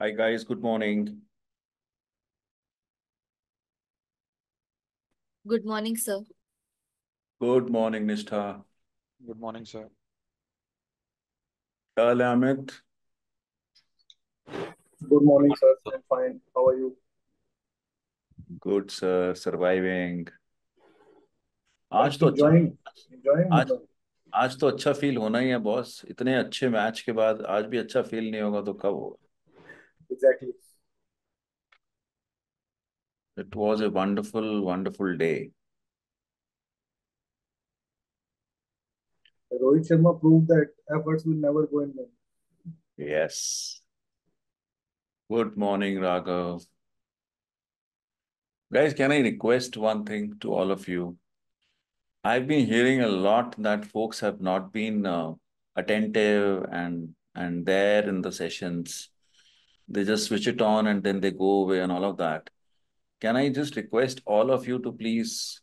Hi guys, good morning. Good morning, sir. Good morning, Nishtha. Good morning, sir. Hello, Amit. Good morning, sir. I'm fine. How are you? Good, sir. Surviving. आज तो अच्छा आज आज तो अच्छा feel होना ही है बॉस इतने अच्छे मैच के बाद आज भी अच्छा फील नहीं होगा तो कब होगा Exactly. It was a wonderful, wonderful day. Rohit Sharma proved that efforts will never go in vain. Yes. Good morning, Raghav. Guys, can I request one thing to all of you? I've been hearing a lot that folks have not been uh, attentive and and there in the sessions. They just switch it on and then they go away and all of that. Can I just request all of you to please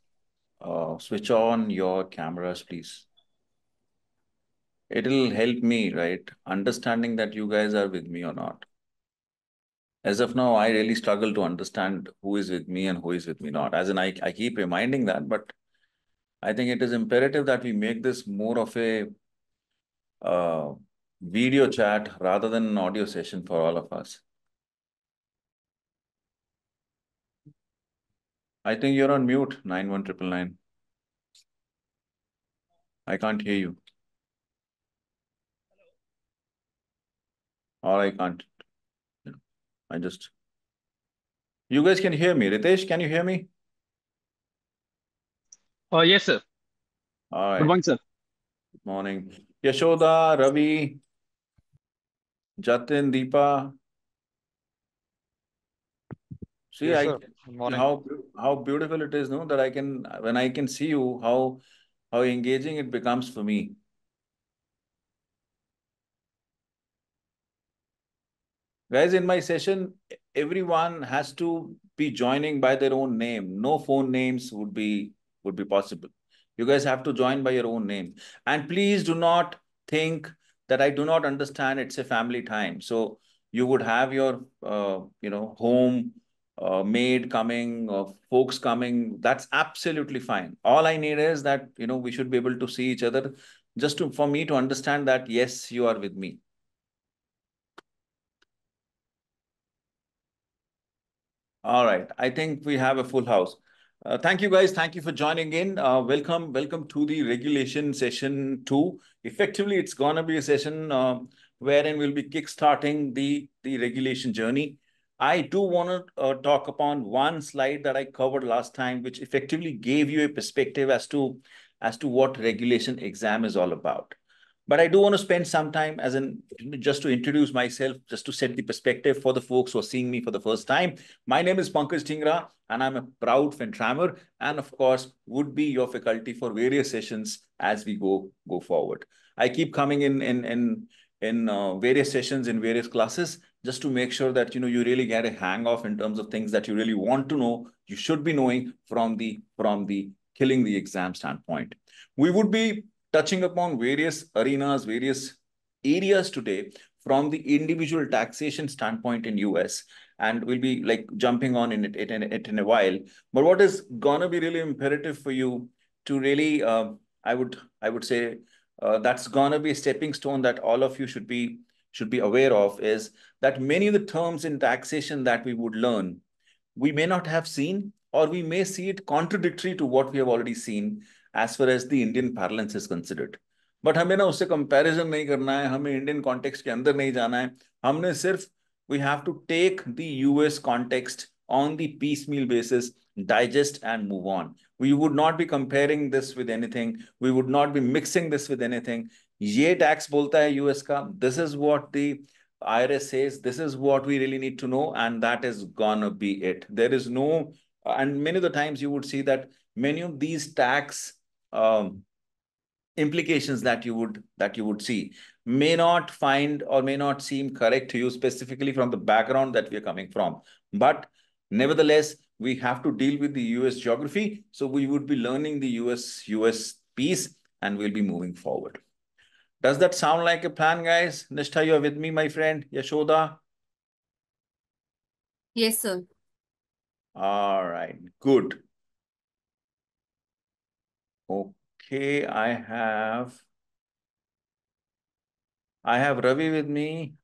uh, switch on your cameras, please? It'll help me, right? Understanding that you guys are with me or not. As of now, I really struggle to understand who is with me and who is with me not. As in, I, I keep reminding that, but I think it is imperative that we make this more of a uh, video chat rather than an audio session for all of us. I think you're on mute, 91999. I can't hear you. Or I can't. I just... You guys can hear me. Ritesh, can you hear me? Oh, yes, sir. All right. Good morning, sir. Good morning. Yashoda, Ravi, Jatin, Deepa. See, yes, I how how beautiful it is, no? That I can when I can see you, how how engaging it becomes for me. Guys, in my session, everyone has to be joining by their own name. No phone names would be would be possible. You guys have to join by your own name. And please do not think that I do not understand. It's a family time. So you would have your, uh, you know, home uh, maid coming or uh, folks coming. That's absolutely fine. All I need is that, you know, we should be able to see each other just to, for me to understand that, yes, you are with me. All right. I think we have a full house. Uh, thank you guys. Thank you for joining in. Uh, welcome, welcome to the regulation session two. Effectively, it's gonna be a session uh, wherein we'll be kickstarting the the regulation journey. I do want to uh, talk upon one slide that I covered last time, which effectively gave you a perspective as to as to what regulation exam is all about. But I do want to spend some time as in just to introduce myself, just to set the perspective for the folks who are seeing me for the first time. My name is Pankaj Tingra, and I'm a proud Fentrammer, and of course, would be your faculty for various sessions as we go go forward. I keep coming in in in in uh, various sessions in various classes just to make sure that you know you really get a hang of in terms of things that you really want to know you should be knowing from the from the killing the exam standpoint we would be touching upon various arenas, various areas today from the individual taxation standpoint in US, and we'll be like jumping on in it, it, in, it in a while. But what is gonna be really imperative for you to really, uh, I would I would say, uh, that's gonna be a stepping stone that all of you should be should be aware of is that many of the terms in taxation that we would learn, we may not have seen, or we may see it contradictory to what we have already seen as far as the Indian parlance is considered but हमें ना उससे comparison नहीं करना है हमें Indian context के अंदर नहीं जाना है हमने सिर्फ we have to take the US context on the piecemeal basis, digest and move on. We would not be comparing this with anything. We would not be mixing this with anything. Ye tax bolta hai US ka. This is what the IRS says. This is what we really need to know. And that is gonna be it. There is no, and many of the times you would see that many of these tax um, implications that you would that you would see may not find or may not seem correct to you specifically from the background that we are coming from but nevertheless we have to deal with the us geography so we would be learning the us us piece and we'll be moving forward does that sound like a plan guys nishtha you are with me my friend yashoda yes sir all right good Okay, I have I have Ravi with me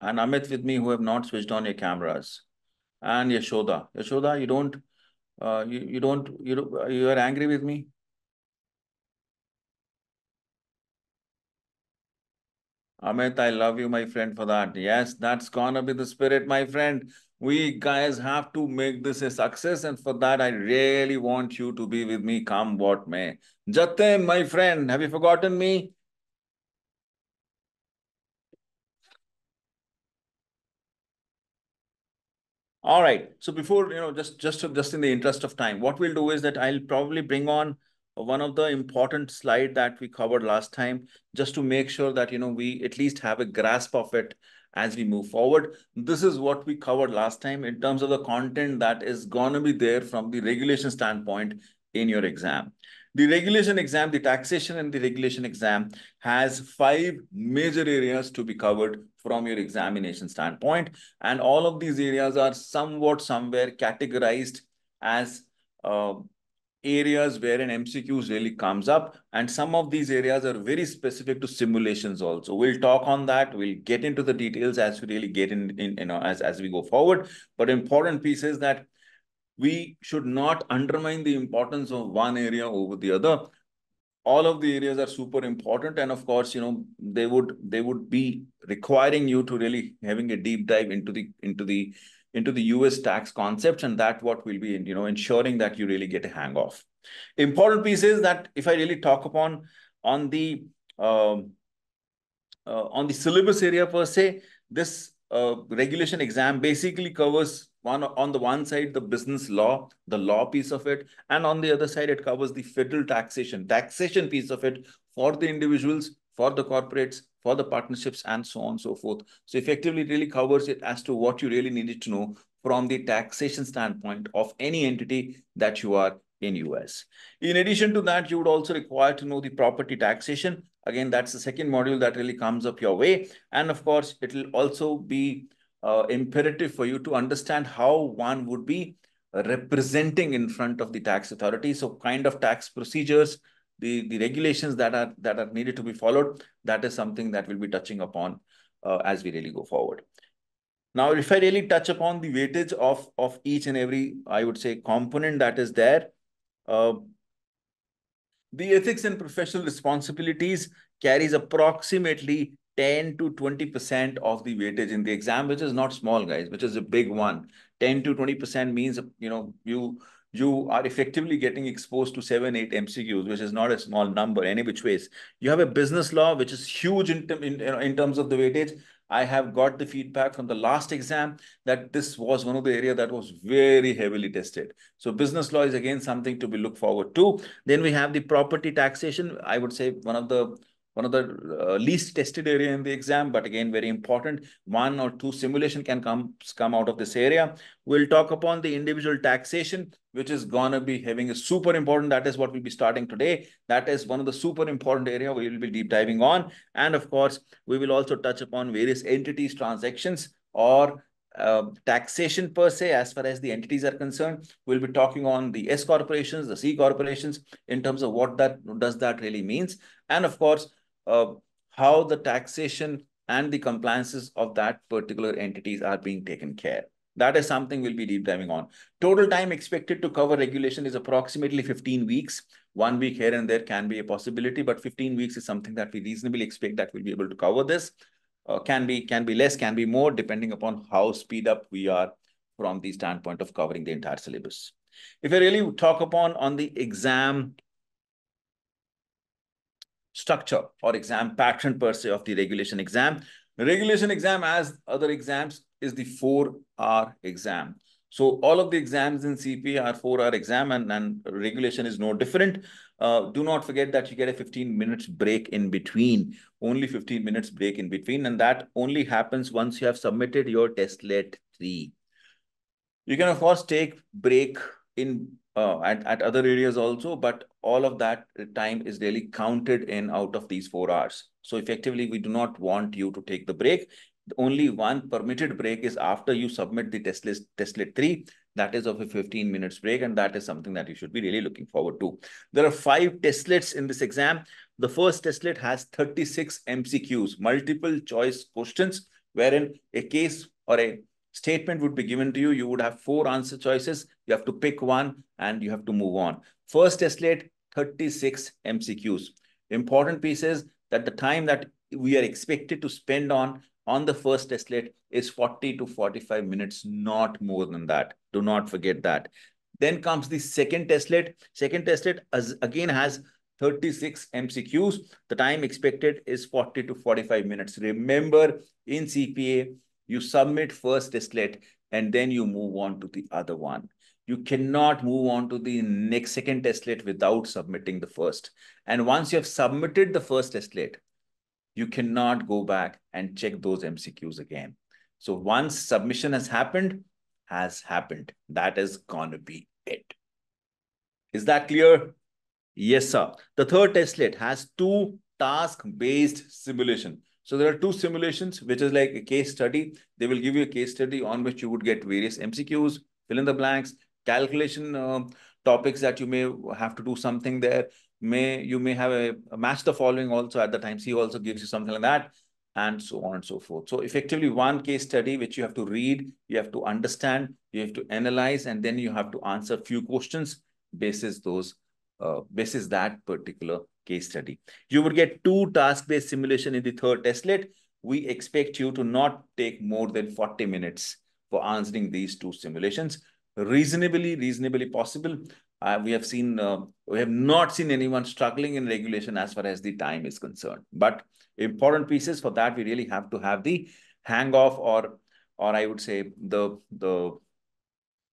and Amit with me who have not switched on your cameras. And Yashoda. Yashoda, you don't uh, you, you don't you you are angry with me? Amit, I love you, my friend, for that. Yes, that's gonna be the spirit, my friend we guys have to make this a success. And for that, I really want you to be with me, come what may. Jatin, my friend, have you forgotten me? All right. So before, you know, just just just in the interest of time, what we'll do is that I'll probably bring on one of the important slide that we covered last time, just to make sure that, you know, we at least have a grasp of it as we move forward. This is what we covered last time in terms of the content that is going to be there from the regulation standpoint in your exam. The regulation exam, the taxation and the regulation exam has five major areas to be covered from your examination standpoint. And all of these areas are somewhat somewhere categorized as uh, areas where an MCQs really comes up. And some of these areas are very specific to simulations also. We'll talk on that. We'll get into the details as we really get in, in you know, as, as we go forward. But important piece is that we should not undermine the importance of one area over the other. All of the areas are super important. And of course, you know, they would they would be requiring you to really having a deep dive into the into the into the US tax concepts, and that what will be, you know, ensuring that you really get a hang of. Important piece is that if I really talk upon on the um, uh, on the syllabus area per se, this uh, regulation exam basically covers one on the one side the business law, the law piece of it, and on the other side it covers the federal taxation, taxation piece of it for the individuals, for the corporates, for the partnerships and so on and so forth. So effectively it really covers it as to what you really needed to know from the taxation standpoint of any entity that you are in US. In addition to that, you would also require to know the property taxation. Again, that's the second module that really comes up your way. And of course, it will also be uh, imperative for you to understand how one would be representing in front of the tax authority. So kind of tax procedures, the, the regulations that are that are needed to be followed, that is something that we'll be touching upon uh, as we really go forward. Now, if I really touch upon the weightage of, of each and every, I would say, component that is there, uh, the ethics and professional responsibilities carries approximately 10 to 20% of the weightage in the exam, which is not small, guys, which is a big one. 10 to 20% means, you know, you you are effectively getting exposed to seven, eight MCQs, which is not a small number any which ways. You have a business law, which is huge in, in, in terms of the weightage. I have got the feedback from the last exam that this was one of the area that was very heavily tested. So business law is again something to be looked forward to. Then we have the property taxation. I would say one of the one of the uh, least tested area in the exam, but again, very important. One or two simulation can come, come out of this area. We'll talk upon the individual taxation, which is going to be having a super important. That is what we'll be starting today. That is one of the super important area we will be deep diving on. And of course, we will also touch upon various entities, transactions, or uh, taxation per se, as far as the entities are concerned, we'll be talking on the S corporations, the C corporations, in terms of what that does that really means. And of course, uh, how the taxation and the compliances of that particular entities are being taken care. That is something we'll be deep diving on. Total time expected to cover regulation is approximately 15 weeks. One week here and there can be a possibility, but 15 weeks is something that we reasonably expect that we'll be able to cover this. Uh, can be can be less, can be more, depending upon how speed up we are from the standpoint of covering the entire syllabus. If I really talk upon on the exam structure or exam pattern per se of the regulation exam. The regulation exam, as other exams, is the 4 R exam. So all of the exams in CP are 4 R exam and, and regulation is no different. Uh, do not forget that you get a 15 minutes break in between, only 15 minutes break in between. And that only happens once you have submitted your testlet 3. You can, of course, take break in uh, at, at other areas also, but all of that time is really counted in out of these four hours. So effectively, we do not want you to take the break. Only one permitted break is after you submit the test list, test three. That is of a 15 minutes break, and that is something that you should be really looking forward to. There are five testlets in this exam. The first testlet has 36 MCQs, multiple choice questions, wherein a case or a statement would be given to you. You would have four answer choices you have to pick one and you have to move on. First test slate, 36 MCQs. important piece is that the time that we are expected to spend on on the first test slate is 40 to 45 minutes, not more than that. Do not forget that. Then comes the second testlet. Second testlet as, again has 36 MCQs. The time expected is 40 to 45 minutes. Remember, in CPA, you submit first testlet and then you move on to the other one you cannot move on to the next second testlet without submitting the first. And once you have submitted the first testlet, you cannot go back and check those MCQs again. So once submission has happened, has happened. That is gonna be it. Is that clear? Yes, sir. The third testlet has two task-based simulation. So there are two simulations, which is like a case study. They will give you a case study on which you would get various MCQs, fill in the blanks, calculation uh, topics that you may have to do something there. May you may have a, a match the following also at the time. he also gives you something like that, and so on and so forth. So effectively, one case study which you have to read, you have to understand, you have to analyze, and then you have to answer few questions basis those uh, basis that particular case study. You would get two task-based simulation in the third testlet. We expect you to not take more than 40 minutes for answering these two simulations reasonably reasonably possible. Uh, we have seen uh, we have not seen anyone struggling in regulation as far as the time is concerned. But important pieces for that we really have to have the hang off or or I would say the the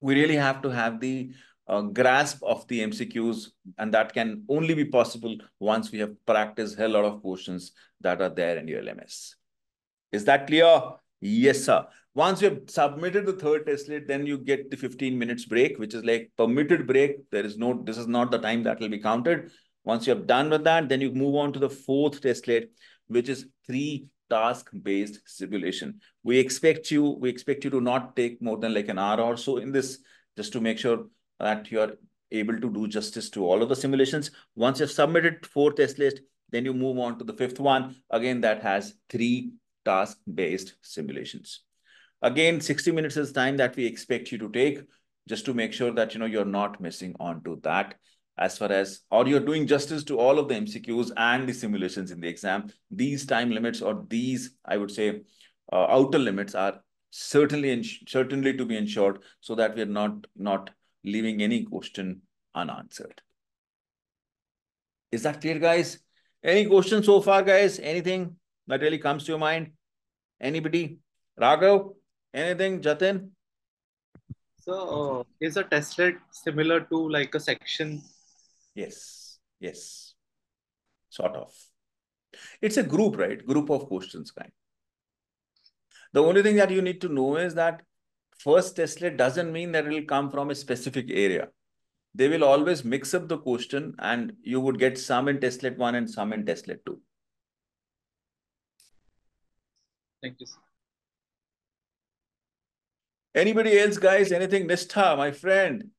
we really have to have the uh, grasp of the MCQs and that can only be possible once we have practiced a lot of portions that are there in your LMS. Is that clear? Yes, sir. Once you have submitted the third test then you get the 15 minutes break, which is like permitted break. There is no, this is not the time that will be counted. Once you have done with that, then you move on to the fourth test which is three task-based simulation. We expect you, we expect you to not take more than like an hour or so in this, just to make sure that you're able to do justice to all of the simulations. Once you've submitted four test list, then you move on to the fifth one. Again, that has three task-based simulations. Again, 60 minutes is time that we expect you to take just to make sure that you know you're not missing onto that as far as or you're doing justice to all of the MCQs and the simulations in the exam. These time limits or these, I would say, uh, outer limits are certainly certainly to be ensured so that we're not not leaving any question unanswered. Is that clear, guys? Any questions so far, guys? Anything that really comes to your mind? Anybody? Raghav? Anything? Jatin? So uh, is a testlet similar to like a section? Yes. Yes. Sort of. It's a group, right? Group of questions kind. The only thing that you need to know is that first testlet doesn't mean that it will come from a specific area. They will always mix up the question and you would get some in testlet 1 and some in testlet 2. Thank you. Anybody else, guys? Anything? Nista, my friend.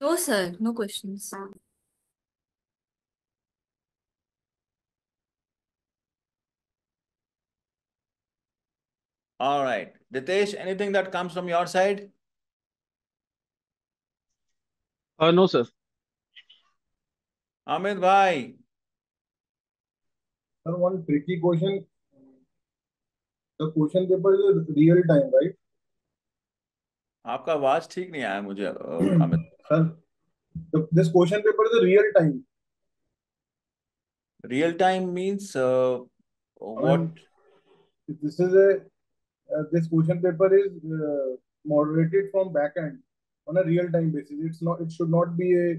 No, sir. No questions. All right. Ditesh, anything that comes from your side? Uh, no, sir. Amit, bhai. Sir, one tricky question. Question paper is real time right आपका आवाज ठीक नहीं आया मुझे Amit sir this question paper is real time real time means what this is a this question paper is moderated from back end on a real time basis it's not it should not be a you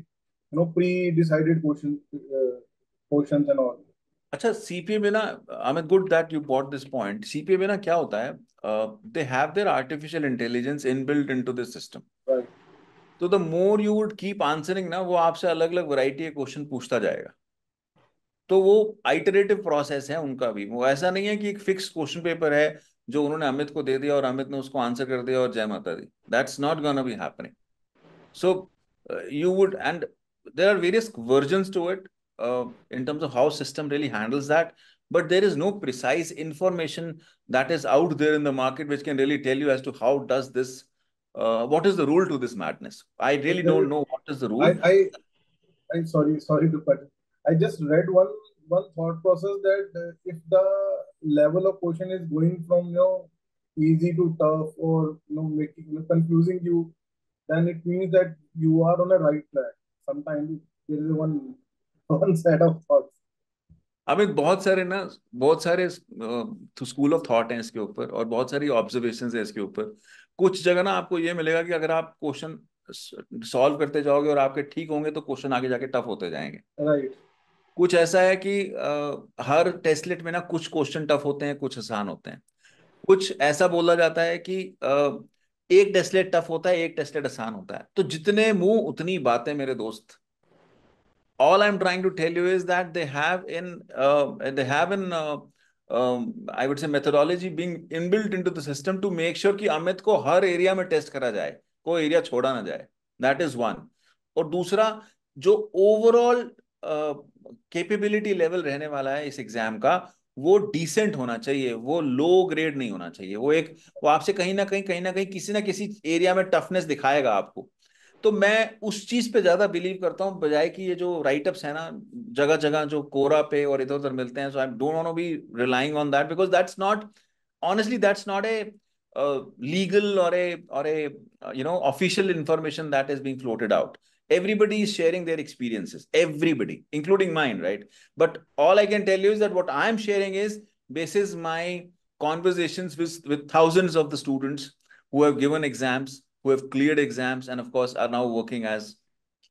know predecided question questions and all अच्छा CPA में ना I am good that you bought this point CPA में ना क्या होता है they have there artificial intelligence inbuilt into this system तो the more you would keep answering ना वो आपसे अलग अलग वैरायटी के क्वेश्चन पूछता जाएगा तो वो आइटरेटिव प्रोसेस है उनका भी वो ऐसा नहीं है कि एक फिक्स क्वेश्चन पेपर है जो उन्होंने अमित को दे दिया और अमित ने उसको आंसर कर दिया और जय माता दी that's not gonna be happening so you would and there are various version to it uh, in terms of how system really handles that but there is no precise information that is out there in the market which can really tell you as to how does this uh, what is the rule to this madness i really don't know what is the rule i i i'm sorry sorry to cut i just read one one thought process that uh, if the level of question is going from you know easy to tough or you know making confusing you then it means that you are on a right track sometimes there is one one set of thoughts Amit बहुत सारे ना बहुत सारे school of thought हैं इसके ऊपर और बहुत सारी ऑब्जर्वेशन हैं इसके ऊपर कुछ जगह ना आपको ये मिलेगा कि अगर आप क्वेश्चन सॉल्व करते जाओगे और आपके ठीक होंगे तो क्वेश्चन आगे जाके टफ होते जाएंगे राइट right. कुछ ऐसा है कि आ, हर टेस्टलेट में ना कुछ क्वेश्चन टफ होते हैं कुछ आसान होते हैं कुछ ऐसा बोला जाता है कि आ, एक टेस्टलेट टफ होता है एक टेस्टलेट आसान होता है तो जितने मुंह उतनी बातें मेरे दोस्त all i'm trying to tell you is that they have in uh, they have in uh, um, i would say methodology being inbuilt into the system to make sure ki amit ko har area mein test kara jaye ko area choda na jaye that is one aur dusra jo overall uh, capability level rehne wala hai is exam ka वो decent होना चाहिए वो low grade नहीं होना चाहिए वो एक वो आपसे कहीं ना कहीं कहीं ना कहीं किसी ना किसी एरिया में टफनेस दिखाएगा आपको तो मैं उस चीज पे ज्यादा बिलीव करता हूँ बजाय कि ये जो राइटअप्स है ना जगह जगह जो कोरा पे और इधर उधर मिलते हैं so I don't want to be relying on that because that's not honestly that's not a legal or a or a you know official information that is being floated out everybody is sharing their experiences everybody including mine right but all i can tell you is that what i am sharing is basis my conversations with with thousands of the students who have given exams who have cleared exams and of course are now working as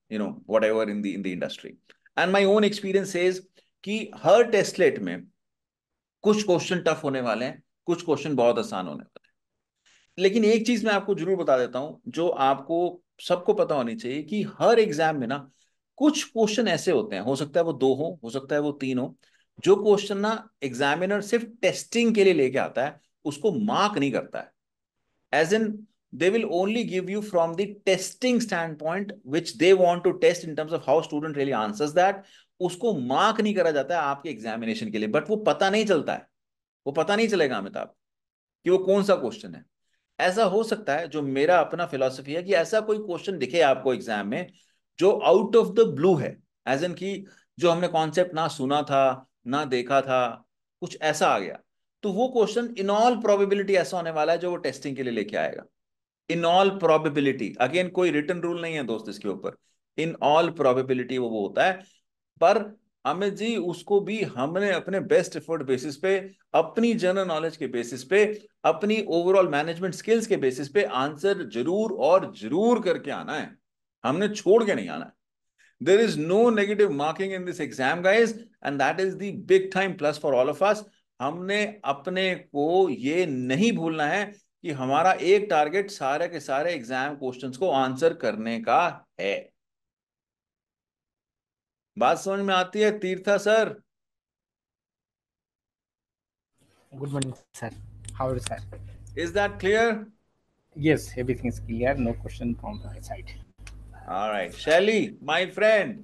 you know whatever in the in the industry and my own experience says कि हर टेस्टलेट में कुछ question tough होने वाले हैं कुछ question बहुत आसान होने वाले हैं लेकिन एक चीज मैं आपको जरूर बता देता हूं जो आपको सबको पता होनी चाहिए कि हर एग्जाम में ना कुछ क्वेश्चन ऐसे होते हैं हो सकता है वो दो हो हो सकता है वो तीन हो जो क्वेश्चन ना एग्जामिनर सिर्फ टेस्टिंग के लिए लेके आता है उसको मार्क नहीं करता है as in they will only give you from the testing standpoint which they want to test in terms of how student really answers that उसको मार्क नहीं करा जाता है आपके एग्जामिनेशन के लिए बट वो पता नहीं चलता है वो पता नहीं चलेगा अमिताभ कि वो कौन सा क्वेश्चन है ऐसा हो सकता है जो मेरा अपना फिलोसफी है कि ऐसा कोई क्वेश्चन दिखे आपको एग्जाम में जो आउट ऑफ द ब्लू है एज एन की जो हमने कॉन्सेप्ट ना सुना था ना देखा था कुछ ऐसा आ गया तो वो क्वेश्चन इन ऑल प्रोबेबिलिटी ऐसा होने वाला है जो वो टेस्टिंग के लिए लेके आएगा इन ऑल प्रोबेबिलिटी अगेन कोई रिटर्न रूल नहीं है दोस्त इसके ऊपर इन ऑल प्रोबेबिलिटी वो वो होता है पर अमित जी उसको भी हमने अपने बेस्ट एफर्ट बेसिस पे अपनी जनरल नॉलेज के बेसिस पे अपनी ओवरऑल मैनेजमेंट स्किल्स के बेसिस पे आंसर जरूर और जरूर करके आना है हमने छोड़ के नहीं आना there is no negative marking in this exam guys and that is the time plus for all of all हमने अपने को ये नहीं भूलना है कि हमारा एक टारगेट सारे के सारे एग्जाम क्वेश्चंस को आंसर करने का है बात समझ में आती है Tirtha sir good morning sir how are sir is that clear yes everything is clear no question from the side alright Shaili my friend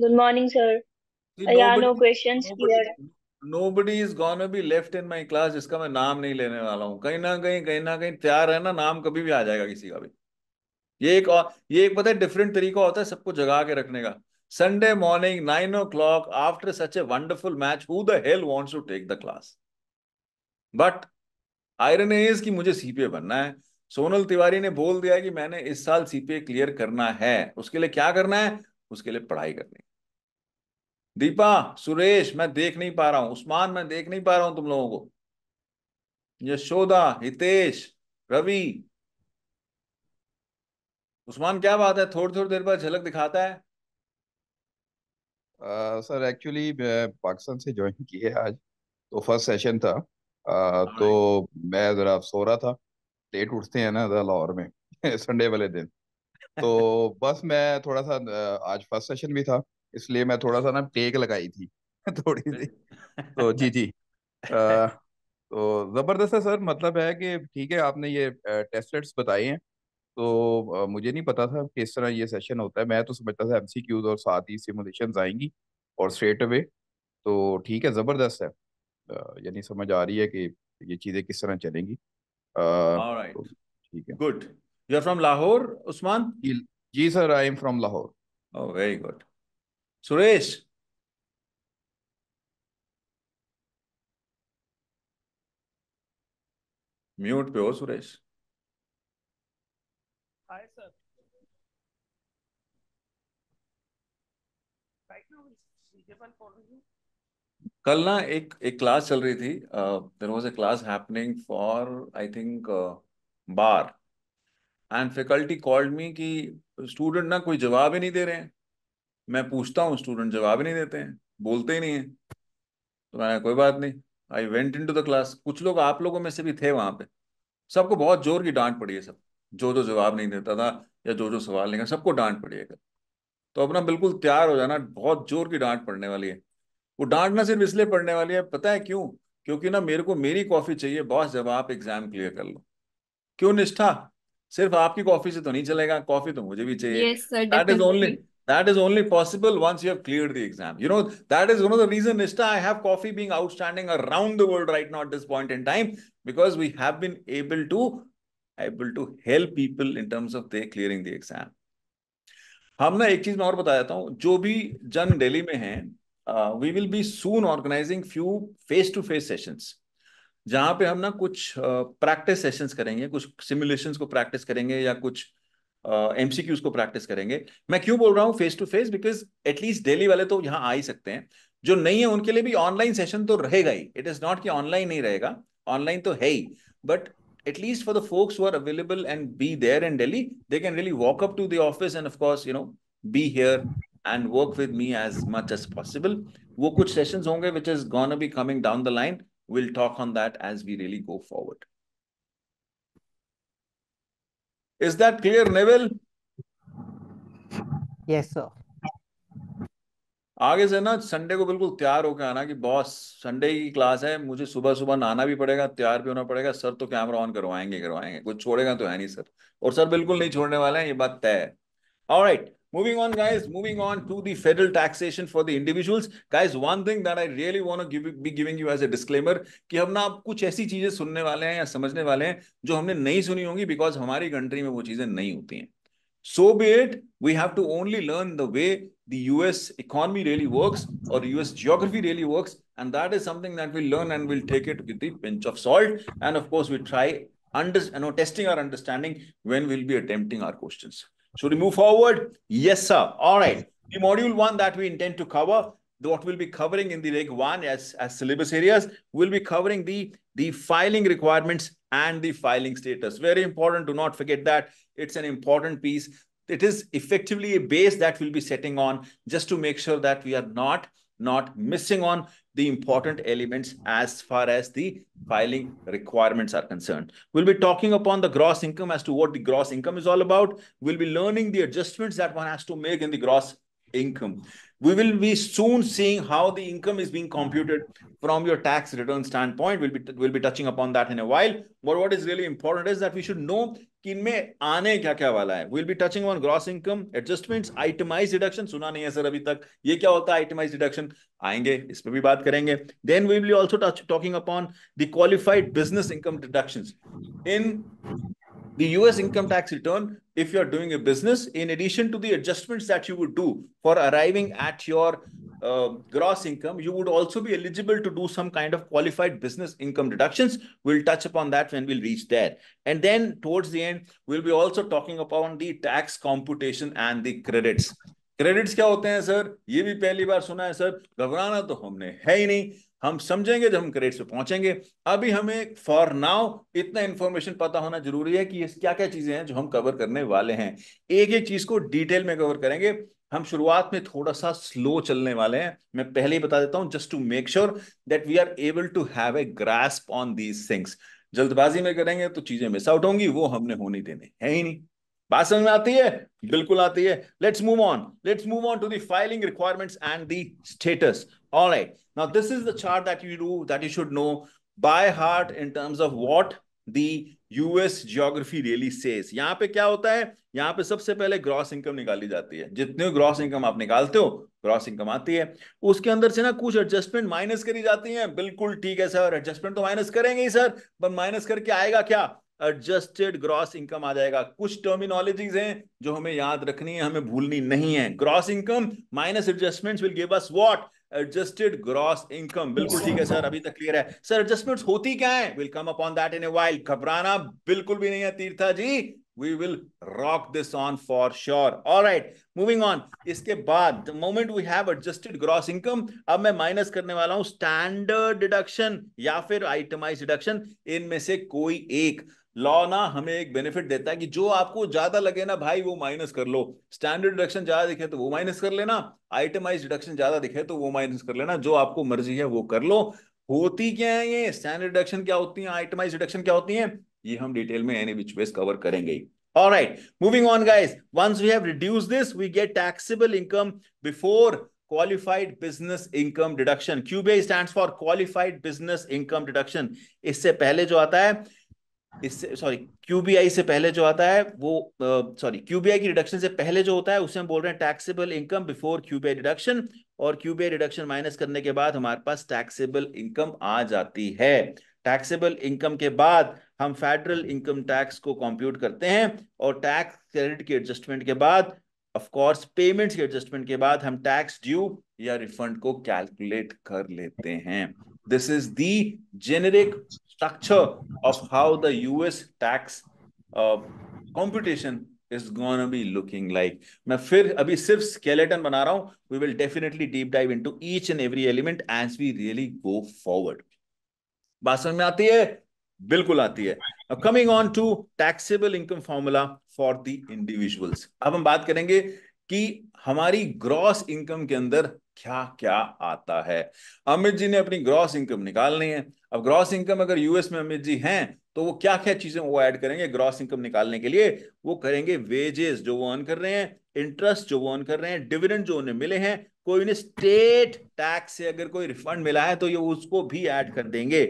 good morning sir I have no questions clear nobody is gonna be left in my class जिसका मैं नाम नहीं लेने वाला हूँ कहीं ना कहीं कहीं ना कहीं तैयार है ना नाम कभी भी आ जाएगा किसी का भी ये एक और ये एक पता है डिफरेंट तरीका होता है सबको जगा के रखने का Sunday morning nine o'clock after such a wonderful match who the hell wants to take the class but irony is की मुझे सीपीए बनना है सोनल तिवारी ने बोल दिया कि मैंने इस साल सीपीए क्लियर करना है उसके लिए क्या करना है उसके लिए पढ़ाई करनी दीपा सुरेश मैं देख नहीं पा रहा हूं उस्मान मैं देख नहीं पा रहा हूं तुम लोगों को यशोदा हितेश रवि उस्मान क्या बात है थोड़ी थोड़ी देर बाद झलक दिखाता है सर uh, एक्चुअली पाकिस्तान से ज्वाइन की है आज तो फर्स्ट सेशन था uh, तो मैं जरा सो रहा था लेट उठते हैं ना लाहौर में संडे वाले दिन तो बस मैं थोड़ा सा आज फर्स्ट सेशन भी था इसलिए मैं थोड़ा सा ना टेक लगाई थी थोड़ी सी तो जी जी आ, तो जबरदस्त है सर मतलब है कि ठीक है आपने ये टेस्टलेट्स बताए हैं तो मुझे नहीं पता था किस तरह ये सेशन होता है मैं तो समझता था एमसीक्यूज और साथ ही सिमुलेशन आएंगी और स्ट्रेट अवे तो ठीक है ज़बरदस्त है यानी समझ आ रही है कि ये चीज़ें किस तरह चलेंगी तो ठीक है good you are from Lahore Usman ji sir I am from Lahore very good Suresh mute पे हो सुरेश हाय सर कल ना एक एक क्लास चल रही थी there was a class happening for I think bar and faculty called me कि स्टूडेंट ना कोई जवाब ही नहीं दे रहे हैं मैं पूछता हूँ स्टूडेंट जवाब ही नहीं देते हैं बोलते ही नहीं है तो मैंने कोई बात नहीं I went into the class कुछ लोग आप लोगों में से भी थे वहां पे सबको बहुत जोर की डांट पड़ी है सब जो जो जवाब नहीं देता था या जो जो सवाल नहीं कर सबको डांट पड़ी है तो अपना बिल्कुल तैयार हो जाना बहुत जोर की डांट पड़ने वाली है वो डांट ना सिर्फ इसलिए पड़ने वाली है पता है क्यों क्योंकि ना मेरे को मेरी कॉफी चाहिए बॉस जब आप एग्जाम क्लियर कर लो क्यों निष्ठा सिर्फ आपकी कॉफी से तो नहीं चलेगा कॉफी तो मुझे भी चाहिए that is only That is only possible once you have cleared the exam. You know, that is one of the reason, Nishta, I have coffee being outstanding around the world right now at this point in time, because we have been able to able to help people in terms of their clearing the exam. हम ना एक चीज मैं और बता देता हूँ जो भी जन दिल्ली में हैं we will be soon organising few face to face sessions जहां पे हम ना कुछ प्रैक्टिस uh, सेशंस करेंगे कुछ सिमुलेशंस को प्रैक्टिस करेंगे या कुछ एमसीक्यूज uh, को प्रैक्टिस करेंगे मैं क्यों बोल रहा हूँ face to face because at least Delhi वाले तो यहाँ आ ही सकते हैं जो नहीं है उनके लिए भी ऑनलाइन सेशन तो रहेगा ही इट इज नॉट कि ऑनलाइन नहीं रहेगा ऑनलाइन तो है ही but at least for the folks were available and be there in Delhi they can really walk up to the office and of course you know be here and work with me as much as possible वो कुछ session होंगे which is gonna be coming down the line will talk on that as we really go forward Is that clear, Neville? Yes, sir. आगे से ना Sunday को बिल्कुल तैयार होकर आना कि बॉस संडे की क्लास है मुझे सुबह सुबह नहाना भी पड़ेगा तैयार भी होना पड़ेगा सर तो कैमरा ऑन करवाएंगे करवाएंगे कुछ छोड़ेगा तो है नहीं सर और सर बिल्कुल नहीं छोड़ने वाले हैं ये बात तय है alright Moving on, guys, moving on to the federal taxation for the individuals. Guys, one thing that I really want to give, be giving you as a disclaimer कि हम ना आप कुछ ऐसी चीजें सुनने वाले हैं या समझने वाले हैं जो हमने नहीं सुनी होंगी बिकॉज हमारी कंट्री में वो चीजें नहीं होती हैं so be it we have to only learn the US economy really works or US geography really works. And that is something that we learn and we'll take it with a pinch of salt. And of course, we try under, you know, testing our understanding when we'll be attempting our questions. Should we move forward? Yes, sir. All right. The module one that we intend to cover, what we'll be covering in the leg one as, as syllabus areas, we'll be covering the, the filing requirements and the filing status. Very important. Do not forget that. It's an important piece. It is effectively a base that we'll be setting on just to make sure that we are not not missing on the important elements as far as the filing requirements are concerned. We'll be talking upon the gross income as to what the gross income is all about. We'll be learning the adjustments that one has to make in the gross income we will be soon seeing how the income is being computed from your tax return standpoint. We'll be, we'll be touching upon that in a while. But what is really important is that we should know we'll be touching on gross income, adjustments, itemized deduction. Suna nahi hai sir abhi tak. Ye kya hota itemized deduction? Aayenge, is bhi baat karenge. Then we'll also touch, talking upon the qualified business income deductions. In the US income tax return, if you're doing a business, in addition to the adjustments that you would do for arriving at your uh, gross income, you would also be eligible to do some kind of qualified business income deductions. We'll touch upon that when we'll reach there. And then towards the end, we'll be also talking upon the tax computation and the credits. Credits क्या होते हैं sir ये भी पहली बार सुना है sir घबराना तो हमने है ही हम समझेंगे जब हम क्रेडिट पे पहुंचेंगे अभी हमें फॉर नाउ इतना इंफॉर्मेशन पता होना जरूरी है कि ये क्या क्या चीजें हैं जो हम कवर करने वाले हैं एक एक चीज को डिटेल में कवर करेंगे हम शुरुआत में थोड़ा सा स्लो चलने वाले हैं मैं पहले ही बता देता हूं just to make sure that we are able to have a grasp on these things जल्दबाजी में करेंगे तो चीजें मिस आउट होंगी वो हमने होने देने है ही नहीं बात समझ में आती है बिल्कुल आती है let's move on let's move on to the filing requirements and the status All right. Now, this is the chart that you do that you should know by heart in terms of what the US geography really says. यहाँ पे क्या होता है यहाँ पे सबसे पहले gross income निकाली जाती है जितने ग्रॉस इनकम आप निकालते हो ग्रॉस इनकम आती है उसके अंदर से ना कुछ एडजस्टमेंट माइनस करी जाती है बिल्कुल ठीक है सर एडजस्टमेंट तो माइनस करेंगे ही सर पर माइनस करके आएगा क्या एडजस्टेड ग्रॉस इनकम आ जाएगा कुछ टर्मिनोलॉजीज हैं जो हमें याद रखनी है हमें भूलनी नहीं है gross income minus adjustments will give us what adjusted gross income बिल्कुल ठीक है सर अभी तक क्लियर है सर एडजस्टमेंट्स होती क्या है will come upon that in a while घबराना बिल्कुल भी नहीं है Tirtha ji we will rock this on for sure right moving on इसके बाद the moment we have adjusted gross income अब मैं माइनस करने वाला हूं स्टैंडर्ड डिडक्शन या फिर आइटमाइज डिडक्शन इनमें से कोई एक लॉ ना हमें एक बेनिफिट देता है कि जो आपको ज्यादा लगे ना भाई वो माइनस कर लो स्टैंडर्ड डिडक्शन ज्यादा दिखे तो वो माइनस कर लेना आइटमाइज डिडक्शन ज्यादा दिखे तो वो माइनस कर लेना जो आपको मर्जी है वो कर लो होती क्या है ये स्टैंडर्ड डिडक्शन क्या होती है आइटमाइज डिडक्शन क्या होती है ये हम डिटेल में एनी विच वेज कवर करेंगे All right, moving on, guys. Once we have reduced this, we get taxable income before qualified business income deduction. QBI stands for qualified business income deduction. इससे पहले जो आता है इससे sorry क्यूबीआई से पहले जो आता है वो सॉरी uh, क्यूबीआई की रिडक्शन से पहले जो होता है उसे हम बोल रहे हैं taxable income before QBI reduction और क्यूबीआई रिडक्शन माइनस करने के बाद हमारे पास टैक्सेबल इनकम आ जाती है टैक्सेबल इनकम के बाद हम फेडरल इनकम टैक्स को कंप्यूट करते हैं और टैक्स क्रेडिट के एडजस्टमेंट के बाद ऑफ कोर्स पेमेंट्स के एडजस्टमेंट के बाद हम टैक्स ड्यू या रिफंड को कैलकुलेट कर लेते हैं this is the generic structure of how the US tax uh, computation is going to be looking like. मैं फिर अभी सिर्फ skeleton बना रहा हूँ. We will definitely deep dive into each and every element as we really go forward. बात समझ में आती है? बिल्कुल आती है. Now coming on to taxable income formula for the individuals. अब हम बात करेंगे कि हमारी ग्रॉस इनकम के अंदर क्या क्या आता है अमित जी ने अपनी ग्रॉस इनकम निकालनी है अब ग्रॉस इनकम अगर यूएस में अमित जी हैं तो वो क्या क्या चीजें वो ऐड करेंगे ग्रॉस इनकम निकालने के लिए वो करेंगे वेजेस जो वो अर्न कर रहे हैं इंटरेस्ट जो वो अर्न कर रहे हैं डिविडेंड जो उन्हें मिले हैं कोई उन्हें स्टेट टैक्स से अगर कोई रिफंड मिला है तो ये उसको भी ऐड कर देंगे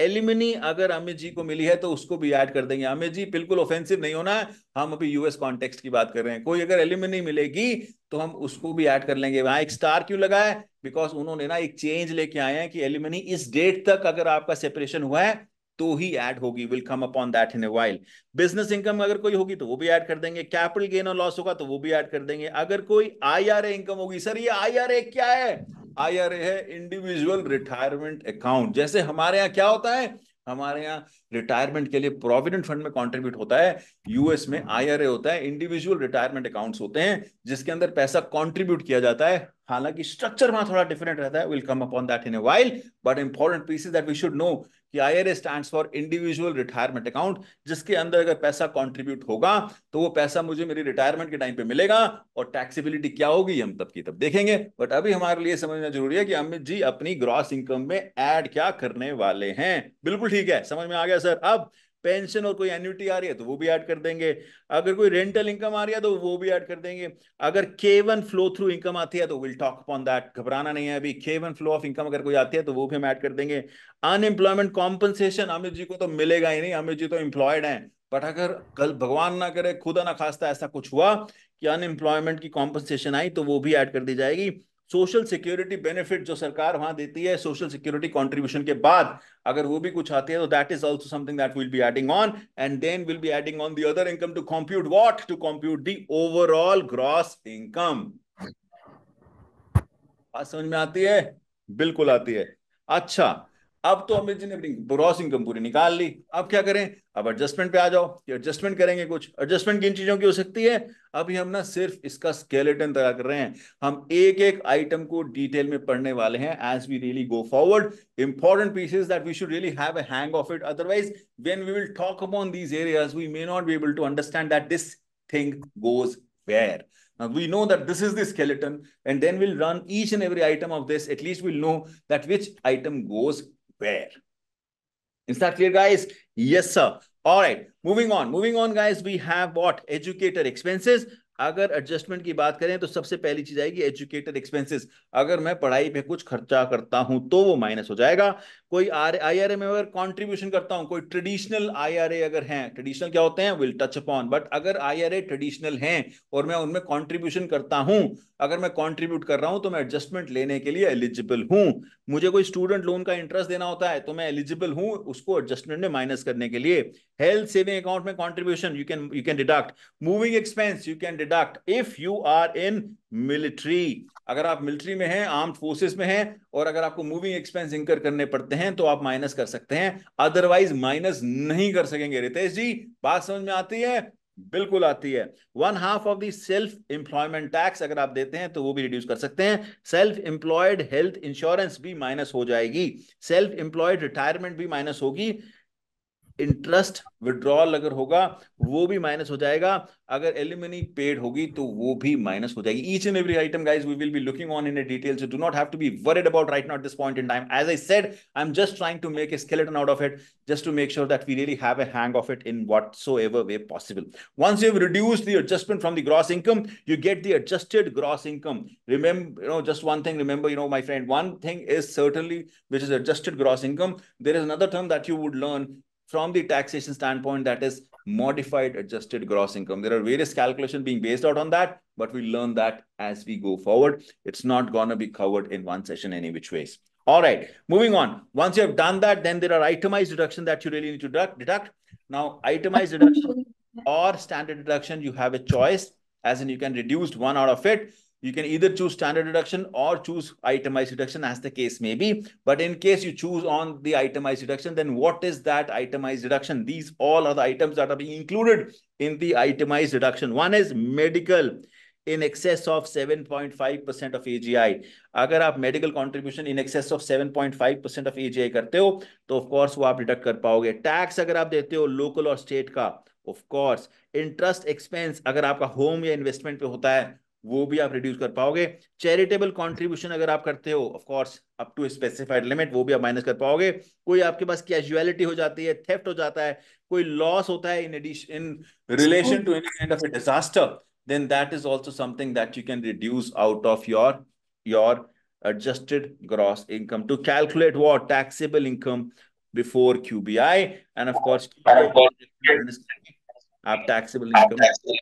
एलिमिनी अगर अमित जी को मिली है तो उसको भी ऐड कर देंगे अमित जी बिल्कुल ऑफेंसिव नहीं होना है हम अभी यूएस कॉन्टेक्स्ट की बात कर रहे हैं कोई अगर एलिमिनी मिलेगी तो हम उसको भी ऐड कर लेंगे वहां एक स्टार क्यों लगा है बिकॉज उन्होंने ना एक चेंज लेके आए हैं कि एलिमनी इस डेट तक अगर आपका सेपरेशन हुआ है तो ही ऐड होगी will come upon that in a while business income अगर कोई होगी तो वो भी ऐड कर देंगे कैपिटल गेन और लॉस होगा तो वो भी ऐड कर देंगे अगर कोई आईआरए इनकम होगी सर ये आईआरए क्या है आईआरए है इंडिविजुअल रिटायरमेंट अकाउंट जैसे हमारे यहाँ क्या होता है हमारे यहाँ रिटायरमेंट के लिए प्रोविडेंट फंड में कंट्रीब्यूट होता है यूएस में आईआरए होता है इंडिविजुअल रिटायरमेंट अकाउंट्स होते हैं जिसके अंदर पैसा कंट्रीब्यूट किया जाता है हालांकि स्ट्रक्चर वहां थोड़ा डिफरेंट रहता है will come upon that in a while but important piece is that we should know कि I stands for individual retirement account जिसके अंदर अगर पैसा कॉन्ट्रीब्यूट होगा तो वो पैसा मुझे मेरी रिटायरमेंट के टाइम पे मिलेगा और टैक्सीबिलिटी क्या होगी हम तब की तब देखेंगे बट अभी हमारे लिए समझना जरूरी है कि अमित जी अपनी ग्रॉस इनकम में एड क्या करने वाले हैं बिल्कुल ठीक है समझ में आ गया सर अब पेंशन और कोई एन्यूटी आ रही है तो वो भी ऐड कर देंगे अगर कोई रेंटल इनकम आ रही है तो वो भी ऐड कर देंगे अगर के वन फ्लो थ्रू इनकम आती है तो विल टॉक अपॉन दैट घबराना नहीं है अभी के वन फ्लो ऑफ इनकम अगर कोई आती है तो वो भी हम ऐड कर देंगे अनएम्प्लॉयमेंट कॉम्पनसेशन अमित जी को तो मिलेगा ही नहीं अमित जी तो इंप्लॉयड है बट अगर कल भगवान ना करे खुदा ना खास्ता ऐसा कुछ हुआ कि अनएम्प्लॉयमेंट की कॉम्पनसेशन आई तो वो भी ऐड कर दी जाएगी सोशल सिक्योरिटी बेनिफिट जो सरकार वहां देती है सोशल सिक्योरिटी कॉन्ट्रीब्यूशन के बाद अगर वो भी कुछ आती है तो that is also something that will be adding on and then will be adding on the other income to compute what to compute the overall gross income बात समझ में आती है बिल्कुल आती है अच्छा अब तो अमित जी ने अपनी क्रॉस इनकम पूरी निकाल ली अब क्या करें अब एडजस्टमेंट पे आ जाओ कि एडजस्टमेंट करेंगे कुछ एडजस्टमेंट किन चीजों की हो सकती है अभी हम ना सिर्फ इसका स्केलेटन तैयार कर रहे हैं हम एक एक आइटम को डिटेल में पढ़ने वाले हैं as we really go forward important pieces that we should really have hang of it otherwise when we will talk upon these areas we may not be able to understand that this thing goes where Now we know that this is the skeleton and then we'll run each and every item of this. At least we'll know that which item goes where. Is that clear, guys? Yes, sir. All right, moving on. Moving on, guys. We have what? Educator expenses. अगर adjustment की बात करें तो सबसे पहली चीज आएगी educated expenses अगर मैं पढ़ाई पे कुछ खर्चा करता हूं तो वो माइनस हो जाएगा कोई आर आई आर ए में अगर कॉन्ट्रीब्यूशन करता हूँ कोई ट्रेडिशनल आई आर ए अगर हैं ट्रेडिशनल क्या होते हैं विल टच अपॉन बट अगर आई आर ए ट्रेडिशनल हैं और मैं उनमें कॉन्ट्रीब्यूशन करता हूँ अगर मैं कॉन्ट्रीब्यूट कर रहा हूँ तो मैं एडजस्टमेंट लेने के लिए एलिजिबल हूँ मुझे कोई स्टूडेंट लोन का इंटरेस्ट देना होता है तो मैं एलिजिबल हूँ उसको एडजस्टमेंट में माइनस करने के लिए हेल्थ सेविंग अकाउंट में contribution you can you can deduct moving expense you can deduct if you are in military अगर आप मिलिट्री में हैं आर्म फोर्सेस में हैं और अगर आपको मूविंग एक्सपेंस इंकर करने पड़ते हैं तो आप माइनस कर सकते हैं अदरवाइज माइनस नहीं कर सकेंगे रितेश जी बात समझ में आती है बिल्कुल आती है one half of the self employment tax अगर आप देते हैं तो वो भी रिड्यूस कर सकते हैं सेल्फ एम्प्लॉयड हेल्थ इंश्योरेंस भी माइनस हो जाएगी सेल्फ एम्प्लॉयड रिटायरमेंट भी माइनस होगी इंटरेस्ट विड्रॉल अगर होगा वो भी माइनस हो जाएगा अगर एलिमनी पेड होगी तो वो भी माइनस हो जाएगी each and every item guys we be be looking on in detail so do not have to be worried about right not this point in time as I said I am just trying to make a skeleton out of it just to make sure that we really have a hang of it in whatsoever way possible. Once you've reduced the adjustment from the gross income, you get the adjusted gross income. Remember, you know, just one thing, remember, you know, my friend, one thing is certainly, which is adjusted gross income. There is another term that you would learn, from the taxation standpoint that is modified adjusted gross income. There are various calculations being based out on that, but we learn that as we go forward. It's not going to be covered in one session any which ways. All right, moving on. Once you have done that, then there are itemized deduction that you really need to deduct. Now, itemized deduction or standard deduction, you have a choice, as in you can reduce one out of it. you can either choose standard deduction or choose itemized deduction as the case may be. But in case you choose on the itemized deduction, then what is that itemized deduction? These all are the items that are being included in the itemized deduction. One is medical in excess of 7.5% of AGI. agar aap medical contribution in excess of 7.5% of AGI karte ho to of course wo aap deduct kar paoge Tax agar aap dete ho local or state ka of course. Interest expense agar aapka home ya investment pe hota hai वो भी आप reduce कर पाओगे charitable contribution अगर आप करते हो of course up to specified limit वो भी आप माइनस कर पाओगे कोई आपके पास कैजुअलिटी हो जाती है थेफ्ट हो जाता है कोई लॉस होता है in addition in relation to any kind of a disaster then that is also something that you can reduce out of your your adjusted gross income to calculate what taxable income before QBI and of course आप taxable income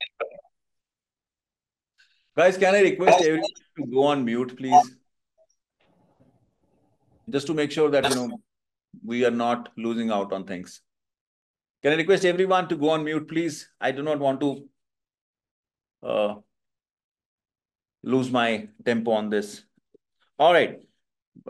Guys, can I request everyone to go on mute, please? Just to make sure that, you know, we are not losing out on things. Can I request everyone to go on mute, please? I do not want to uh, lose my tempo on this. All right.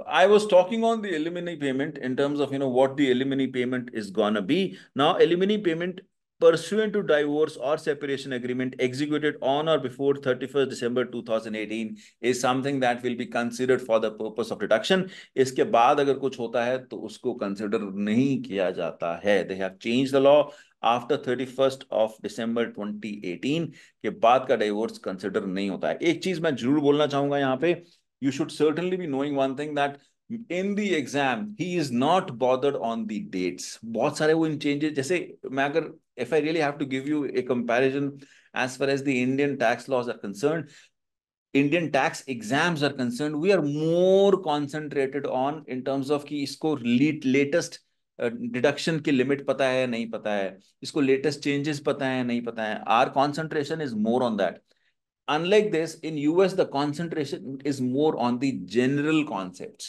I was talking on the alimony payment in terms of, you know, what the alimony payment is going to be. Now, alimony payment pursuant to divorce or separation agreement executed on or before 31st December 2018 is something that will be considered for the purpose of deduction. इसके बाद अगर कुछ होता है तो उसको consider नहीं किया जाता है They have changed the law after 31st of December 2018 twenty eighteen के बाद का डाइवोर्स कंसिडर नहीं होता है एक चीज मैं जरूर बोलना चाहूंगा यहाँ पे you should certainly be knowing one thing that in the exam he is not bothered on the dates बहुत सारे वो इन चेंजेस जैसे मैं अगर if I really have to give you a comparison as far as the Indian tax laws are concern Indian tax exams are concern we are more concentrated on in terms of की इसको latest deduction की limit पता है नहीं पता है इसको latest changes पता है नहीं पता है our concentration is more on that unlike this in US the concentration is more on the general concept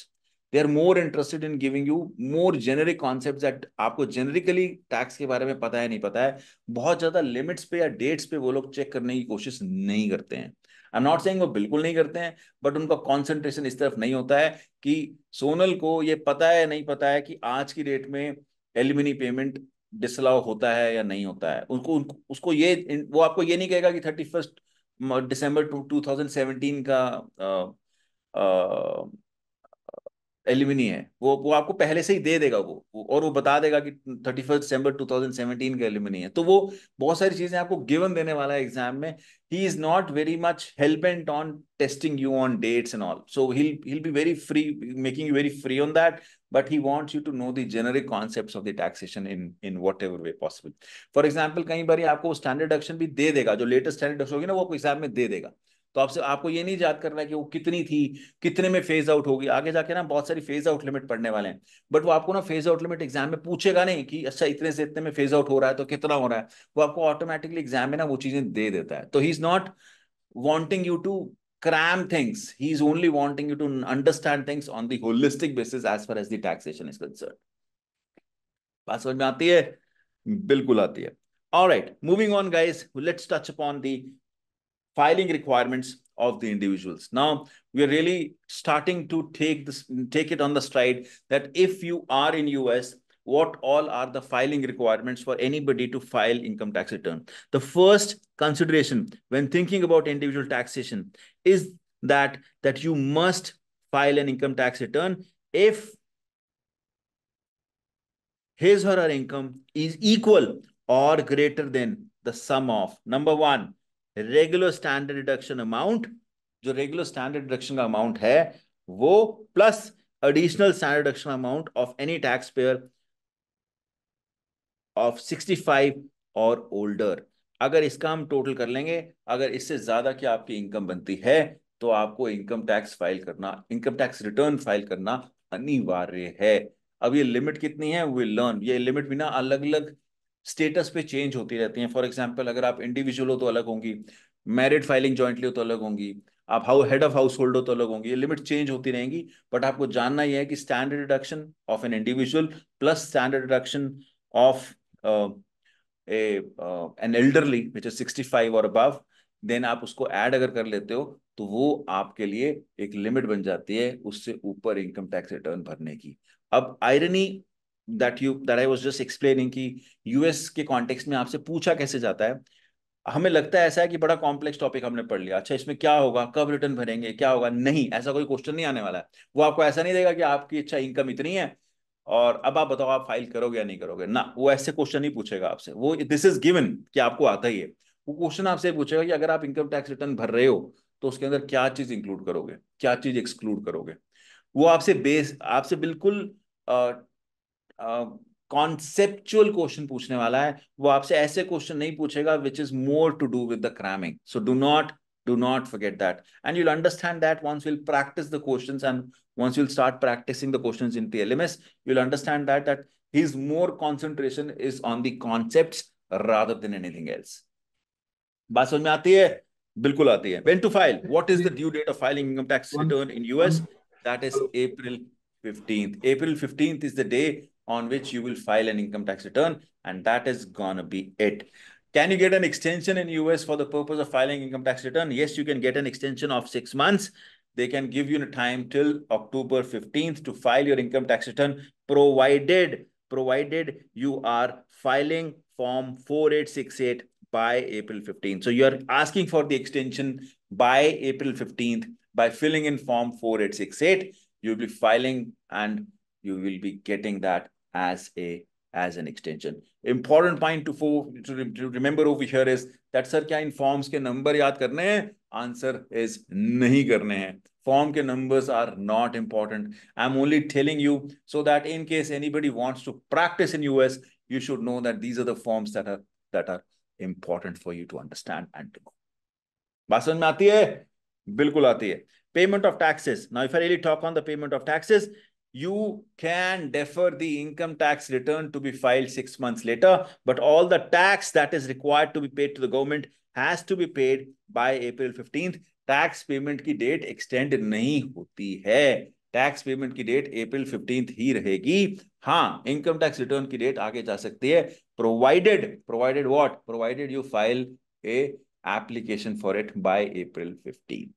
they are more interested in giving you more generic concept that आपको generically tax के बारे में पता है नहीं पता है बहुत ज्यादा लिमिट्स पे या डेट्स पे वो लोग चेक करने की कोशिश नहीं करते हैं आई नॉट सेइंग वो बिल्कुल नहीं करते हैं बट उनका कॉन्सेंट्रेशन इस तरफ नहीं होता है कि सोनल को ये पता है नहीं पता है कि आज की डेट में एल्यूमिनी पेमेंट डिसलाउ होता है या नहीं होता है उनको, उनको उसको ये वो आपको ये नहीं कहेगा कि thirty first December two thousand seventeen का आ, आ, एलिमिनी है वो वो आपको पहले से ही दे देगा वो, और वो बता देगा कि thirty first December two thousand seventeen का एलिमिनी है तो वो बहुत सारी चीजें आपको गिवन देने वाला है एग्जाम में ही is not very much hellbent on testing you on dates and all so he'll he'll be very free making you very free on that but he wants you to know know generic concept of the taxation in in whatever way possible for example कई बार आपको standard action भी दे देगा जो latest standard action होगी ना वो आपको एग्जाम में दे देगा तो आपसे आपको ये नहीं याद करना है कि वो कितनी थी कितने में फेज आउट होगी आगे जाके ना बहुत सारी फेज आउट लिमिट पढ़ने वाले हैं बट वो आपको ना फेज आउट लिमिट एग्जाम में पूछेगा नहीं कि अच्छा इतने से इतने में फेज आउट हो रहा है तो कितना हो रहा है वो आपको ऑटोमेटिकली एग्जाम में ना वो चीजें दे देता है तो ही is not wanting you to cram things he is only wanting you to understand things on the holistic basis as far as taxation is concern बात समझ में आती है बिल्कुल आती है All right, moving on, guys. Let's touch upon the filing requirements of the individuals. Now, we're really starting to take this, take it on the stride that if you are in US, what all are the filing requirements for anybody to file income tax return? The first consideration when thinking about individual taxation is that, that you must file an income tax return if his or her income is equal or greater than the sum of number one regular standard deduction amount जो regular standard deduction का amount है वो plus additional standard deduction amount of any taxpayer of 65 और older अगर इसका हम total कर लेंगे अगर इससे ज्यादा की आपकी इनकम बनती है तो आपको इनकम टैक्स फाइल करना इनकम टैक्स रिटर्न फाइल करना अनिवार्य है अब ये लिमिट कितनी है वी लर्न ये लिमिट भी ना अलग अलग स्टेटस पे चेंज होती रहती हैं फॉर एग्जांपल अगर आप इंडिविजुअल हो तो अलग होंगी मैरिड फाइलिंग जॉइंटली हो तो अलग होंगी आप how head of house household हो तो अलग होंगी ये लिमिट चेंज होती रहेंगी बट आपको जानना यह है कि standard deduction of an individual plus standard deduction of an elderly which is sixty five और अबव देन आप उसको ऐड अगर कर लेते हो तो वो आपके लिए एक लिमिट बन जाती है उससे ऊपर इनकम टैक्स रिटर्न भरने की अब irony that you that I was just explaining कि यूएस के कॉन्टेक्स्ट में आपसे पूछा कैसे जाता है हमें लगता है ऐसा है कि बड़ा कॉम्प्लेक्स टॉपिक हमने पढ़ लिया अच्छा इसमें क्या होगा कब रिटर्न भरेंगे क्या होगा नहीं ऐसा कोई क्वेश्चन नहीं आने वाला है वो आपको ऐसा नहीं देगा कि आपकी अच्छा इनकम इतनी है और अब आप बताओ आप फाइल करोगे या नहीं करोगे ना वो ऐसे क्वेश्चन ही पूछेगा आपसे वो दिस इज गिवन कि आपको आता ही है वो क्वेश्चन आपसे पूछेगा कि अगर आप इनकम टैक्स रिटर्न भर रहे हो तो उसके अंदर क्या चीज इंक्लूड करोगे क्या चीज एक्सक्लूड करोगे वो आपसे बेस आपसे बिल्कुल Conceptual question, पूछने वाला है वो आपसे ऐसे क्वेश्चन नहीं पूछेगा which is more to do with the cramming so do not do not forget that and you'll understand that once we'll practice the questions and once you'll start practicing the questions in tlms you'll understand that that his more concentration is on the concepts rather than anything else बात समझ में आती है बिल्कुल आती है when to file what is the due date of filing income tax return in US that 15th April 15th is the day on which you will file an income tax return. And that is going to be it. Can you get an extension in US for the purpose of filing income tax return? Yes, you can get an extension of six months. They can give you a time till October 15th to file your income tax return, provided, provided you are filing form 4868 by April 15th. So you're asking for the extension by April 15th by filling in form 4868. You'll be filing and you will be getting that as a as an extension. Important point to, for, to, to remember over here is that sir क्या इन forms के number याद करने answer is नहीं करने हैं form के numbers are not important. I'm only telling you so that in case anybody wants to practice in US, you should know that these are the forms that are that are important for you to understand and to know. बात समझ में आती है बिल्कुल आती है payment of taxes. Now, if I really talk on the payment of taxes, you can defer the income tax return to be filed six months later, but all the tax that is required to be paid to the government has to be paid by April 15th. Tax payment की date extend नहीं होती है Tax payment की date April 15th ही रहेगी हाँ income tax return की date आगे जा सकती है provided provided what? Provided you file a application for it by April 15th.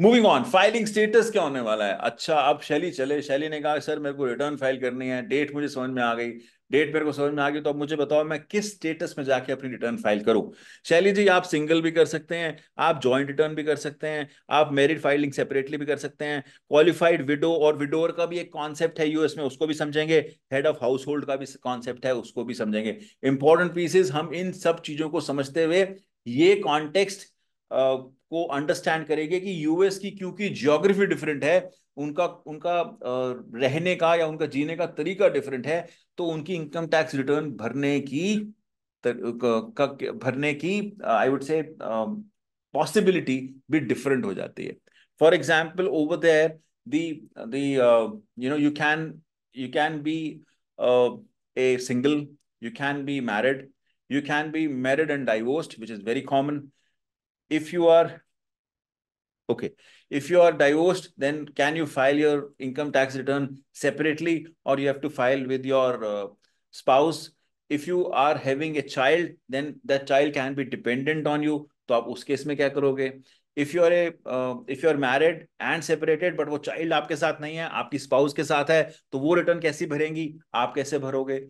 Moving on filing status क्या होने वाला है अच्छा अब शैली चले शैली ने कहा सर मेरे को रिटर्न फाइल करनी है डेट मुझे समझ में आ गई डेट मेरे को समझ में आ गई तो अब मुझे बताओ मैं किस स्टेटस में जाके अपनी रिटर्न फाइल करूं शैली जी आप सिंगल भी कर सकते हैं आप जॉइंट रिटर्न भी कर सकते हैं आप मेरिट फाइलिंग सेपरेटली भी कर सकते हैं क्वालिफाइड विडो और विडोर का भी एक कॉन्सेप्ट है यूएस में उसको भी समझेंगे हेड ऑफ हाउस होल्ड का भी कॉन्सेप्ट है उसको भी समझेंगे इंपॉर्टेंट पीसेज हम इन सब चीजों को समझते हुए ये कॉन्टेक्स्ट को अंडरस्टैंड करेंगे कि यूएस की क्योंकि ज्योग्राफी डिफरेंट है उनका उनका रहने का या उनका जीने का तरीका डिफरेंट है तो उनकी इनकम टैक्स रिटर्न भरने की भरने की आई वुड से पॉसिबिलिटी भी डिफरेंट हो जाती है for example over there no you can you can be a single you can be married you can be married and you which is very common if you are okay if you are divorced then can you file your income tax return separately or you have to file with your uh, spouse if you are having a child then that child can be dependent on you तो आप उस case में क्या करोगे if you are a if you are married and separated but वो child आपके साथ नहीं है आपकी स्पाउस के साथ है तो वो रिटर्न कैसी भरेंगी आप कैसे भरोगे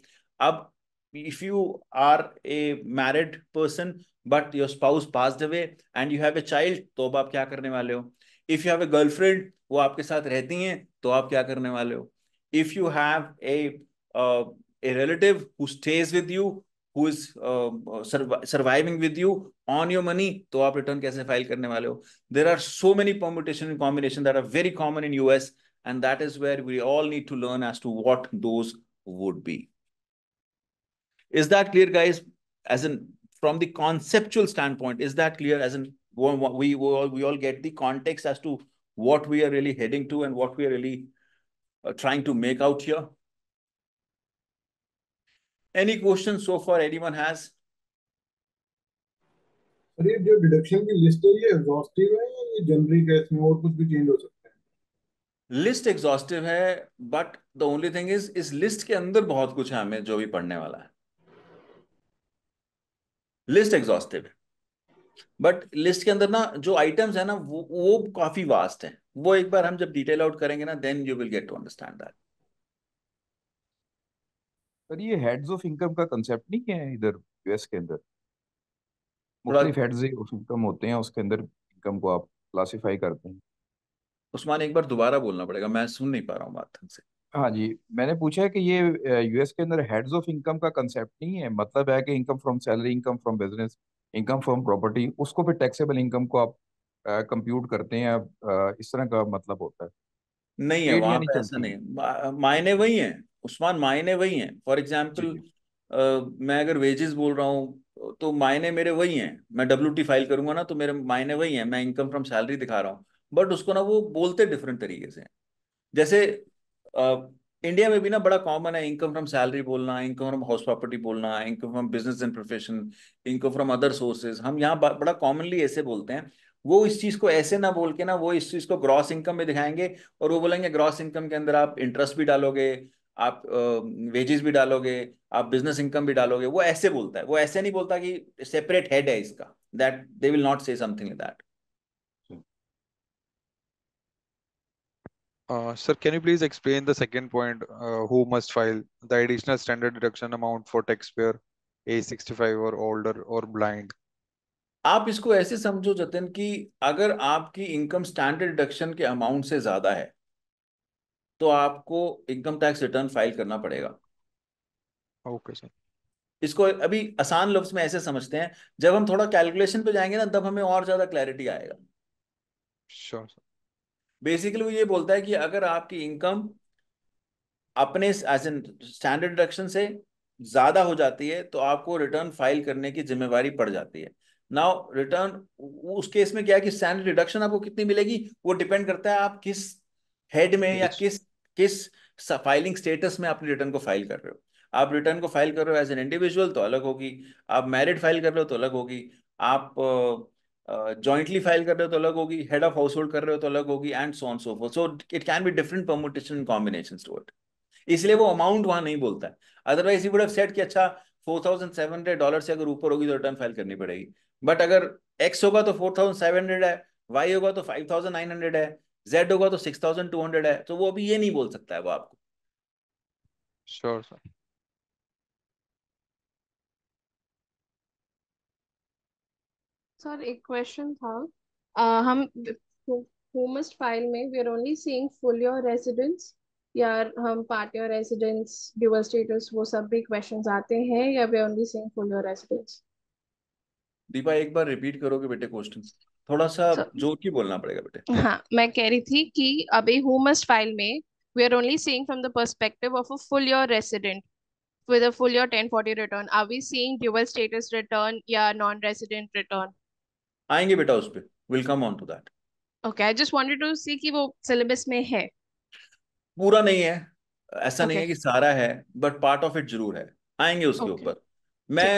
अब if you are a married person but your spouse pass the and you have a child तो अब आप क्या करने वाले हो if you have a girlfriend वो आपके साथ रहती हैं तो आप क्या करने वाले हो if you have a a relative who stays with you who is surviving with you on your money तो आप रिटर्न कैसे फाइल करने वाले हो there are so many combination combination that are very common in U S and that is where we all need to learn as to what those would be is that clear guys as an from the conceptual standpoint, is that clear? As in, we, we, all, we all get the context as to what we are really heading to and what we are really uh, trying to make out here. Any questions so far anyone has? अरे जो deduction की list है ये exhaustive है या ये generic है इसमें और कुछ लिस्ट एग्जॉस्टिव है but the only thing is इस लिस्ट के अंदर बहुत कुछ है हमें जो भी पढ़ने वाला है लिस्ट एग्जॉस्टिव है बट लिस्ट के अंदर ना जो आइटम्स है ना वो वो काफी वास्ट है वो एक बार हम जब डिटेल आउट करेंगे ना then you will get to understand that पर ये हेड्स ऑफ इनकम का कांसेप्ट नहीं क्या है इधर यूएस के अंदर मुख्तलिफ हेड्स ऑफ इनकम होते हैं उसके अंदर इनकम को आप क्लासिफाई करते हैं उस्मान एक बार दोबारा बोलना पड़ेगा मैं सुन नहीं पा रहा हूँ बात से हाँ जी मैंने पूछा है कि ये यूएस के अंदर हेड्स ऑफ इनकम का कंसेप्ट नहीं है मतलब है कि income from salary income from business income from property उसको फिर टैक्सेबल इनकम को आप कंप्यूट करते हैं आप इस तरह का मतलब होता है नहीं है वहां पे ऐसा नहीं मायने वही हैं उस्मान मायने वही हैं फॉर एग्जांपल मैं अगर वेजेस बोल रहा हूँ तो मायने मेरे वही हैं मैं डब्ल्यू टी फाइल करूंगा ना तो मेरे मायने वही हैं मैं इनकम फ्रॉम सैलरी दिखा रहा हूँ बट उसको ना वो बोलते डिफरेंट तरीके से जैसे इंडिया में भी ना बड़ा कॉमन है इनकम फ्रॉम सैलरी बोलना इनकम फ्रॉम हाउस प्रॉपर्टी बोलना income from business and profession income from other sources हम यहाँ बड़ा कॉमनली ऐसे बोलते हैं वो इस चीज को ऐसे ना बोल के ना वो इस चीज को ग्रॉस इनकम में दिखाएंगे और वो बोलेंगे ग्रॉस इनकम के अंदर आप इंटरेस्ट भी डालोगे आप वेजेस भी डालोगे आप बिजनेस इनकम भी डालोगे वो ऐसे बोलता है वो ऐसे नहीं बोलता कि सेपरेट हेड है इसका that they will not say something that Uh, sir, can you please explain the second point, uh, who must file the additional standard deduction amount for taxpayer age 65 or older or blind? आप इसको ऐसे समझो जतन कि अगर आपकी income standard deduction के amount से ज़्यादा है तो आपको इनकम टैक्स रिटर्न फाइल करना पड़ेगा ओके okay, सर इसको अभी आसान लफ्ज में ऐसे समझते हैं जब हम थोड़ा कैलकुलेशन पे जाएंगे ना तब हमें और ज़्यादा क्लैरिटी आएगा श्योर sure, सर बेसिकली वो ये बोलता है कि अगर आपकी इनकम अपने एज एन स्टैंडर्ड डिडक्शन से ज्यादा हो जाती है तो आपको रिटर्न फाइल करने की जिम्मेवारी पड़ जाती है नाउ रिटर्न उस केस में क्या है कि स्टैंडर्ड डिडक्शन आपको कितनी मिलेगी वो डिपेंड करता है आप किस हेड में या किस किस फाइलिंग स्टेटस में आपने रिटर्न को फाइल कर रहे हो आप रिटर्न को फाइल कर रहे हो एज एन इंडिविजुअल तो अलग होगी आप मैरिड फाइल कर रहे हो तो अलग होगी आप जॉइंटली फाइल कर रहे हो तो अलग होगी हेड ऑफ हाउस होल्ड कर रहे हो तो अलग होगी and so on so so it can be different permutation combination to it इसलिए वो अमाउंट वहां नहीं बोलता है otherwise you would have set कि अच्छा four thousand seven hundred dollar से अगर ऊपर होगी तो रिटर्न फाइल करनी पड़ेगी बट अगर एक्स होगा तो फोर थाउजेंड सेवन हंड्रेड है वाई होगा तो फाइव थाउजेंड नाइन हंड्रेड है जेड होगा तो सिक्स थाउजेंड टू हंड्रेड है तो वो अभी ये नहीं बोल सकता है वो आपको श्योर sure, सर सर एक क्वेश्चन था uh, हम होमस्ट फाइल में we are only seeing full your residence या हम part your residence dual status वो सब भी क्वेश्चंस आते हैं या we are only seeing full your residence Deepa एक बार रिपीट करोगे बेटे क्वेश्चन थोड़ा सा so, जोर की बोलना पड़ेगा बेटे हाँ मैं कह रही थी कि अभी होमस्ट फाइल में we are only seeing from the perspective of a full your resident with a full year 1040 return are we seeing dual status return yeah non-resident return आएंगे बेटा उस पर will come on to that okay I just wanted to see कि वो syllabus में है पूरा नहीं है ऐसा okay. नहीं है कि सारा है बट पार्ट ऑफ इट जरूर है आएंगे उसके ऊपर okay. मैं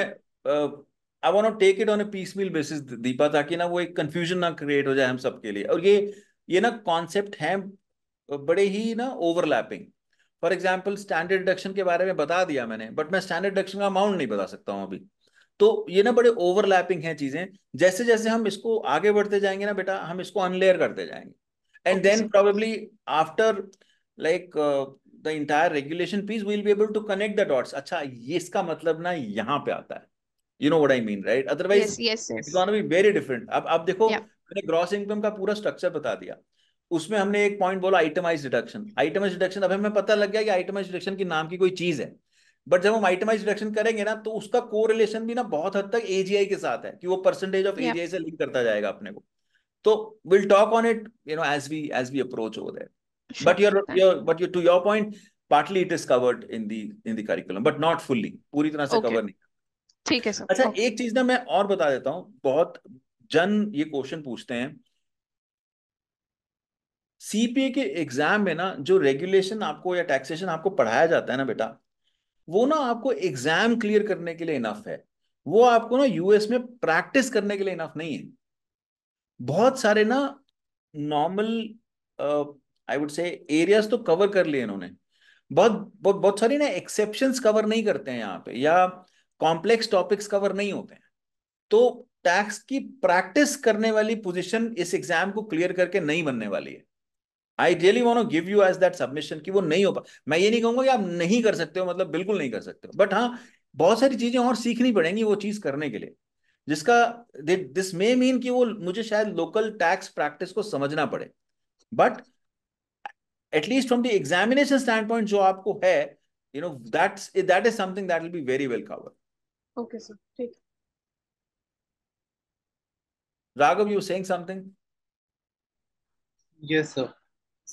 I want to take it on a piecemeal basis Deepa ताकि ना वो एक कंफ्यूजन ना क्रिएट हो जाए हम सबके लिए और ये ये ना कॉन्सेप्ट है बड़े ही ना overlapping for example standard deduction के बारे में बता दिया मैंने बट मैं स्टैंडर्ड डिडक्शन का अमाउंट नहीं बता सकता हूँ अभी तो ये ना बड़े ओवरलैपिंग है चीजें जैसे जैसे हम इसको आगे बढ़ते जाएंगे ना बेटा हम इसको अनलेयर करते जाएंगे and then probably after like the entire regulation piece will be able to connect the dots अच्छा ये इसका मतलब ना यहाँ पे आता है you know what I mean right otherwise it's gonna be very different अब आप देखो मैंने ग्रॉस इनकम का पूरा स्ट्रक्चर बता दिया उसमें हमने एक पॉइंट बोला आइटमाइज डिडक्शन आइटमाइज डिडक्शन अब हमें पता लग गया कि आइटमाइज डिडक्शन के नाम की कोई चीज है बट जब हम आइटमाइज डिडक्शन करेंगे ना तो उसका कोरिलेशन भी ना बहुत हद तक एजीआई के साथ है कि वो परसेंटेज ऑफ एजीआई से लिंक करता जाएगा अपने को तो will talk on it you know as we as we approach over there but your your but to your point partly it is covered in the in the curriculum but not fully पूरी तरह से okay. Cover नहीं ठीक है sir अच्छा okay. एक चीज ना मैं और बता देता हूँ बहुत जन ये क्वेश्चन पूछते हैं सीपीए के एग्जाम में ना जो रेगुलेशन आपको या टैक्सेशन आपको पढ़ाया जाता है ना बेटा वो ना आपको एग्जाम क्लियर करने के लिए इनफ है वो आपको ना यूएस में प्रैक्टिस करने के लिए इनफ नहीं है बहुत सारे ना normal I would say areas तो कवर कर लिए इन्होंने बहुत बहुत बहुत सारी ना एक्सेप्शंस कवर नहीं करते हैं यहाँ पे या कॉम्प्लेक्स टॉपिक्स कवर नहीं होते हैं तो टैक्स की प्रैक्टिस करने वाली पोजीशन इस एग्जाम को क्लियर करके नहीं बनने वाली है I really want give you as that submission की वो नहीं हो पा मैं ये नहीं कहूंगा कि आप नहीं कर सकते हो मतलब बिल्कुल नहीं कर सकते हो बट हाँ बहुत सारी चीजें और सीखनी पड़ेंगी वो चीज करने के लिए जिसका दिस मे मीन कि वो मुझे शायद लोकल टैक्स प्रैक्टिस को समझना पड़े but at least from the examination standpoint जो आपको है you know that's that is something that will be very well cover okay sir ठीक Raghav you saying something yes sir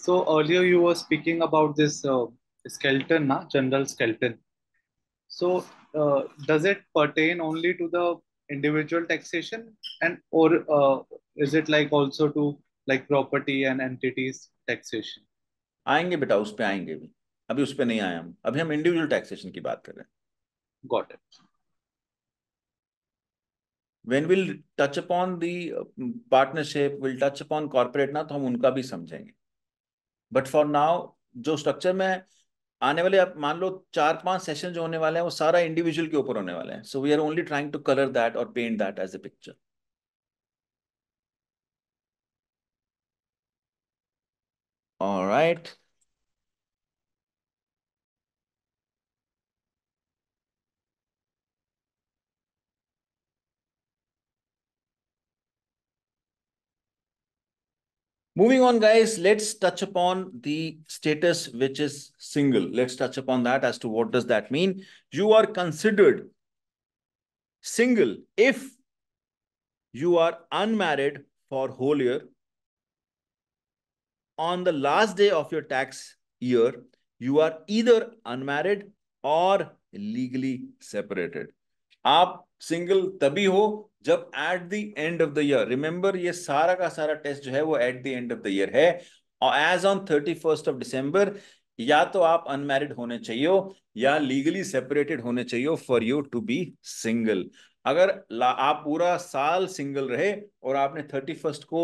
So earlier you were speaking about this uh, skeleton, na? general skeleton. So uh, does it pertain only to the individual taxation and or uh, is it like also to like property and entities taxation? आएंगे बेटा उस पर आएंगे भी अभी उस पर नहीं आए हम अभी हम इंडिविजुअल टैक्सेशन की बात कर रहे हैं got it when will touch upon the partnership will touch upon corporate ना तो हम उनका भी समझेंगे बट फॉर नाउ जो स्ट्रक्चर में आने वाले आप मान लो चार पांच सेशन जो होने वाले हैं वो सारा इंडिविजुअल के ऊपर होने वाले हैं so we are only trying to colour that और paint that as a picture right. Moving on, guys, let's touch upon the status which is single. Let's touch upon that as to what does that mean. You are considered single if you are unmarried for whole year. On the last day of your tax year, you are either unmarried or legally separated. आप single तभी हो जब at the end of the year remember ये सारा का सारा test जो है वो at the end of the year है और as on thirty first of December या तो आप अनमैरिड होने चाहिए या लीगली सेपरेटेड होने चाहिए for you to be single अगर आप पूरा साल सिंगल रहे और आपने थर्टी फर्स्ट को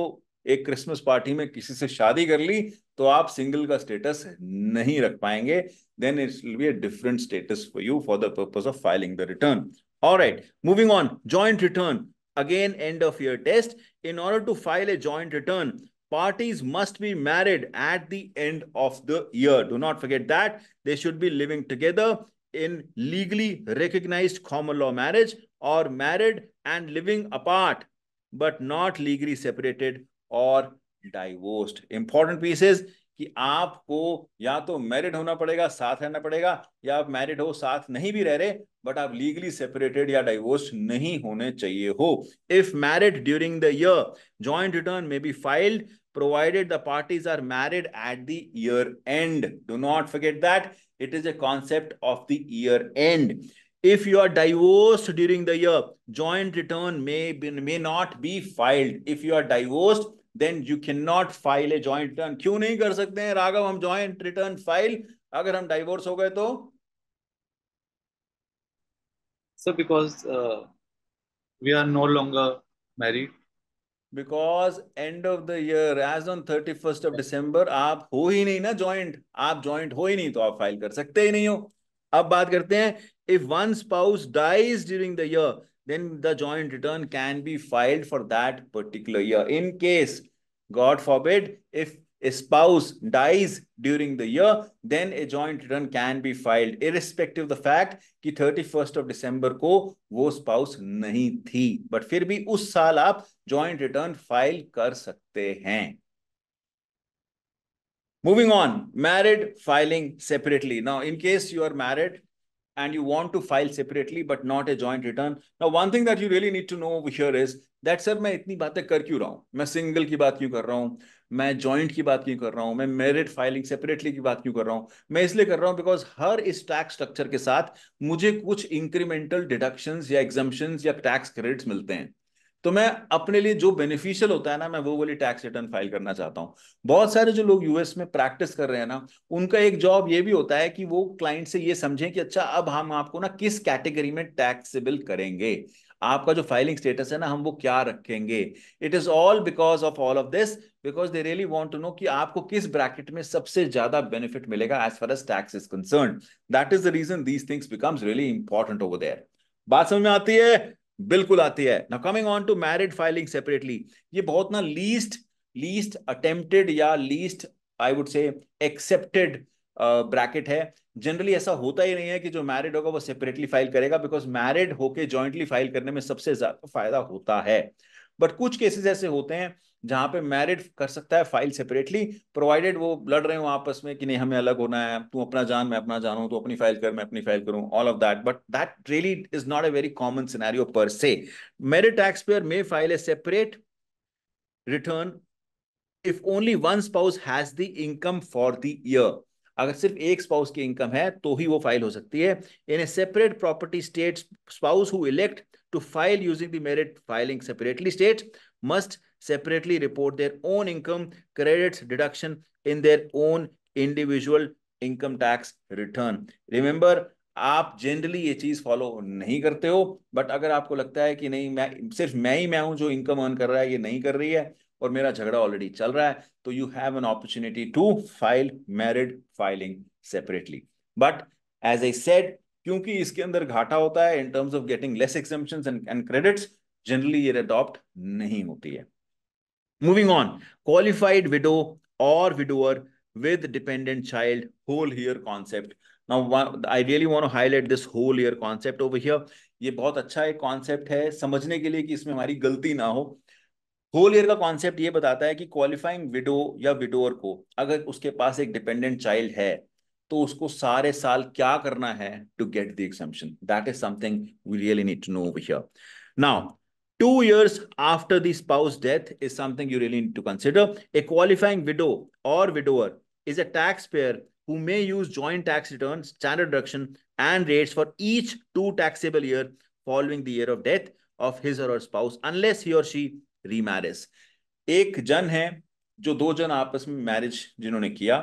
एक क्रिसमस पार्टी में किसी से शादी कर ली तो आप सिंगल का स्टेटस नहीं रख पाएंगे then it's be a different status for you for the purpose of filing the return All right, moving on, joint return. Again, end of year test. In order to file a joint return, parties must be married at the end of the year. Do not forget that. They should be living together in legally recognized common law marriage or married and living apart, but not legally separated or divorced. Important pieces. कि आपको या तो married होना पड़ेगा साथ रहना पड़ेगा या आप मैरिड हो साथ नहीं भी रह रहे बट आप लीगली सेपरेटेड या डाइवोर्स नहीं होने चाहिए हो if married during the year joint return may be filed provided the parties are married at the year end do not forget that it is a concept of the year end If you are divorced during the year, joint return may be may not be filed. If you are divorced, then you can not file a joint return क्यों नहीं कर सकते हैं राघव हम joint return file अगर हम divorce हो गए तो sir because we are no longer married because end of the year as on thirty first of December आप हो ही नहीं ना ज्वाइंट आप ज्वाइंट हो ही नहीं तो आप फाइल कर सकते ही नहीं हो अब बात करते हैं if one spouse dies during the year then the joint return can be filed for that particular year. In case, God forbid, if a spouse dies during the year, then a joint return can be filed, irrespective of the fact ki 31st of December ko wo spouse nahi thi but fir bhi us saal aap joint return file kar sakte hain Moving on, married filing separately. Now, in case you are married, and you want to file separately but not a joint return. Now, one thing that you really need to know over here is that sir मैं इतनी बातें कर क्यों रहा हूँ मैं single की बात क्यों कर रहा हूँ मैं जॉइंट की बात क्यों कर रहा हूँ मैं मेरिट फाइलिंग सेपरेटली की बात क्यों कर रहा हूँ मैं इसलिए कर रहा हूँ बिकॉज हर इस टैक्स स्ट्रक्चर के साथ मुझे कुछ इंक्रीमेंटल डिडक्शंस या एग्जाम्शन या टैक्स क्रेडिट्स मिलते हैं तो मैं अपने लिए जो बेनिफिशियल होता है ना मैं वो वाली टैक्स रिटर्न फाइल करना चाहता हूँ बहुत सारे जो लोग यूएस में प्रैक्टिस कर रहे हैं ना उनका एक जॉब ये भी होता है कि वो क्लाइंट से ये समझें कि अच्छा अब हम आपको ना किस कैटेगरी में टैक्सेबल करेंगे आपका जो फाइलिंग स्टेटस है ना हम वो क्या रखेंगे it is all because of all of this because they really want to know कि आपको किस ब्रैकेट में सबसे ज्यादा बेनिफिट मिलेगा as far as tax is concern that is the reason these things becomes really important over there बात समझ में आती है बिल्कुल आती है ना coming on to married filing separately ये बहुत ना लीस्ट लीस्ट अटेम्प्टेड या लीस्ट आई वुड से एक्सेप्टेड ब्रैकेट है जनरली ऐसा होता ही नहीं है कि जो मैरिड होगा वो सेपरेटली फाइल करेगा बिकॉज मैरिड होके जॉइंटली फाइल करने में सबसे ज्यादा फायदा होता है बट कुछ केसेस ऐसे होते हैं जहां पे मैरिड कर सकता है फाइल सेपरेटली प्रोवाइडेड वो लड़ रहे हो आपस में कि नहीं हमें अलग होना है तू अपना जान मैं अपना जानू तू अपनी फाइल कर मैं अपनी फाइल करूं all of that but that really is not a very common scenario per se married taxpayer may file a separate return if only one spouse has the income for the year अगर सिर्फ एक spouse की income है तो ही वो file हो सकती है in a separate property state spouse who elect to file using the married filing separately state must separately report their own income credits deduction in their own individual income tax return. Remember, आप generally ये चीज follow नहीं करते हो but अगर आपको लगता है कि नहीं मैं सिर्फ मैं ही मैं हूं जो इनकम अर्न कर रहा है ये नहीं कर रही है और मेरा झगड़ा ऑलरेडी चल रहा है तो you have an opportunity to file married filing separately but as A set क्योंकि इसके अंदर घाटा होता है in terms of getting less exemption and credits generally ये अडॉप्ट नहीं होती है Moving on, qualified widow or widower with dependent child, whole year concept. Now, I really want to highlight this whole year concept over here. ये बहुत अच्छा एक concept है समझने के लिए कि इसमें हमारी गलती ना हो होल ईयर का कॉन्सेप्ट ये बताता है कि क्वालिफाइंग विडो या विडोअर को अगर उसके पास एक डिपेंडेंट चाइल्ड है तो उसको सारे साल क्या करना है to get the exemption that is something we really need to know over here now two years after the spouse death is something you really need to consider. A qualifying widow or widower is a taxpayer who may use joint tax returns, standard deduction, and rates for each two taxable year following the year of death of his or her spouse unless he or she remarries. एक जन है जो दो जन आपस में marriage जिन्होंने किया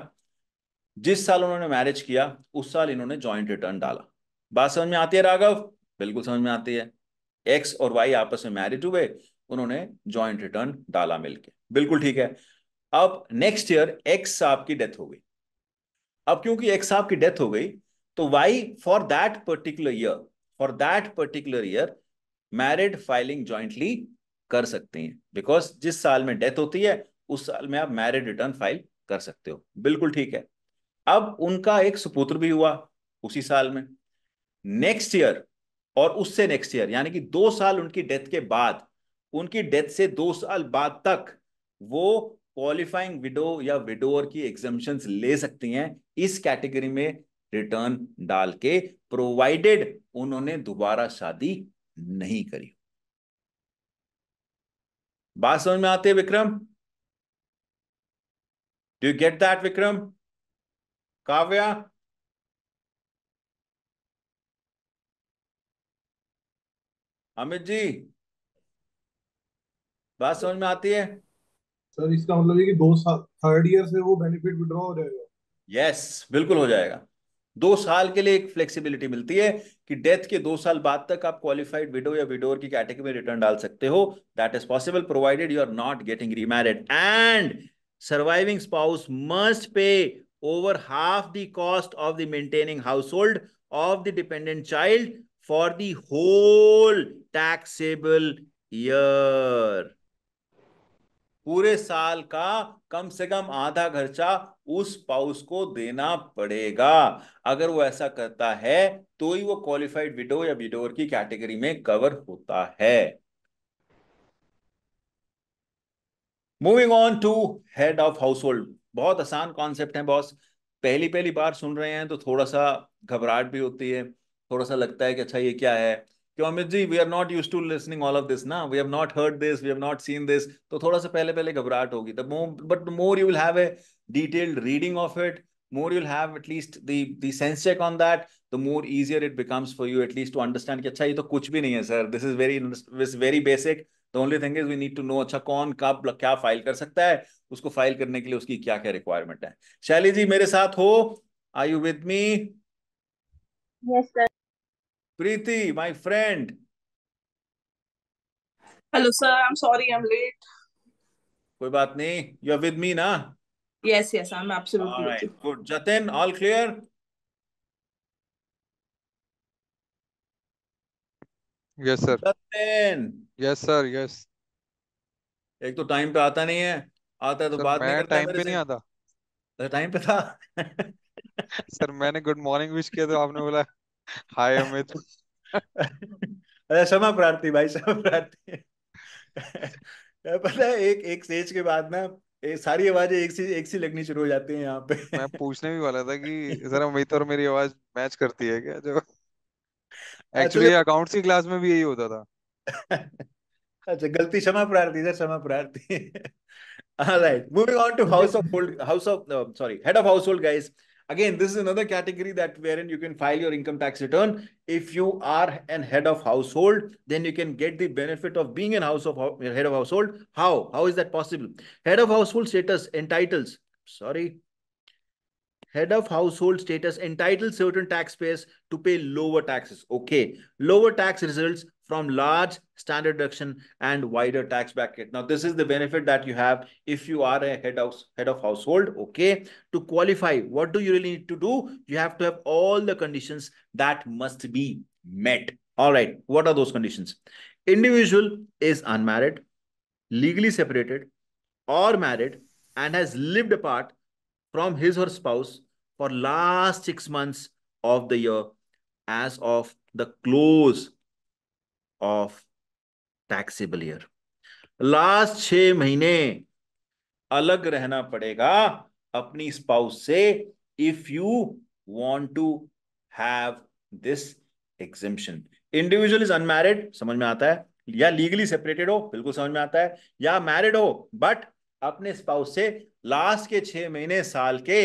जिस साल उन्होंने मैरिज किया उस साल इन्होंने जॉइंट रिटर्न डाला बात समझ में आती है राघव बिल्कुल समझ में आती है एक्स और वाई आपस में मैरिड हुए उन्होंने ज्वाइंट रिटर्न डाला मिलके बिल्कुल ठीक है अब नेक्स्ट ईयर एक्स साहब की डेथ हो गई अब क्योंकि एक्स साहब की डेथ हो गई तो why for that particular year for that particular year married filing jointly कर सकते हैं बिकॉज जिस साल में डेथ होती है उस साल में आप मैरिड रिटर्न फाइल कर सकते हो बिल्कुल ठीक है अब उनका एक सुपुत्र भी हुआ उसी साल में नेक्स्ट ईयर और उससे नेक्स्ट ईयर यानी कि दो साल उनकी डेथ के बाद उनकी डेथ से दो साल बाद तक वो क्वालिफाइंग विडो या विडोअर की एग्जाम ले सकती हैं इस कैटेगरी में रिटर्न डाल के प्रोवाइडेड उन्होंने दोबारा शादी नहीं करी बात समझ में आते है Vikram do get that Vikram Kavya Amit ji बात समझ में आती है सर इसका मतलब है कि दो साल थर्ड ईयर से वो बेनिफिट विड्रॉ हो जाएगा यस yes, बिल्कुल हो जाएगा दो साल के लिए एक फ्लेक्सिबिलिटी मिलती है कि डेथ के दो साल बाद तक आप क्वालिफाइड विडो या विडोर की कैटेगरी में रिटर्न डाल सकते हो that is possible provided you are not getting remarried and surviving spouse must pay over half the cost of the maintaining household of the dependent child for the whole taxable year. पूरे साल का कम से कम आधा खर्चा उस पाउस को देना पड़ेगा अगर वो ऐसा करता है तो ही वो क्वालिफाइड विडो या विडोर की कैटेगरी में कवर होता है moving on to head of house household बहुत आसान कॉन्सेप्ट है बॉस पहली पहली बार सुन रहे हैं तो थोड़ा सा घबराहट भी होती है थोड़ा सा लगता है कि अच्छा ये क्या है क्यों Amit ji we are not use to listening all of this ना we have not heard this we have not seen this तो थोड़ा सा पहले पहले घबराहट होगी but more you will have a detailed reading of it more you'll have at least the sense check on that the more easier it becomes for you at least to understand अच्छा ये तो कुछ भी नहीं है sir this is very is very basic the only thing is we need to know अच्छा कौन कब क्या फाइल कर सकता है उसको फाइल करने के लिए उसकी क्या क्या रिक्वायरमेंट है शैली जी मेरे साथ हो I you with me yes sir Preeti, my friend. Hello, sir. I'm sorry, I'm late. कोई बात नहीं यू आर विद मी ना yes yes I am absolutely good Jatin all clear yes sir Jatin yes sir yes एक तो time पे आता नहीं है आता है तो बात नहीं करता टाइम पे नहीं आता टाइम पे था सर मैंने गुड मॉर्निंग विश किया तो आपने बोला हाय अमित अरे क्षमा प्रार्थी भाई क्षमा प्रार्थी पता है एक एक स्टेज के बाद ना एक सारी आवाजें एक सी एक सी लगनी शुरू हो जाती हैं यहाँ पे मैं पूछने भी वाला था कि जरा अमित और मेरी आवाज मैच करती है क्या जो एक्चुअली अकाउंट्स की क्लास में भी यही होता था अच्छा गलती क्षमा प्रार्थी सर क्षमा प्रार्थी All moving on to house of hold house of sorry head of house hold Household, Again, this is another category that wherein you can file your income tax return. If you are an head of household, then you can get the benefit of being a house of head of household. How? How is that possible? Head of household status entitles, sorry, head of household status entitles certain taxpayers to pay lower taxes. Okay, lower tax results from large standard deduction and wider tax bracket. Now, this is the benefit that you have if you are a head of, head of household, okay? To qualify, what do you really need to do? You have to have all the conditions that must be met. All right, what are those conditions? Individual is unmarried, legally separated or married and has lived apart from his or her spouse for last six months of the year as of the close of taxable year last छह महीने अलग रहना पड़ेगा अपनी spouse से if you want to have this exemption individual is unmarried समझ में आता है या लीगली सेपरेटेड हो बिल्कुल समझ में आता है या मैरिड हो बट अपने स्पाउस से लास्ट के छह महीने साल के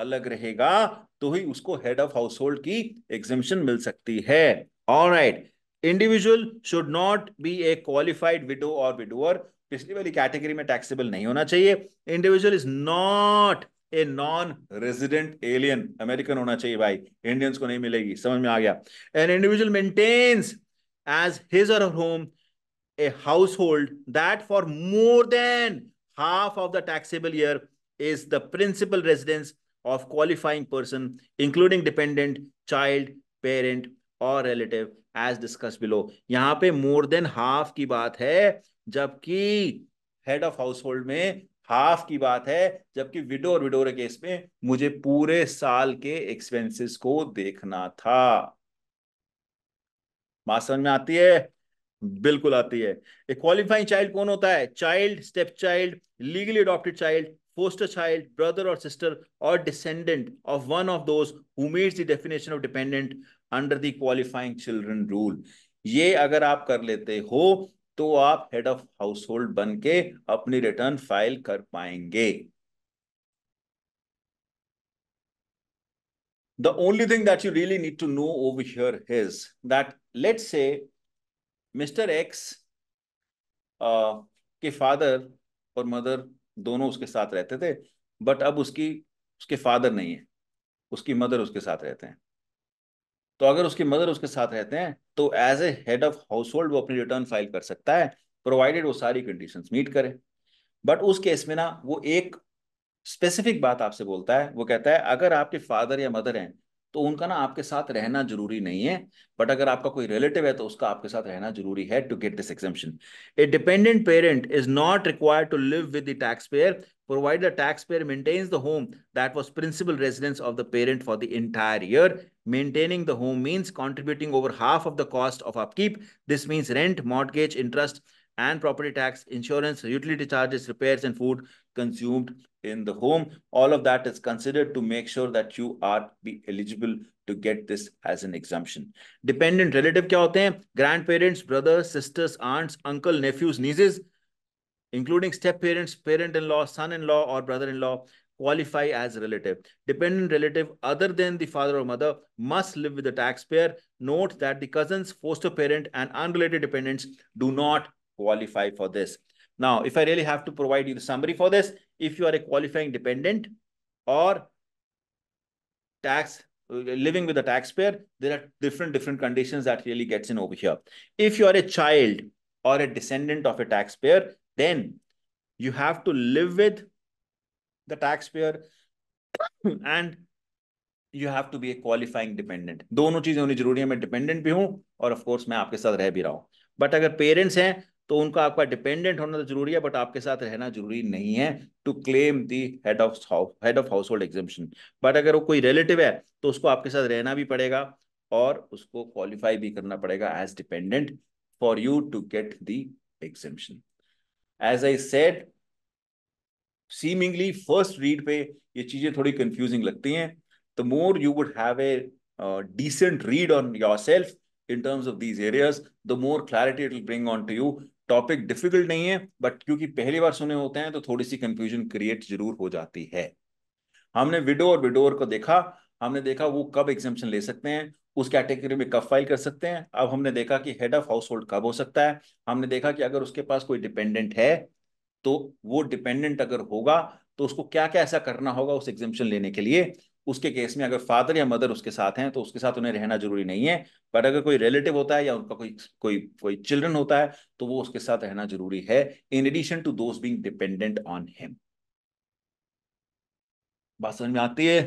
अलग रहेगा तो ही उसको हेड ऑफ हाउस होल्ड की एग्जिमशन मिल सकती है all right right. Individual should not be a qualified widow or widower पिछली वाली कैटेगरी में टैक्सेबल नहीं होना चाहिए individual is not a non resident alien American होना चाहिए भाई इंडियंस को नहीं मिलेगी समझ में आ गया an individual maintains as his or home a house hold that for more than half of the taxable year is the principal residence of qualifying person, including dependent, child, parent, or relative as discuss below यहाँ पे more than half की बात है जबकि head of house hold में half की बात है जबकि विडो और विडोर केस में मुझे पूरे साल के एक्सपेंसेस को देखना था बात समझ में आती है बिल्कुल आती है ए क्वालिफाइंग चाइल्ड कौन होता है child step child legally adopted child foster child brother or sister or descendant of one of those who meets the definition of dependent under the qualifying children rule ये अगर आप कर लेते हो तो आप हेड ऑफ हाउस होल्ड बन के अपनी रिटर्न फाइल कर पाएंगे the only thing that you really need to know over here is that let say mister X के फादर और मदर दोनों उसके साथ रहते थे बट अब उसकी उसके फादर नहीं है उसकी मदर उसके साथ रहते हैं तो अगर उसकी मदर उसके साथ रहते हैं तो as a head of house hold वो अपनी रिटर्न फाइल कर सकता है प्रोवाइडेड वो सारी कंडीशन मीट करे बट उस केस में ना वो एक स्पेसिफिक बात आपसे बोलता है वो कहता है अगर आपके फादर या मदर हैं तो उनका ना आपके साथ रहना जरूरी नहीं है बट अगर आपका कोई रिलेटिव है तो उसका आपके साथ रहना जरूरी है to get this exception a dependent parent is not required to live with the tax payer provide the tax payer maintains the home that was principal residence of the parent for the entire year maintaining the home means contributing over half of the cost of upkeep this means rent mortgage interest and property tax insurance utility charges repair and food consumed in the home. All of that is considered to make sure that you are be eligible to get this as an exemption. Dependent relative क्या होते हैं? Grandparents, brothers, sisters, aunts, uncle, nephews, nieces, including step parents, parent-in-law, son-in-law, or brother-in-law qualify as relative. Dependent relative other than the father or mother must live with the taxpayer. Note that the cousins, foster parent, and unrelated dependents do not qualify for this. Now, if I really have to provide you the summary for this, if you are a qualifying dependent or tax living with a taxpayer, there are different, different conditions that really gets in over here. If you are a child or a descendant of a taxpayer, then you have to live with the taxpayer and to be a qualifying dependent. Qualifying dependent दोनों चीजें होनी जरूरी है मैं dependent भी हूँ or of course आपके साथ रह भी रहा हूँ But अगर parents हैं तो उनका आपका डिपेंडेंट होना तो जरूरी है बट आपके साथ रहना जरूरी नहीं है to claim the head of head of house hold exemption but अगर वो कोई रिलेटिव है तो उसको आपके साथ रहना भी पड़ेगा और उसको क्वालिफाई भी करना पड़ेगा as dependent for you to get the exemption as I said seemingly first read पे ये चीजें थोड़ी कंफ्यूजिंग लगती हैं the more you would have a read on yourself in terms of these areas the more clarity it will bring on to you topic difficult नहीं है but क्योंकि पहली बार सुने होते हैं तो थोड़ी सी कंफ्यूजन क्रिएट जरूर हो जाती है हमने विडो और विडोर को देखा हमने देखा वो कब एग्जामेशन ले सकते हैं उस कैटेगरी में कब फाइल कर सकते हैं अब हमने देखा कि हेड ऑफ हाउस होल्ड कब हो सकता है हमने देखा कि अगर उसके पास कोई डिपेंडेंट है तो वो डिपेंडेंट अगर होगा तो उसको क्या क्या ऐसा करना होगा उस एग्जामेशन लेने के लिए उसके केस में अगर फादर या मदर उसके साथ हैं तो उसके साथ उन्हें रहना जरूरी नहीं है पर अगर कोई रिलेटिव होता है या उनका कोई कोई कोई चिल्ड्रन होता है तो वो उसके साथ रहना जरूरी है in addition to those being dependent on him बात समझ में आती है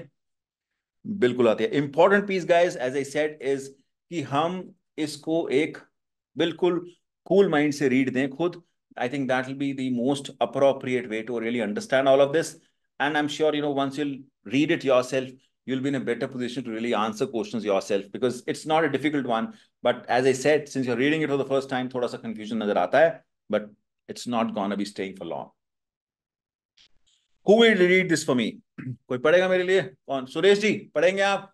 बिल्कुल आती है important piece guys as A said is कि हम इसको एक बिल्कुल कूल माइंड से रीड दें खुद I think that will be the most appropriate way to really understand all of this And I'm sure, you know, once you'll read it yourself, you'll be in a better position to really answer questions yourself because it's not a difficult one. But as I said, since you're reading it for the first time, thoda sa confusion nazar aata hai, but it's not gonna be staying for long. Who will read this for me? कोई पढ़ेगा मेरे लिए कौन सुरेश जी पढ़ेंगे आप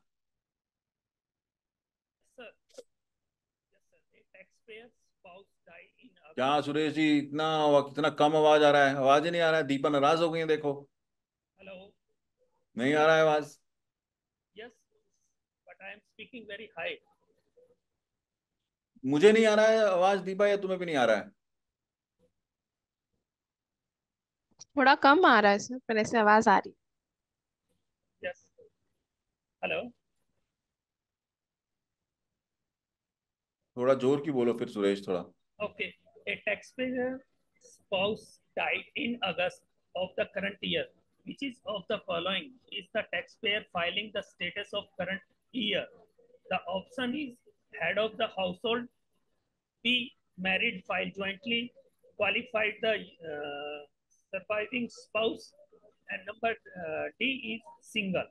क्या सुरेश जी इतना कितना कम आवाज आ रहा है आवाज ही नहीं आ रहा है दीपा नाराज हो गई है देखो नहीं आ रहा है आवाज yes but I am speaking very high मुझे नहीं आ रहा है आवाज दीपा या तुम्हें भी नहीं आ रहा है थोड़ा कम आ रहा है सर पर ऐसे आवाज आ रही यस हेलो थोड़ा जोर की बोलो फिर सुरेश थोड़ा okay a tax payer spouse died in August of the current year which is of the following is the taxpayer filing the status of current year the option is head of the household b married file jointly qualified the uh, surviving spouse and number uh, d is single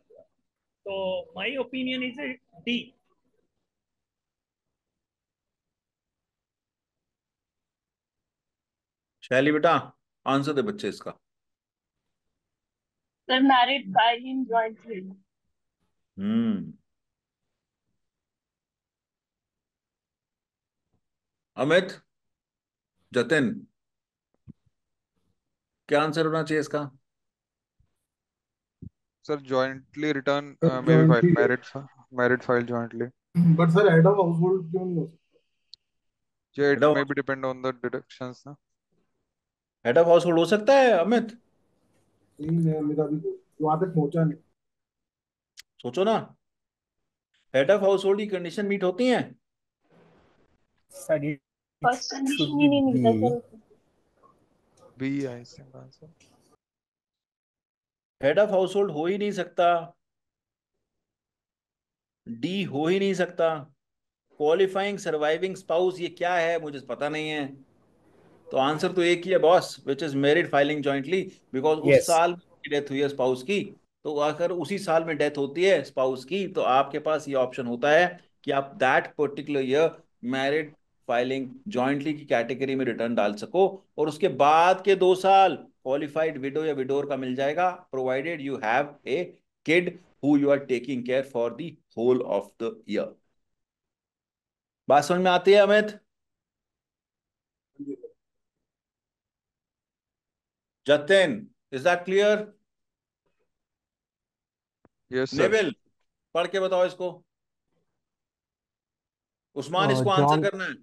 so my opinion is a d शैली बेटा answer दे बच्चे इसका They're married by him jointly. Hmm. Amit Jatin क्या answer होना चाहिए इसका sir jointly return may be file married married file jointly but sir head of household क्यों नहीं हो सकता ये it may be depend on the deductions ना हेड ऑफ हाउसहोल्ड हो सकता है अमित सोचो ना हेड ऑफ हाउस होल्ड की कंडीशन मीट होती है हेड ऑफ हाउस होल्ड हो ही नहीं सकता डी हो ही नहीं सकता क्वालिफाइंग सर्वाइविंग स्पाउस ये क्या है मुझे पता नहीं है तो आंसर तो एक ही है boss which is married filing jointly because उस साल डेथ हुई है स्पाउस की तो अगर उसी साल में डेथ होती है स्पाउस की तो आपके पास ये ऑप्शन होता है कि आप that particular year married filing jointly की कैटेगरी में रिटर्न डाल सको और उसके बाद के दो साल क्वालिफाइड विडो या विडोर का मिल जाएगा provided you have a kid who you are taking care for the whole of the year बात समझ में आती है Amit Jatin, is that clear? Yes, sir. Neville, पढ़ के बताओ इसको उस्मान uh, इसको John, आंसर करना है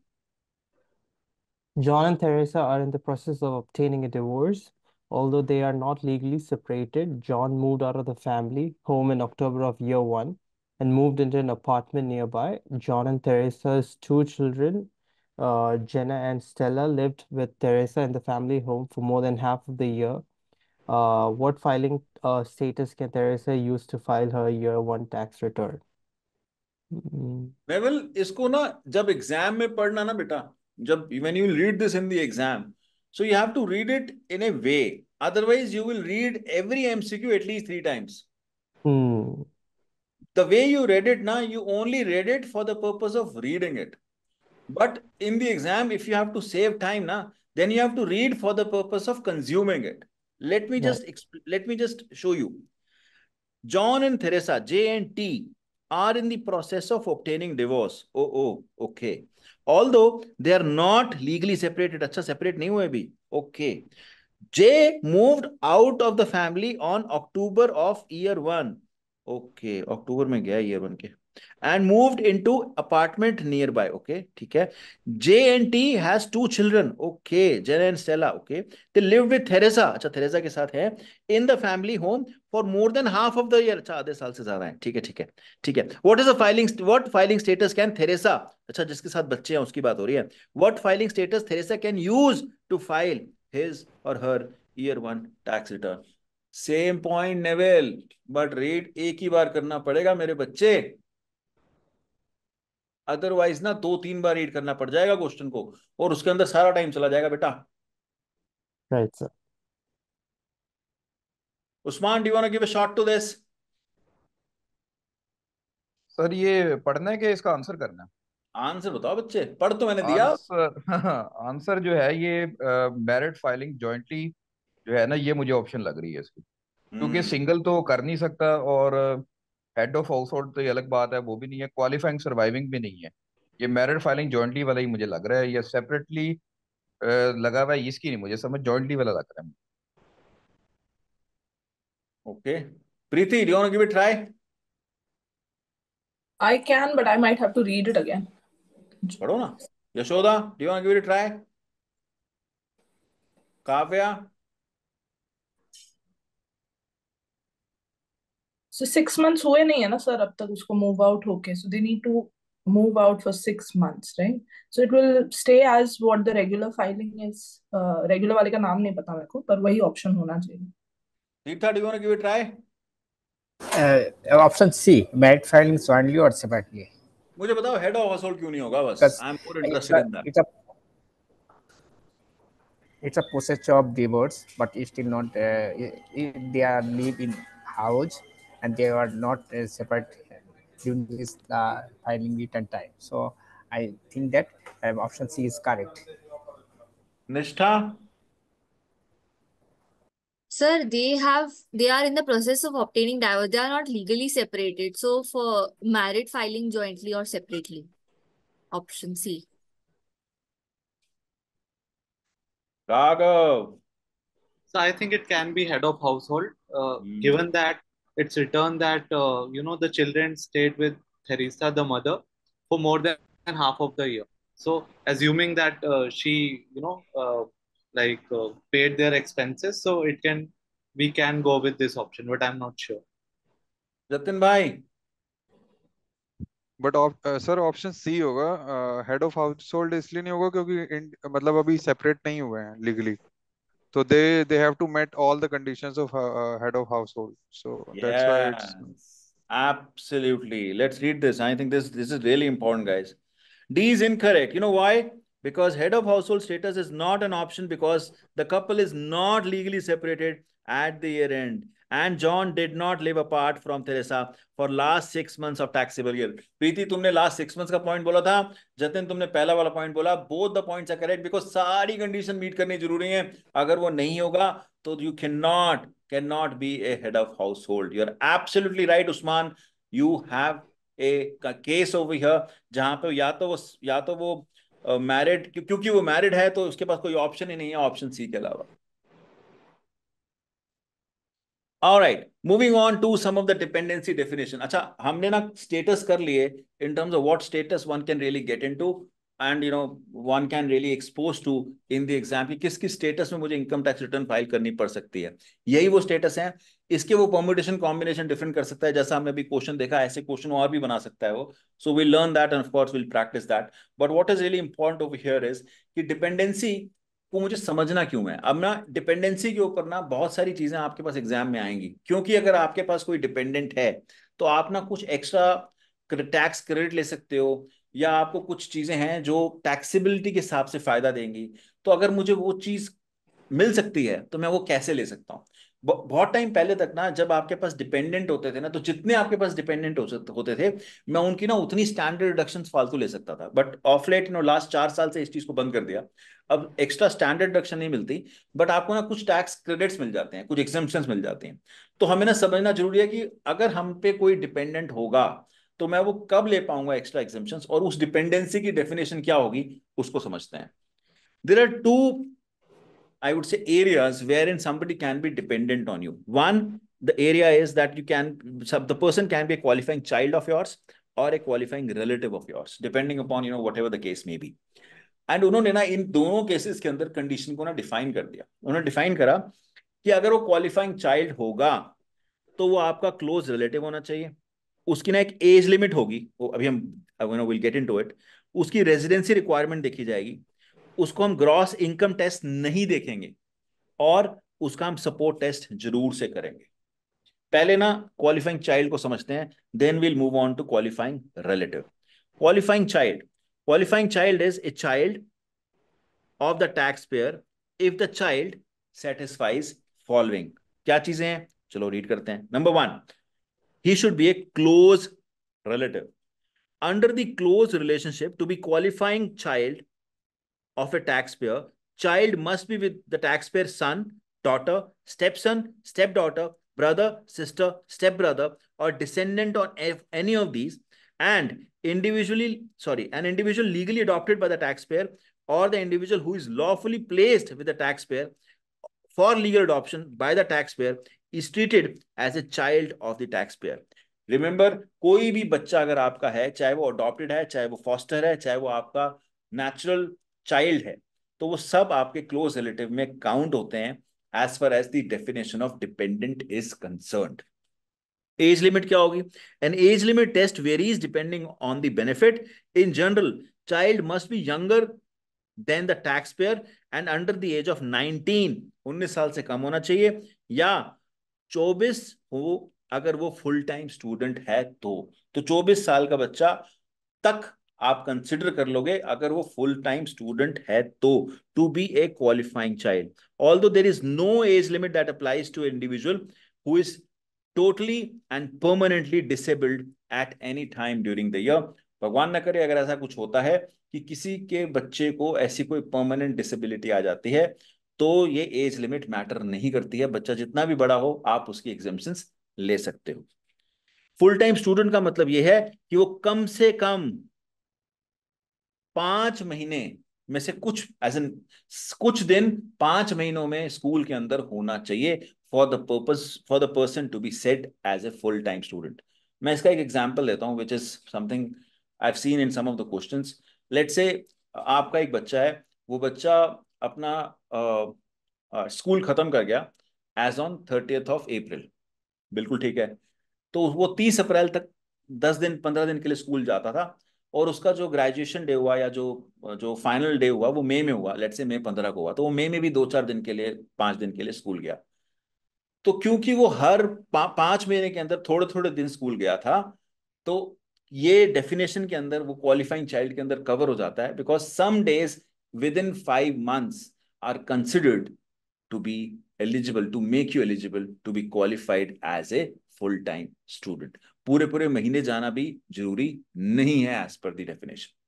John and Theresa are in the process of obtaining a divorce. Although they are not legally separated, John moved out of the family home in October of year one and moved into an apartment nearby. John and Teresa's two children uh, Jenna and Stella lived with Teresa in the family home for more than half of the year. Uh, what filing uh, status can Teresa use to file her year one tax return? Neville, mm-hmm. इसको ना जब exam में पढ़ना ना बेटा जब when you read this in the exam, so you have to read it in a way. Otherwise, you will read every MCQ at least three times. Hmm. The way you read it now, you only read it for the purpose of reading it. But in the exam, if you have to save time, na, then you have to read for the purpose of consuming it. Let me just let me just show you. John and Theresa, J and T, are in the process of obtaining divorce. Oh, oh, okay. Although they are not legally separated. Acha, separate nahi hue abhi. Okay. J moved out of the family on October of year one. Okay. October mein gaya year one ke. And moved into apartment nearby okay ठीक है J and T has two children okay Jane and Stella okay they live with Theresa अच्छा Theresa के साथ है in the family home for more than half of the year अच्छा आधे साल से ज्यादा है ठीक है ठीक है ठीक है what is the filing what filing status can Theresa अच्छा जिसके साथ बच्चे हैं उसकी बात हो रही है what filing status Theresa can use to file his or her year 1 tax return same point नेवेल बट रीड एक ही बार करना पड़ेगा मेरे बच्चे अदरवाइज ना दो तीन बार रीड करना पड़ जाएगा क्वेश्चन को और उसके अंदर सारा टाइम चला जाएगा बेटा right sir Usman do want give a shot to this sir ये पढ़ना है कि इसका आंसर करना है आंसर बताओ बच्चे पढ़ तो मैंने दिया आंसर आंसर जो है ये मेरिट फाइलिंग जॉइंटली जो है ना ये मुझे ऑप्शन लग रही है इसकी क्योंकि सिंगल hmm. तो कर नहीं सकता और हेड ऑफ हाउस होल्ड तो ये अलग बात है वो भी नहीं है क्वालिफाइंग सर्वाइविंग भी नहीं है ये मैरिड फाइलिंग जॉइंटली वाला ही मुझे लग रहा है या सेपरेटली लगा हुआ है इसकी नहीं मुझे समझ जॉइंटली वाला लग रहा है okay Preeti do want give it try I can but I might have to read it again पढ़ो ना Yashoda do want give it try Kavya so six months हुए नहीं है ना सर अब तक उसको मूव आउट होके so they need to move out for six months, right? So it will stay as what the regular filing is. Uh, regular वाले का नाम नहीं पता मेरे को पर वही ऑप्शन होना चाहिए. Deepta, do you want to give it a try? Uh, option C, merit filing jointly or separately. मुझे बताओ हेड ऑफ हॉसहोल्ड क्यों नहीं होगा बस I am more interested in that it's a it's a process of divorce but it's still not uh, they are live in house and they were not uh, separate during this uh, filing return time. So I think that um, option C is correct. Nishtha? Sir, they have they are in the process of obtaining divorce. They are not legally separated. So for married filing jointly or separately. Option C. Raghav. So I think it can be head of household. Uh, mm. Given that it's written that uh, you know the children stayed with Theresa, the mother, for more than half of the year. So assuming that uh, she, you know, uh, like uh, paid their expenses, so it can we can go with this option, but I'm not sure. Jatin bhai. But sir option C होगा head of house hold इसलिए नहीं होगा क्योंकि मतलब अभी separate नहीं हुए हैं legally so they they have to met all the conditions of uh, uh head of household so yes. that's why it's absolutely let's read this i think this this is really important guys d is incorrect you know why because head of household status is not an option because the couple is not legally separated at the year end and John did not live apart from Theresa for last six months of taxable year Preeti तुमने last six months का point बोला था जतिन तुमने पहला वाला पॉइंट बोला both the points are correct because सारी कंडीशन मीट करनी जरूरी है अगर वो नहीं होगा तो you can not can not be a head of house hold you are absolutely right Usman you have A case over here जहां पे या तो वो या तो वो मैरिड uh, क्योंकि वो मैरिड है तो उसके पास कोई ऑप्शन ही नहीं है ऑप्शन सी के अलावा Alright, moving on to some of the dependency definition. अच्छा हमने ना status कर लिए in terms of what status one can really get into and you know one can really expose to in the exam कि किसकी status में मुझे income tax return file करनी पड़ सकती है यही वो status है इसके वो permutation combination different कर सकता है जैसा हमने अभी question देखा ऐसे question और भी बना सकता है वो so we learn that and of course we'll practice that but what is really important over here is कि dependency को मुझे समझना क्यों है अब ना डिपेंडेंसी के ऊपर ना बहुत सारी चीजें आपके पास एग्जाम में आएंगी क्योंकि अगर आपके पास कोई डिपेंडेंट है तो आप ना कुछ एक्स्ट्रा टैक्स क्रेडिट ले सकते हो या आपको कुछ चीजें हैं जो टैक्सीबिलिटी के हिसाब से फायदा देंगी तो अगर मुझे वो चीज मिल सकती है तो मैं वो कैसे ले सकता हूँ बहुत टाइम पहले तक ना जब आपके पास डिपेंडेंट होते थे ना तो जितने आपके पास डिपेंडेंट हो होते थे मैं उनकी ना उतनी स्टैंडर्ड रिडक्शन फालतू ले सकता था but of late no last चार साल से इस चीज को बंद कर दिया अब एक्स्ट्रा स्टैंडर्ड रिडक्शन नहीं मिलती बट आपको ना कुछ टैक्स क्रेडिट्स मिल जाते हैं कुछ एग्जामेशन मिल जाते हैं तो हमें ना समझना जरूरी है कि अगर हम पे कोई डिपेंडेंट होगा तो मैं वो कब ले पाऊंगा एक्स्ट्रा एग्जामेशन और उस डिपेंडेंसी की डेफिनेशन क्या होगी उसको समझते हैं there are two I would say areas wherein somebody can be dependent on you. One, the area is that you can, the person can be a qualifying child of yours or a qualifying relative of yours, depending upon, you know, whatever the case may be. And उन्होंने ना इन दोनों cases के अंदर condition को ना define कर दिया उन्होंने डिफाइन करा कि अगर वो क्वालिफाइंग चाइल्ड होगा तो वो आपका क्लोज रिलेटिव होना चाहिए उसकी ना एक एज लिमिट होगी वो अभी हम no will get into it उसकी रेजिडेंसी रिक्वायरमेंट देखी जाएगी उसको हम ग्रॉस इनकम टेस्ट नहीं देखेंगे और उसका हम सपोर्ट टेस्ट जरूर से करेंगे पहले ना क्वालिफाइंग चाइल्ड को समझते हैं then will move on to qualifying relative qualifying child qualifying child is a child of the tax payer if the child satisfies following क्या चीजें हैं चलो रीड करते हैं number one he should be a close relative under the close relationship to be qualifying child of a taxpayer, child must be with the taxpayer's son, daughter, stepson, stepdaughter, brother, sister, stepbrother, or descendant on any of these, and individually, sorry, an individual legally adopted by the taxpayer or the individual who is lawfully placed with the taxpayer for legal adoption by the taxpayer is treated as a child of the taxpayer. Remember, कोई भी बच्चा अगर आपका है चाहे वो adopted है चाहे वो foster है चाहे वो आपका natural चाइल्ड है तो वो सब आपके क्लोज रिलेटिव में काउंट होते हैं as far as the definition of dependent is concern age limit क्या होगी an age limit test varies depending on the benefit in general child must be younger than the tax payer and under the age of 19 उन्नीस साल से कम होना चाहिए या 24 हो अगर वो फुल टाइम स्टूडेंट है तो तो 24 साल का बच्चा तक आप कंसिडर कर लोगे अगर वो फुल टाइम स्टूडेंट है तो to be a qualifying child all though there is no age limit that applies to individual who is totally and permanently disabled at any time during the year भगवान न करे अगर ऐसा कुछ होता है कि किसी के बच्चे को ऐसी कोई परमानेंट डिसेबिलिटी आ जाती है तो ये एज लिमिट मैटर नहीं करती है बच्चा जितना भी बड़ा हो आप उसकी एग्जामेशन ले सकते हो फुल टाइम स्टूडेंट का मतलब ये है कि वो कम से कम पांच महीने में से कुछ एज एन कुछ दिन पांच महीनों में स्कूल के अंदर होना चाहिए for the purpose for the person to be set as a full time student मैं इसका एक एग्जाम्पल देता हूँ which is something I seen in some of the question let say आपका एक बच्चा है वो बच्चा अपना स्कूल uh, uh, खत्म कर गया as on thirtieth of April बिल्कुल ठीक है तो वो तीस अप्रैल तक दस दिन पंद्रह दिन के लिए स्कूल जाता था और उसका जो ग्रेजुएशन डे हुआ या जो जो फाइनल डे हुआ वो मई में हुआ लेट से मई पंद्रह को हुआ तो वो मई में भी दो चार दिन के लिए पांच दिन के लिए स्कूल गया तो क्योंकि वो हर पा, पांच महीने के अंदर थोड़े थोड़े दिन स्कूल गया था तो ये डेफिनेशन के अंदर वो क्वालिफाइंग चाइल्ड के अंदर कवर हो जाता है because some days within five months are considered to be eligible to make you eligible to be qualified as a full time student पूरे पूरे महीने जाना भी जरूरी नहीं है as per the definition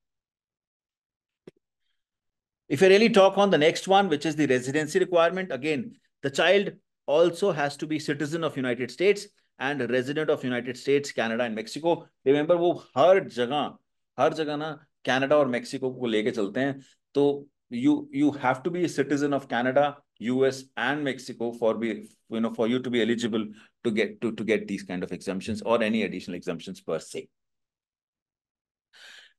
If I really talk on the next one, which is the residency requirement, again, the child also has to be citizen of United States and resident of United States, Canada and Mexico. Remember, वो हर जगह हर जगह ना Canada और Mexico को लेके चलते हैं तो you you have to be citizen of Canada US and Mexico for be you know for you to be eligible to get to, to get these kind of exemptions or any additional exemptions per se.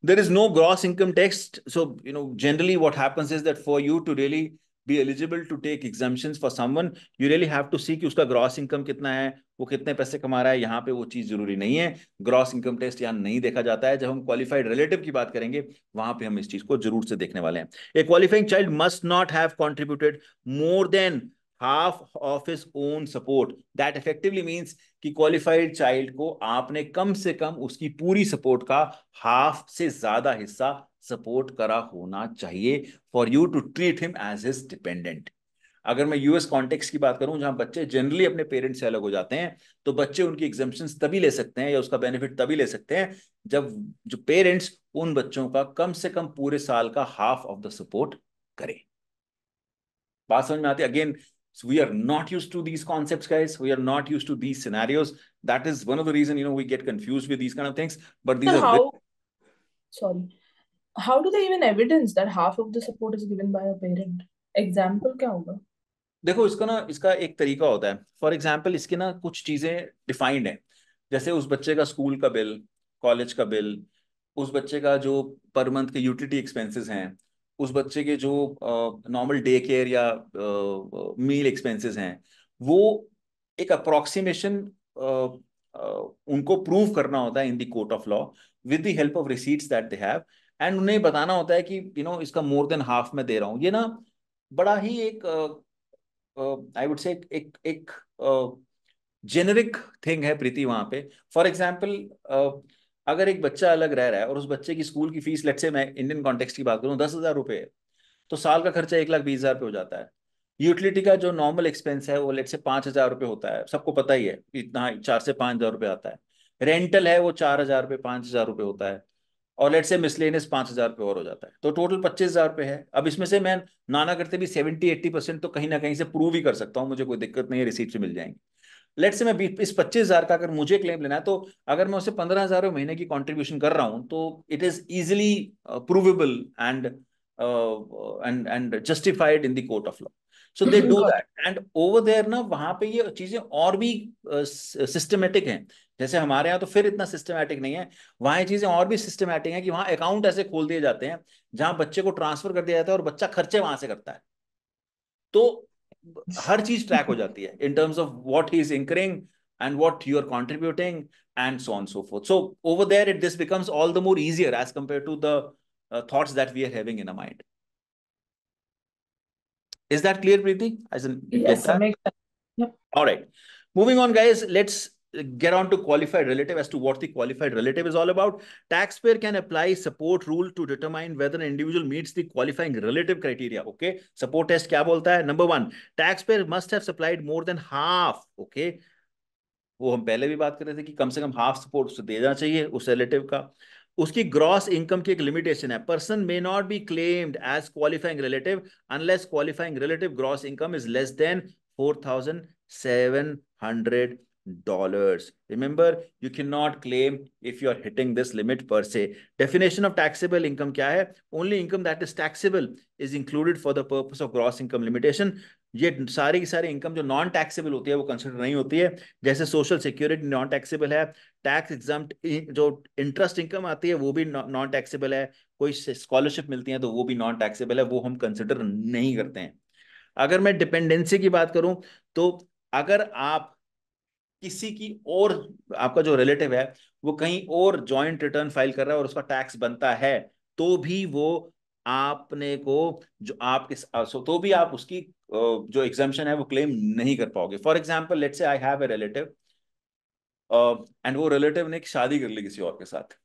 There is no gross income tax. So, you know, generally what happens is that for you to really be eligible to take exemptions for someone you really have to see कि उसका gross income कितना है वो कितने पैसे कमा रहा है यहाँ पे वो चीज़ जरूरी नहीं है ग्रॉस इनकम टेस्ट यहाँ नहीं देखा जाता है जब हम क्वालिफाइड रिलेटिव की बात करेंगे वहां पे हम इस चीज को जरूर से देखने वाले हैं a qualifying child must not have contributed more than half of his own support that effectively means कि क्वालिफाइड चाइल्ड को आपने कम से कम उसकी पूरी सपोर्ट का हाफ से ज्यादा हिस्सा सपोर्ट करा होना चाहिए for you to treat him as his dependent अगर मैं यूएस कॉन्टेक्स की बात करूं जहां बच्चे जनरली अपने पेरेंट्स से अलग हो जाते हैं तो बच्चे उनकी एग्जेपन तभी ले सकते हैं या उसका बेनिफिट तभी ले सकते हैं जब जो पेरेंट्स उन बच्चों का कम से कम पूरे साल का हाफ ऑफ द सपोर्ट करें बात समझ में आती है again we are not use to these concept guys we are not used to these scenarios that is one of the reason you know we get confused with these kind of things but these so are how do they even evidence that half of the support is given by a parent? Example kya hoga देखो इसका ना इसका एक तरीका होता है for example इसके ना कुछ चीजें डिफाइंड है जैसे उस बच्चे का स्कूल का बिल कॉलेज का बिल उस बच्चे का जो पर मंथ के यूटिलिटी एक्सपेंसेस हैं उस बच्चे के जो नॉर्मल डे केयर या मील एक्सपेंसेस हैं वो एक अप्रोक्सीमेशन उनको प्रूव करना होता है in the court of law with the help of receipts that they have and उन्हें बताना होता है कि यू नो इसका मोर देन हाफ मैं दे रहा हूँ ये ना बड़ा ही एक आई वुड से एक एक जेनरिक थिंग है प्रीति वहां पे फॉर एग्जाम्पल अगर एक बच्चा अलग रह रहा है और उस बच्चे की स्कूल की फीस लेट से मैं इंडियन कॉन्टेक्स्ट की बात करूँ दस हज़ार रुपये है तो साल का खर्चा एक लाख बीस हज़ार रुपये हो जाता है यूटिलिटी का जो नॉर्मल एक्सपेंस है वो लेट से पाँच हज़ार रुपये होता है सबको पता ही है इतना चार से पाँच हज़ार रुपये आता है रेंटल है वो चार हज़ार रुपये पाँच हज़ार रुपये होता है और लेट से मिसलेनियस पांच हजार रुपये और हो जाता है तो टोटल पच्चीस हजार रुपये है अब इसमें से मैं नाना करते भी सेवेंटी एट्टी परसेंट तो कहीं ना कहीं से प्रूव ही कर सकता हूँ मुझे कोई दिक्कत नहीं है रिसीट से मिल जाएंगे लेट से मैं इस पच्चीस हजार का अगर मुझे क्लेम लेना है तो अगर मैं उसे पंद्रह हजार महीने की कॉन्ट्रीब्यूशन कर रहा हूँ तो it is easily provable and and and justified in the court of law so they do that and over there ना वहां पे ये चीजें और भी सिस्टमेटिक uh, हैं जैसे हमारे यहाँ तो फिर इतना सिस्टमैटिक नहीं है वहां ये चीजें और भी सिस्टमैटिक है कि वहां अकाउंट ऐसे खोल दिए जाते हैं जहां बच्चे को ट्रांसफर कर दिया जाता है और बच्चा खर्चे वहां से करता है तो हर चीज ट्रैक हो जाती है in terms of what he is incurring and what you are contributing and so on so forth so over there it this becomes all the more easier as compare to the thoughts that we are having in a mind Is that clear, Preeti? yes, that? Yep. All right. Moving on, guys. Let's get on to qualified relative as to what the qualified relative is all about. Taxpayer can apply support rule to determine whether an individual meets the qualifying relative criteria. Okay. Support test kya bolta hai? Number one, taxpayer must have supplied more than half. Okay. वो हम पहले भी बात कर रहे थे कि कम से कम हाफ सपोर्ट उसे देना चाहिए उस रिलेटिव का उसकी ग्रॉस इनकम की एक लिमिटेशन है person may not be claimed as qualifying relative unless qualifying relative gross income is less than four thousand seven hundred dollars. Remember, you cannot claim if you are hitting this limit per se. Definition of taxable income kya hai Only income that is taxable is included for the purpose of gross income limitation. ये सारी की सारी income जो non taxable होती है वो consider नहीं होती है जैसे सोशल सिक्योरिटी नॉन टैक्सेबल है टैक्स एग्जाम जो इंटरेस्ट इनकम आती है वो भी नॉन टैक्सेबल है कोई स्कॉलरशिप मिलती है तो वो भी नॉन टैक्सेबल है वो हम कंसिडर नहीं करते हैं अगर मैं डिपेंडेंसी की बात करूं तो अगर आप किसी की और आपका जो रिलेटिव है वो कहीं और ज्वाइंट रिटर्न फाइल कर रहा है और उसका टैक्स बनता है तो भी वो आपने को जो आपके तो भी आप उसकी जो एग्जामेशन है वो क्लेम नहीं कर पाओगे for example let say I have a relative and वो रिलेटिव ने शादी कर ली किसी और के साथ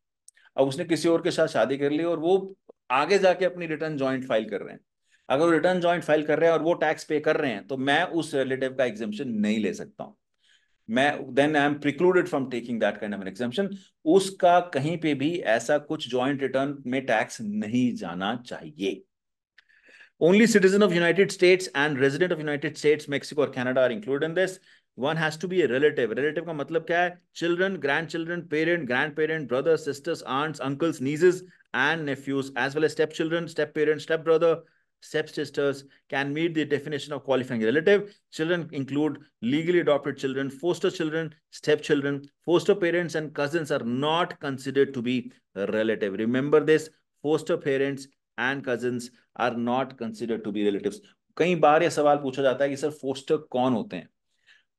अब उसने किसी और के साथ शादी कर ली और वो आगे जाके अपनी रिटर्न ज्वाइंट फाइल कर रहे हैं अगर वो रिटर्न ज्वाइंट फाइल कर रहे हैं और वो टैक्स पे कर रहे हैं तो मैं उस रिलेटिव का एग्जामेशन नहीं ले सकता हूँ मैं then I am precluded from taking that kind of an exemption उसका कहीं पे भी ऐसा कुछ जॉइंट रिटर्न में टैक्स नहीं जाना चाहिए only citizen of United States and resident of United States Mexico और Canada are included in this one has to be relative relative का मतलब क्या है children grand children parent grand parent brother sisters aunts uncles nieces and nephews as well step children step parent step brother stepsisters can meet the definition of qualifying relative. Children include legally adopted children, foster children, stepchildren. Foster parents and cousins are not considered to be relative. Remember this, foster parents and cousins are not considered to be relatives. कई बार यह सवाल पूछा जाता है कि sir poster कौन होते हैं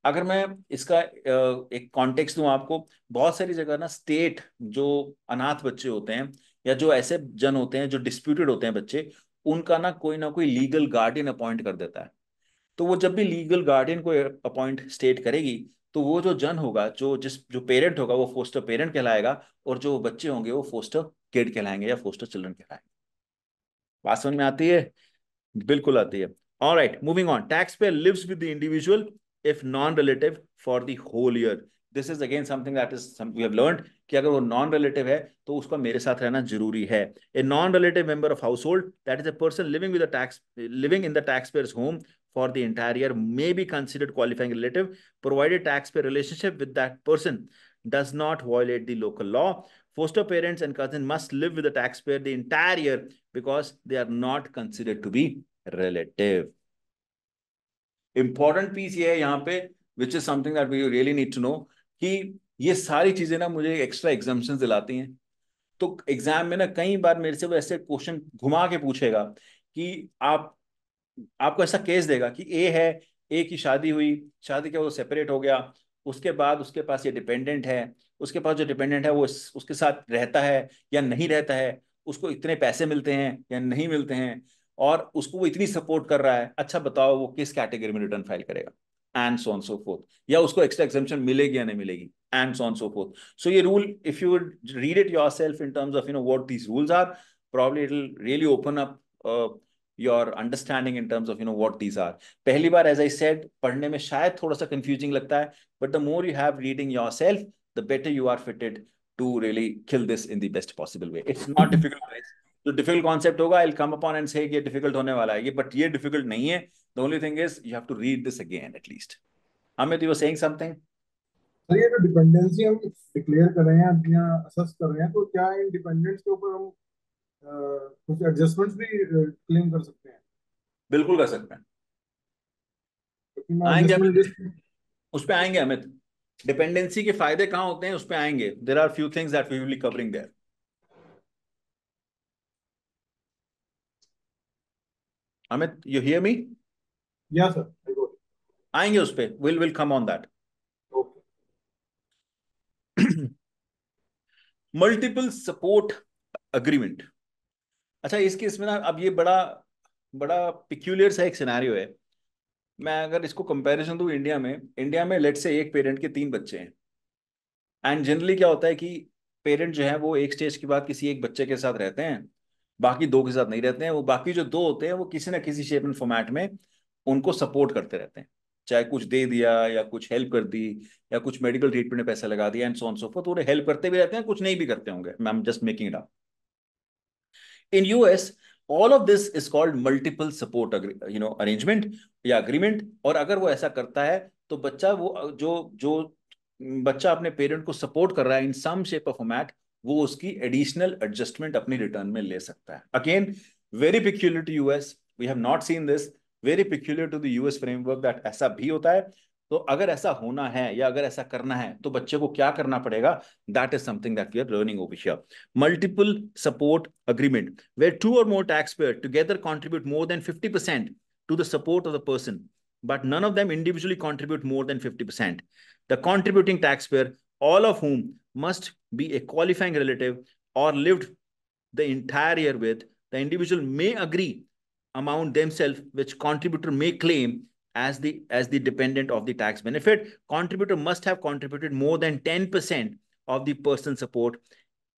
अगर मैं इसका एक कॉन्टेक्स्ट दूं आपको बहुत सारी जगह ना स्टेट जो अनाथ बच्चे होते हैं या जो ऐसे जन होते हैं जो डिस्प्यूटेड होते हैं बच्चे उनका ना कोई ना कोई लीगल गार्डियन अपॉइंट कर देता है तो वो जब भी लीगल गार्डियन को अपॉइंट स्टेट करेगी तो वो जो जन होगा जो जिस जो पेरेंट होगा वो फोस्टर पेरेंट कहलाएगा और जो बच्चे होंगे वो फोस्टर किड कहलाएंगे या फोस्टर चिल्ड्रन कहलाएंगे बात समझ में आती है बिल्कुल आती है all right moving on tax pay lives with the individual if non relative for the whole year this is again something that is we have learn कि अगर वो नॉन रिलेटिव है तो उसका मेरे साथ रहना जरूरी है a non relative member of house hold that is a person living with tax living in the taxpayer's home for the entire year may be considered qualifying relative provided taxpayer relationship with that person does not violate the local law foster parents and cousin must live with the taxpayer the entire year because they are not considered to be relative important piece ye hai yahan pe which is something that we really need to know ki ये सारी चीजें ना मुझे extra एग्जामेशन दिलाती हैं तो exam में ना कई बार मेरे से वो ऐसे क्वेश्चन घुमा के पूछेगा कि आप आपको ऐसा केस देगा कि ए है ए की शादी हुई शादी के बाद सेपरेट हो गया उसके बाद उसके पास ये डिपेंडेंट है उसके पास जो डिपेंडेंट है वो उसके साथ रहता है या नहीं रहता है उसको इतने पैसे मिलते हैं या नहीं मिलते हैं और उसको वो इतनी सपोर्ट कर रहा है अच्छा बताओ वो किस कैटेगरी में रिटर्न फाइल करेगा and so on so forth या उसको एक्स्ट्रा एग्जामेशन मिलेगी या नहीं मिलेगी and so on so forth so ये rule if you would read it yourself in terms of you know what these rules are probably it really open up your understanding in terms of you know what these are पहली बार as I set पढ़ने में शायद थोड़ा सा confusing लगता है but the more you have reading yourself the better you are fitted to really kill this in the best possible way it's not difficult जो डिफिकल्ट कॉन्सेप्ट होगा I come upon and से difficult होने वाला है ये but ये difficult नहीं है The only thing is you have to read this again at least. Amit, you were saying something? तो बिल्कुल कर सकते हैं आएंगे अमित उस पे आएंगे अमित डिपेंडेंसी के फायदे कहाँ होते हैं उस पर आएंगे there are few things that we will be covering there Amit you hear me या सर आएंगे उस पर will will come on that multiple support agreement अच्छा इस केस में ना अब ये बड़ा बड़ा पिक्यूलियर सा एक सिनेरियो है मैं अगर इसको कंपैरिजन दूं इंडिया में इंडिया में लेट से एक पेरेंट के तीन बच्चे हैं एंड जनरली क्या होता है कि पेरेंट जो है वो एक स्टेज के बाद किसी एक बच्चे के साथ रहते हैं बाकी दो के साथ नहीं रहते हैं वो बाकी जो दो होते हैं वो किसी ना किसी शेप एंड फॉर्मेट में उनको सपोर्ट करते रहते हैं चाहे कुछ दे दिया या कुछ हेल्प कर दी या कुछ मेडिकल ट्रीटमेंट में पैसा लगा दिया and so on so forth help करते भी रहते हैं कुछ नहीं भी करते होंगे ma'am just making it up in us all of this is called multiple support you know या अग्रीमेंट और अगर वो ऐसा करता है तो बच्चा वो जो जो बच्चा अपने पेरेंट को सपोर्ट कर रहा है इन सम शेप ऑफ मैट वो उसकी एडिशनल एडजस्टमेंट अपनी रिटर्न में ले सकता है again very peculiar to US we have not seen this very peculiar to the US framework that ऐसा भी होता है तो अगर ऐसा होना है या अगर ऐसा करना है तो बच्चे को क्या करना पड़ेगा that is something that we are learning over here multiple support agreement where two और more taxpayer together contribute more than fifty percent to the support of the person but none of them individually contribute more than fifty percent the contributing taxpayer all of whom must be a qualifying relative और lived the entire year with the individual may agree amount themselves which contributor may claim as the as the dependent of the tax benefit contributor must have contributed more than 10% of the personal support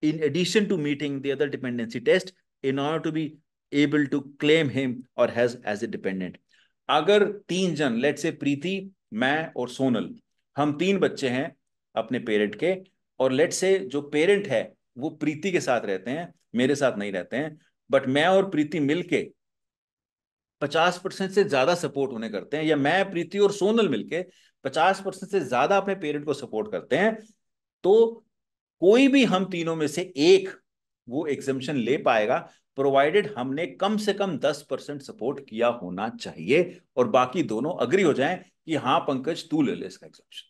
in addition to meeting the other dependency test in order to be able to claim him or has as a dependent agar teen jan let's say preeti main aur sonal hum teen bacche hain apne parent ke aur let's say jo parent hai wo preeti ke sath rehte hain mere sath nahi rehte hain but main aur preeti milke पचास percent से ज्यादा support उन्हें करते हैं या मैं प्रीति और सोनल मिलके पचास परसेंट से ज्यादा अपने पेरेंट को सपोर्ट करते हैं तो कोई भी हम तीनों में से एक वो एग्जामेशन ले पाएगा प्रोवाइडेड हमने कम से कम दस परसेंट सपोर्ट किया होना चाहिए और बाकी दोनों अग्री हो जाएं कि हाँ पंकज तू ले ले इसका एग्जामेशन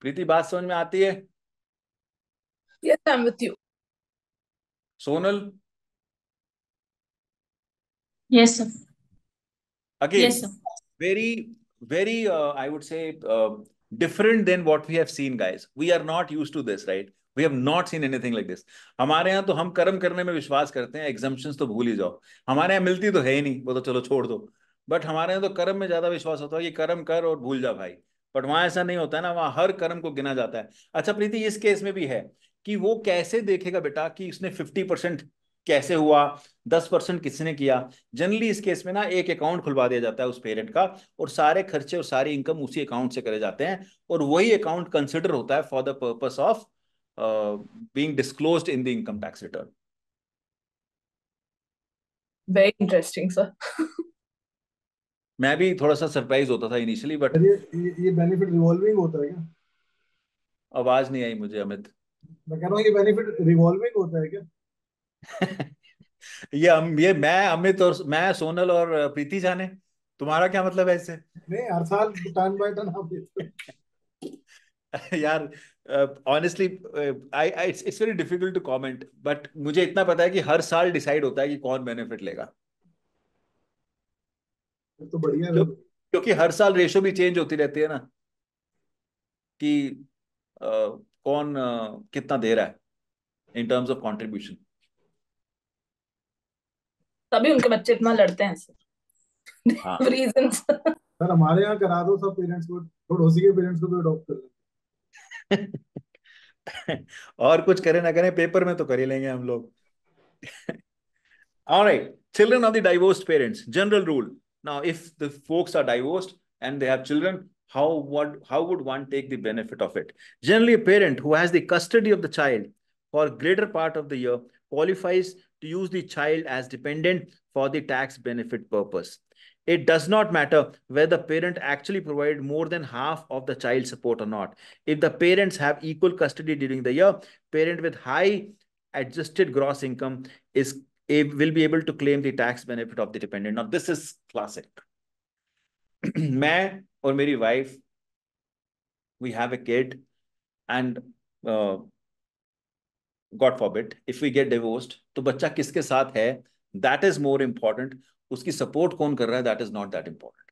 प्रीति बात समझ में आती है Sonal yes, Yes, sir. Again, yes, sir. very, very, uh, I would say, uh, different than what we have seen, guys. We are not used to this, right? we have not seen anything like this हमारे यहाँ तो हम कर्म करने में विश्वास करते हैं exemptions तो भूल ही जाओ हमारे यहाँ मिलती तो है ही नहीं वो तो चलो छोड़ दो बट हमारे यहाँ तो कर्म में ज्यादा विश्वास होता है कि कर्म कर और भूल जा भाई बट वहां ऐसा नहीं होता है ना वहां हर कर्म को गिना जाता है अच्छा प्रीति इस केस में भी है कि वो कैसे देखेगा बेटा कि उसने फिफ्टी परसेंट कैसे हुआ दस परसेंट किसने किया जनरली इस केस में ना एक अकाउंट खुलवा दिया जाता है उस पेरेंट का और सारे खर्चे और सारी इनकम उसी अकाउंट से करे जाते हैं और वही अकाउंट कंसिडर होता है for the purpose of being disclose in the income tax return very interesting sir मैं भी थोड़ा सा सरप्राइज होता था इनिशियली बट ये ये बेनिफिट रिवॉल्विंग होता है क्या आवाज नहीं आई मुझे अमित मैं कह रहा हूँ ये बेनिफिट रिवॉल्विंग होता है क्या ये हम ये मैं अमित और मैं सोनल और प्रीति जाने तुम्हारा क्या मतलब है इससे नहीं हर साल टर्न बाय टर्न यार honestly I it's it's very difficult to comment but मुझे इतना पता है कि हर साल डिसाइड होता है कि कौन बेनिफिट लेगा तो बढ़िया है क्योंकि हर साल रेशो भी चेंज होती रहती है ना कि uh, कौन uh, कितना दे रहा है इन टर्म्स ऑफ कॉन्ट्रीब्यूशन तभी उनके बच्चे इतना लड़ते हैं सर रीजन सर हमारे यहाँ करा दो सब पेरेंट्स को पड़ोसी के पेरेंट्स को भी अडॉप्ट कर और कुछ करें ना करें पेपर में तो कर ही लेंगे हम लोग All right, children of the divorced parents, general rule. Now, if the folks are divorced and they have children, how would how would one take the benefit of it? Generally, a parent who has the custody of the child for greater part of the year qualifies to use the child as dependent for the tax benefit purpose. It does not matter whether the parent actually provided more than half of the child support or not. If the parents have equal custody during the year, parent with high adjusted gross income is will be able to claim the tax benefit of the dependent. Now, this is classic. मैं or my wife, we have a kid and uh, God forbid if we get divorced तो बच्चा किसके साथ है that is more important उसकी सपोर्ट कौन कर रहा है that is not that important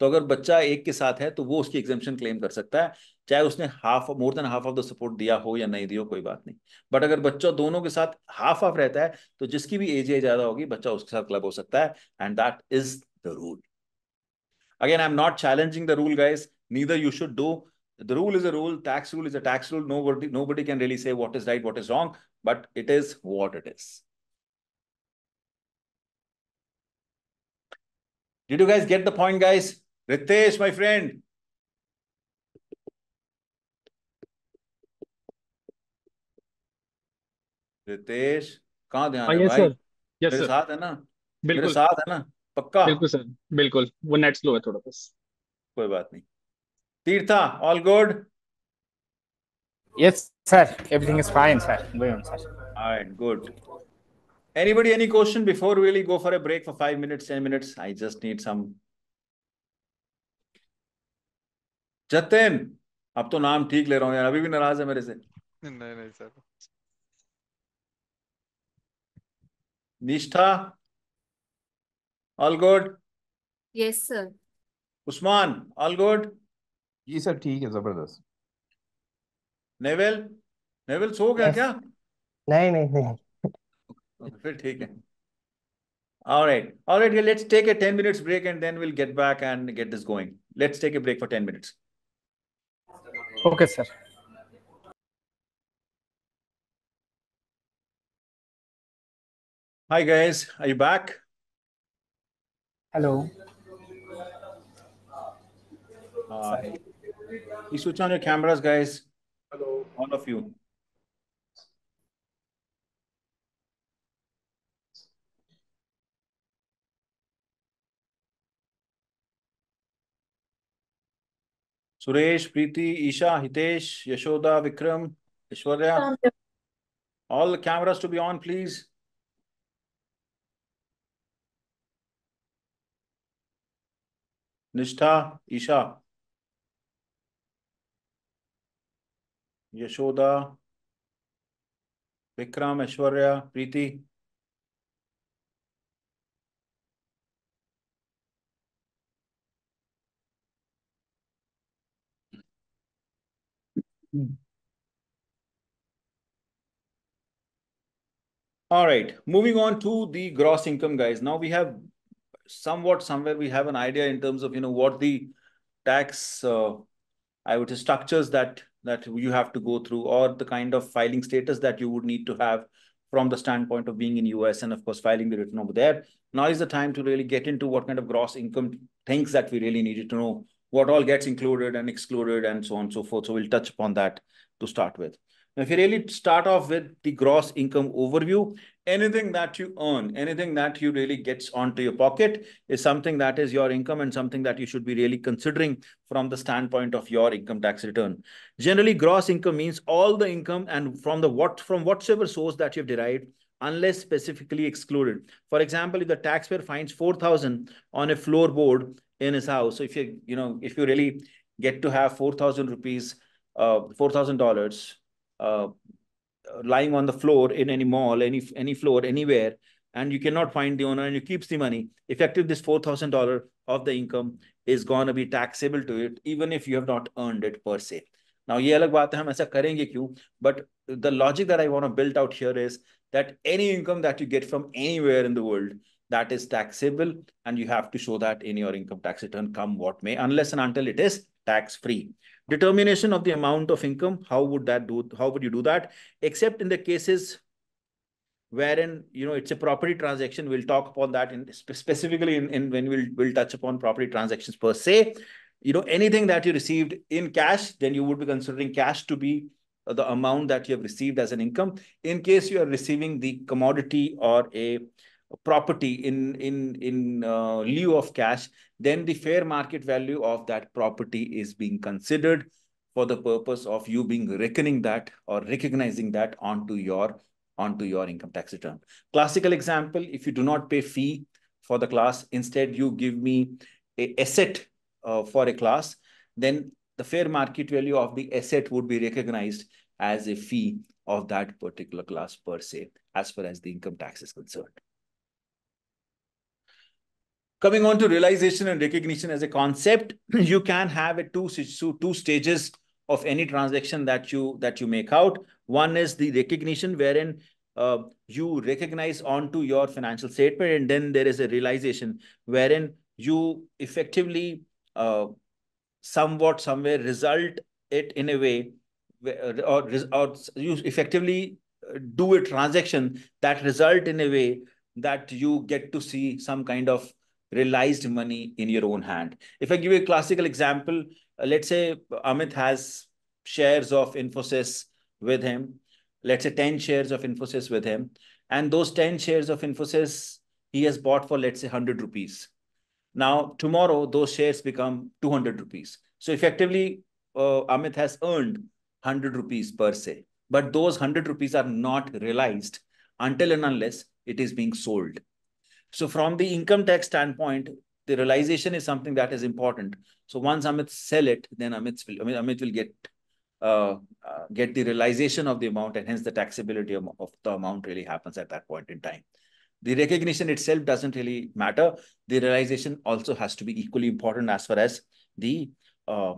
तो अगर बच्चा एक के साथ है तो वो उसकी एग्जामेशन क्लेम कर सकता है चाहे उसने half more than half of the support दिया हो या नहीं दिया हो कोई बात नहीं बट अगर बच्चा दोनों के साथ हाफ ऑफ रहता है तो जिसकी भी एज ज्यादा होगी बच्चा उसके साथ क्लब हो सकता है and that is the rule again I am not challenging the rule guys neither you should do the rule is a rule, tax rule is a tax rule. Nobody, nobody can really say what is right, what is wrong, but it is what it is. Did you guys get the point, guys? Ritesh, my friend. Ritesh, कहाँ ध्यान है भाई yes मेरे साथ है ना बिल्कुल मेरे साथ है ना पक्का बिल्कुल sir. बिल्कुल वो नेट स्लो है थोड़ा बस कोई बात नहीं Tirtha, all good? Yes, sir. Everything is fine, sir. Going on, sir. All right, good. Anybody, any question before we really go for a break for five minutes, ten minutes? I just need some. Jatin, अब तो नाम ठीक ले रहा हूँ यार अभी भी नाराज है मेरे से नहीं नहीं sir Nishtha all good yes sir Usman all good जी सर ठीक है जबरदस्त नेवल नेवल सो गया क्या नहीं नहीं नहीं फिर ठीक है All right. All right. Let's take a 10 minutes break and then we'll get back and get this going. Let's take a break for 10 minutes. Okay, sir. Hi, guys. Are you back? Hello. Hi. Uh, you switch on your cameras, guys. Hello. All of you. Suresh, Preeti, Isha, Hitesh, Yashoda, Vikram, Ishwarya. All the cameras to be on, please. Nishtha, Isha. Yashoda, Vikram, Ashwarya, Preeti. All right, moving on to the gross income, guys. Now we have somewhat somewhere we have an idea in terms of you know what the tax uh, I would say structures that that you have to go through or the kind of filing status that you would need to have from the standpoint of being in US and of course filing the return over there. Now is the time to really get into what kind of gross income things that we really needed to know, what all gets included and excluded and so on and so forth. So we'll touch upon that to start with. Now, if you really start off with the gross income overview, anything that you earn, anything that you really gets onto your pocket is something that is your income and something that you should be really considering from the standpoint of your income tax return. Generally, gross income means all the income and from the what from whatsoever source that you've derived unless specifically excluded. For example, if the taxpayer finds 4,000 on a floorboard in his house, so if you, you know, if you really get to have 4,000 rupees, uh, $4,000 uh, lying on the floor in any mall, any any floor, anywhere, and you cannot find the owner and you keeps the money. Effective, this four thousand dollar of the income is gonna be taxable to it, even if you have not earned it per se. Now, ये अलग बात है हम ऐसा करेंगे क्यों? But the logic that I want to build out here is that any income that you get from anywhere in the world that is taxable and you have to show that in your income tax return come what may unless and until it is tax free Determination of the amount of income, how would that do, how would you do that? Except in the cases wherein, you know, it's a property transaction. We'll talk upon that in specifically in, in when we'll, we'll touch upon property transactions per se. You know, anything that you received in cash, then you would be considering cash to be uh, the amount that you have received as an income. In case you are receiving the commodity or a property in in in uh, lieu of cash then the fair market value of that property is being considered for the purpose of you being reckoning that or recognizing that onto your onto your income tax return classical example if you do not pay fee for the class instead you give me a asset uh, for a class then the fair market value of the asset would be recognized as a fee of that particular class per se as far as the income tax is concerned Coming on to realization and recognition as a concept, you can have a two, two stages of any transaction that you that you make out. One is the recognition wherein uh, you recognize onto your financial statement and then there is a realization wherein you effectively uh, somewhat somewhere result it in a way uh, or, or you effectively uh, do a transaction that result in a way that you get to see some kind of realized money in your own hand. If I give you a classical example, uh, let's say Amit has shares of Infosys with him, let's say 10 shares of Infosys with him, and those 10 shares of Infosys he has bought for, let's say, 100 rupees. Now, tomorrow, those shares become 200 rupees. So effectively, uh, Amit has earned 100 rupees per se. But those 100 rupees are not realized until and unless it is being sold. So from the income tax standpoint, the realization is something that is important. So once Amit sell it, then Amit will, I mean, Amit will get uh, uh, get the realization of the amount and hence the taxability of, of, the amount really happens at that point in time. The recognition itself doesn't really matter. The realization also has to be equally important as far as the uh,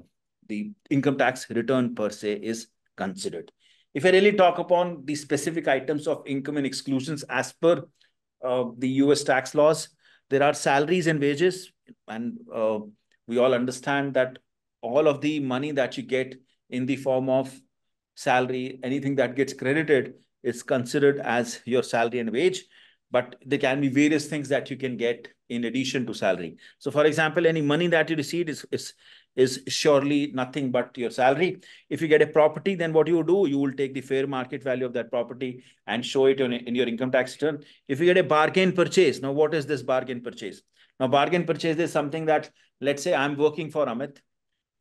the income tax return per se is considered. If I really talk upon the specific items of income and exclusions as per uh, the US tax laws. There are salaries and wages, and uh, we all understand that all of the money that you get in the form of salary, anything that gets credited is considered as your salary and wage, but there can be various things that you can get in addition to salary. So for example, any money that you receive is, is is surely nothing but your salary. If you get a property, then what you do, you will take the fair market value of that property and show it in, in your income tax return. If you get a bargain purchase, now what is this bargain purchase? Now, bargain purchase is something that, let's say I'm working for Amit,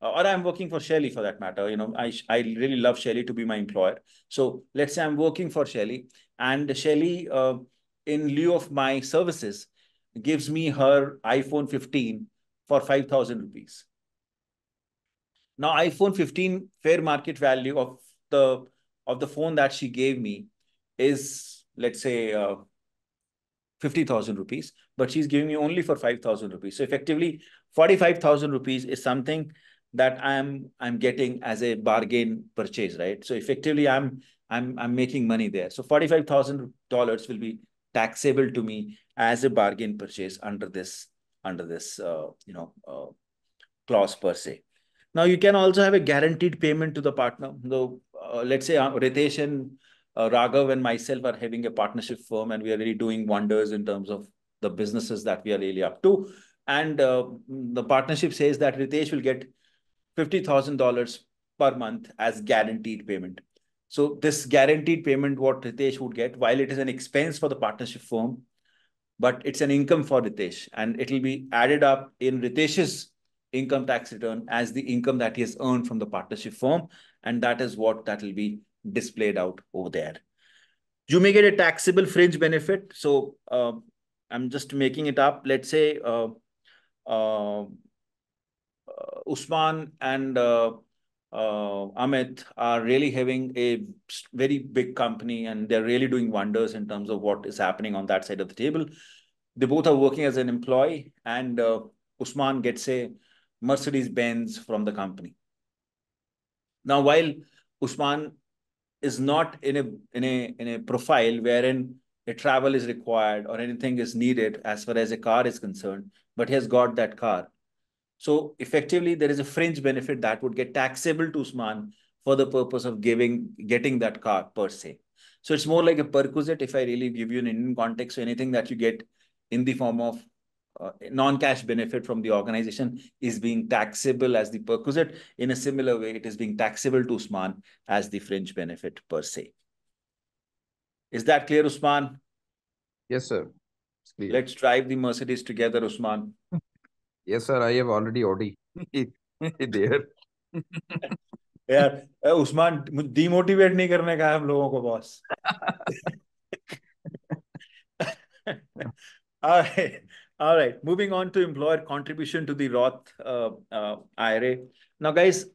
uh, or I'm working for Shelly for that matter. You know, I, I really love Shelly to be my employer. So let's say I'm working for Shelly and Shelly, uh, in lieu of my services, gives me her iPhone 15 for 5,000 rupees. Now iPhone 15 fair market value of the of the phone that she gave me is let's say uh, 50,000 rupees, but she's giving me only for 5,000 rupees. So effectively 45,000 rupees is something that I'm I'm getting as a bargain purchase, right? So effectively I'm I'm I'm making money there. So $45,000 will be taxable to me as a bargain purchase under this under this uh, you know uh, clause per se. Now you can also have a guaranteed payment to the partner. So uh, let's say uh, Ritesh and uh, Raghav and myself are having a partnership firm and we are really doing wonders in terms of the businesses that we are really up to. And uh, the partnership says that Ritesh will get $50,000 per month as guaranteed payment. So this guaranteed payment what Ritesh would get, while it is an expense for the partnership firm, but it's an income for Ritesh and it will be added up in Ritesh's income tax return as the income that he has earned from the partnership firm. And that is what that will be displayed out over there. You may get a taxable fringe benefit. So uh, I'm just making it up. Let's say uh, uh, Usman and uh, uh, Amit are really having a very big company and they're really doing wonders in terms of what is happening on that side of the table. They both are working as an employee and uh, Usman gets a Mercedes Benz from the company. Now, while Usman is not in a in a in a profile wherein a travel is required or anything is needed as far as a car is concerned, but he has got that car. So effectively, there is a fringe benefit that would get taxable to Usman for the purpose of giving getting that car per se. So it's more like a perquisite, if I really give you an Indian context, so anything that you get in the form of uh, non-cash benefit from the organization is being taxable as the perquisite. In a similar way, it is being taxable to Usman as the fringe benefit per se. Is that clear, Usman? Yes, sir. Let's drive the Mercedes together, Usman. yes, sir. I have already Audi there. यार uh, Usman, demotivate me, करने का हम लोगों को boss All right. All right, moving on to employer contribution to the Roth uh, uh, IRA. Now, guys,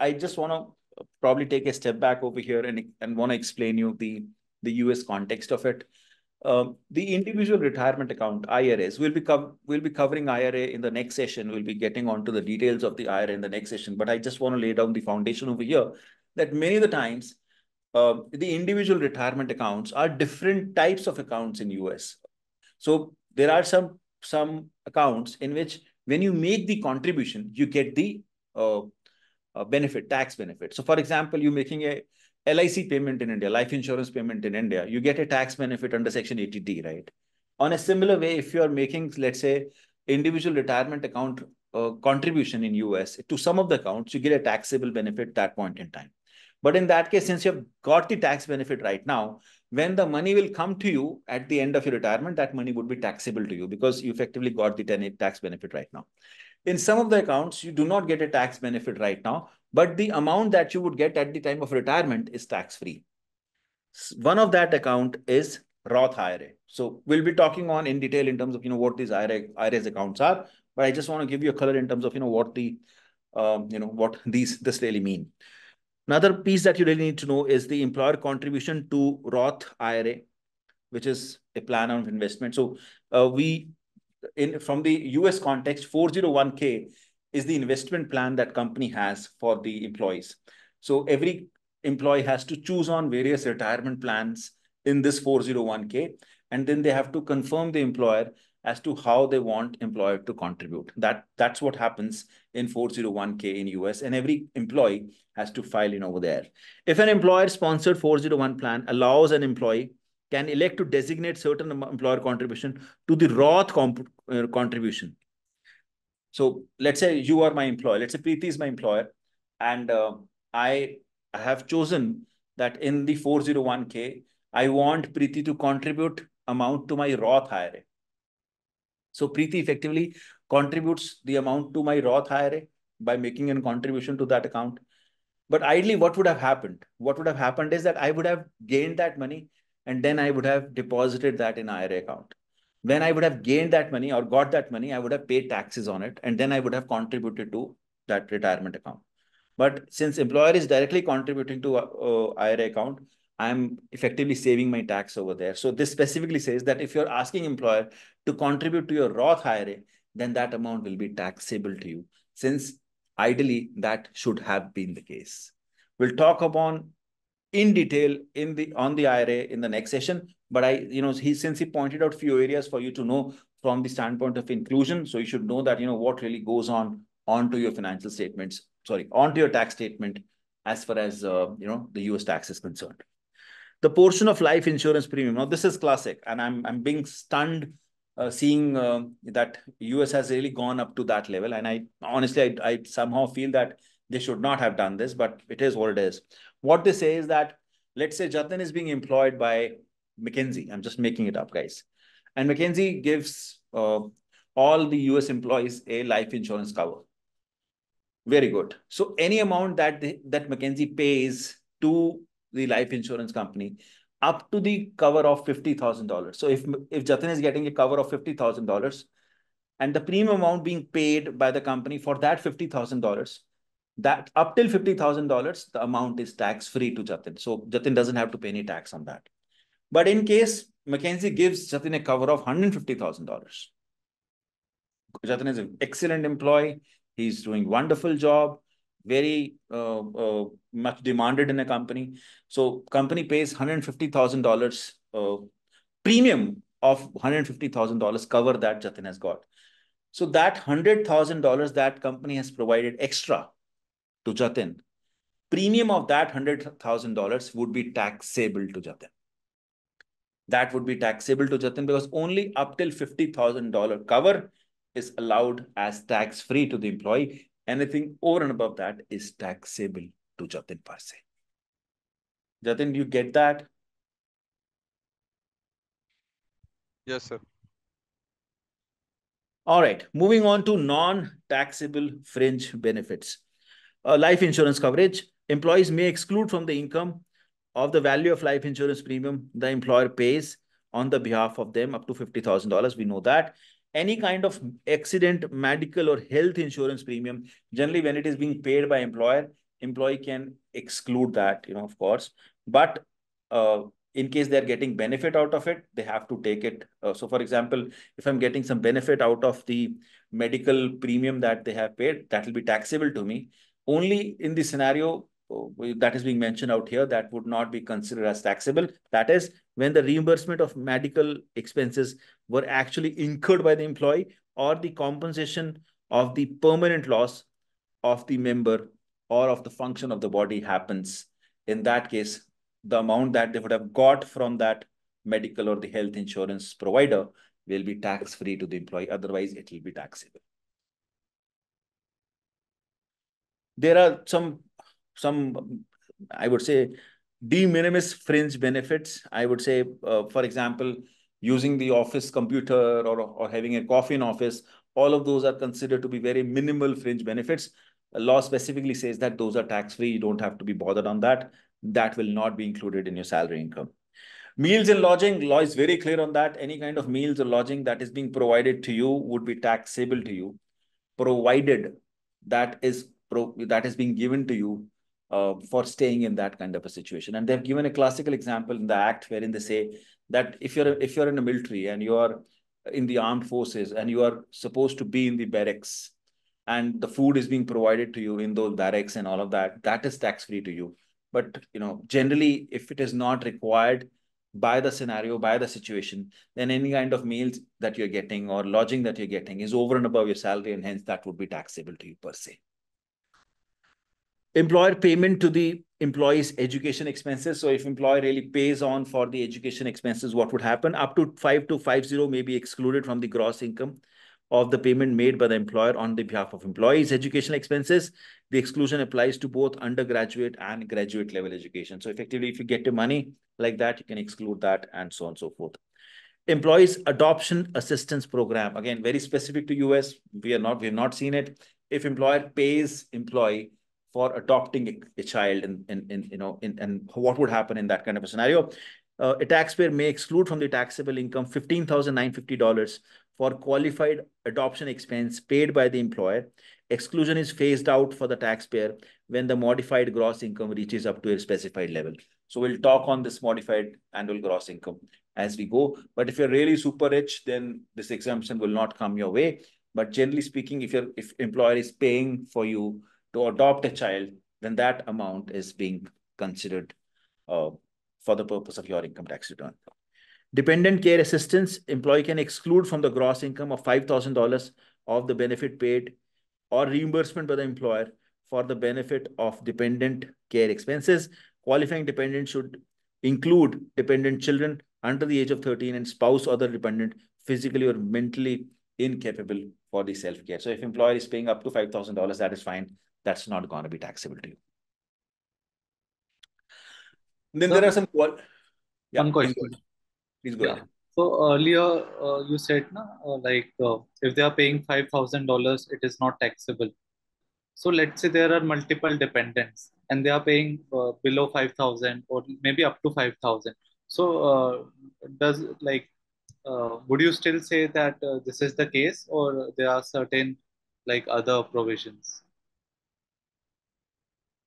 I just want to probably take a step back over here and, and want to explain you the, the US context of it. Um, the individual retirement account IRAs we'll be we'll be covering IRA in the next session. We'll be getting onto the details of the IRA in the next session. But I just want to lay down the foundation over here that many of the times uh, the individual retirement accounts are different types of accounts in US. So there are some some accounts in which when you make the contribution, you get the uh, uh, benefit, tax benefit. So for example, you're making a LIC payment in India, life insurance payment in India, you get a tax benefit under Section 80D, right? On a similar way, if you are making, let's say, individual retirement account uh, contribution in US to some of the accounts, you get a taxable benefit that point in time. But in that case, since you have got the tax benefit right now, when the money will come to you at the end of your retirement, that money would be taxable to you because you effectively got the tax benefit right now. In some of the accounts, you do not get a tax benefit right now, but the amount that you would get at the time of retirement is tax-free. One of that account is Roth IRA. So we'll be talking on in detail in terms of, you know, what these IRA, IRAs accounts are, but I just want to give you a color in terms of, you know, what the, um, you know, what these, this really mean. Another piece that you really need to know is the employer contribution to Roth IRA, which is a plan of investment. So uh, we, in from the US context, 401k is the investment plan that company has for the employees. So every employee has to choose on various retirement plans in this 401k, and then they have to confirm the employer as to how they want employer to contribute. That That's what happens in 401k in US and every employee has to file in over there. If an employer sponsored 401 plan allows an employee can elect to designate certain employer contribution to the Roth uh, contribution. So let's say you are my employer. Let's say Preeti is my employer and uh, I have chosen that in the 401k, I want Preeti to contribute amount to my Roth IRA. So Preeti effectively contributes the amount to my Roth IRA by making a contribution to that account. But ideally, what would have happened? What would have happened is that I would have gained that money and then I would have deposited that in IRA account. When I would have gained that money or got that money, I would have paid taxes on it and then I would have contributed to that retirement account. But since employer is directly contributing to uh, IRA account, I'm effectively saving my tax over there. So this specifically says that if you're asking employer to contribute to your Roth IRA, then that amount will be taxable to you. Since ideally that should have been the case. We'll talk upon in detail in the on the IRA in the next session. But I, you know, he since he pointed out few areas for you to know from the standpoint of inclusion. So you should know that you know what really goes on onto your financial statements. Sorry, onto your tax statement as far as uh, you know the U.S. tax is concerned the portion of life insurance premium. Now, this is classic, and I'm I'm being stunned uh, seeing uh, that US has really gone up to that level. And I honestly, I, I somehow feel that they should not have done this, but it is what it is. What they say is that let's say Jatin is being employed by McKinsey. I'm just making it up, guys. And McKinsey gives uh, all the US employees a life insurance cover. Very good. So any amount that they, that McKinsey pays to the life insurance company up to the cover of $50,000. So if, if Jatin is getting a cover of $50,000 and the premium amount being paid by the company for that $50,000, that up till $50,000, the amount is tax-free to Jatin. So Jatin doesn't have to pay any tax on that. But in case Mackenzie gives Jatin a cover of $150,000, Jatin is an excellent employee. He's doing wonderful job very uh, uh, much demanded in a company. So company pays $150,000 uh, premium of $150,000 cover that Jatin has got. So that $100,000 that company has provided extra to Jatin, premium of that $100,000 would be taxable to Jatin. That would be taxable to Jatin because only up till $50,000 cover is allowed as tax free to the employee Anything over and above that is taxable to Jatin per se. Jatin, you get that? Yes, sir. All right, moving on to non-taxable fringe benefits. Uh, life insurance coverage. Employees may exclude from the income of the value of life insurance premium the employer pays on the behalf of them up to $50,000. We know that any kind of accident, medical or health insurance premium, generally when it is being paid by employer, employee can exclude that, you know, of course. But uh, in case they're getting benefit out of it, they have to take it. Uh, so for example, if I'm getting some benefit out of the medical premium that they have paid, that will be taxable to me. Only in the scenario that is being mentioned out here that would not be considered as taxable. That is when the reimbursement of medical expenses were actually incurred by the employee or the compensation of the permanent loss of the member or of the function of the body happens. In that case, the amount that they would have got from that medical or the health insurance provider will be tax-free to the employee. Otherwise, it will be taxable. There are some some, I would say, de minimis fringe benefits. I would say, uh, for example, using the office computer or, or having a coffee in office, all of those are considered to be very minimal fringe benefits. A law specifically says that those are tax-free. You don't have to be bothered on that. That will not be included in your salary income. Meals and lodging, law is very clear on that. Any kind of meals or lodging that is being provided to you would be taxable to you, provided that is pro that is being given to you uh, for staying in that kind of a situation. And they've given a classical example in the act wherein they say that if you're if you're in the military and you are in the armed forces and you are supposed to be in the barracks and the food is being provided to you in those barracks and all of that, that is tax free to you. But you know, generally, if it is not required by the scenario, by the situation, then any kind of meals that you're getting or lodging that you're getting is over and above your salary, and hence that would be taxable to you per se employer payment to the employees education expenses so if employer really pays on for the education expenses what would happen up to 5 to 50 may be excluded from the gross income of the payment made by the employer on the behalf of employees educational expenses the exclusion applies to both undergraduate and graduate level education so effectively if you get the money like that you can exclude that and so on and so forth employees adoption assistance program again very specific to us we are not we have not seen it if employer pays employee for adopting a child in, in, in you know in and what would happen in that kind of a scenario uh, a taxpayer may exclude from the taxable income $15,950 for qualified adoption expense paid by the employer. Exclusion is phased out for the taxpayer when the modified gross income reaches up to a specified level. So we'll talk on this modified annual gross income as we go. But if you're really super rich, then this exemption will not come your way. But generally speaking, if your if employer is paying for you to adopt a child, then that amount is being considered uh, for the purpose of your income tax return. Dependent care assistance, employee can exclude from the gross income of $5,000 of the benefit paid or reimbursement by the employer for the benefit of dependent care expenses. Qualifying dependent should include dependent children under the age of 13 and spouse or the dependent physically or mentally incapable for the self-care. So if employer is paying up to $5,000, that is fine that's not going to be taxable to you. Then so, there are some. qual. yeah, one question. Please go yeah. ahead. So earlier uh, you said na, uh, like uh, if they are paying five thousand dollars, it is not taxable. So let's say there are multiple dependents and they are paying uh, below five thousand or maybe up to five thousand. So uh, does like uh, would you still say that this is the case or there are certain like other provisions?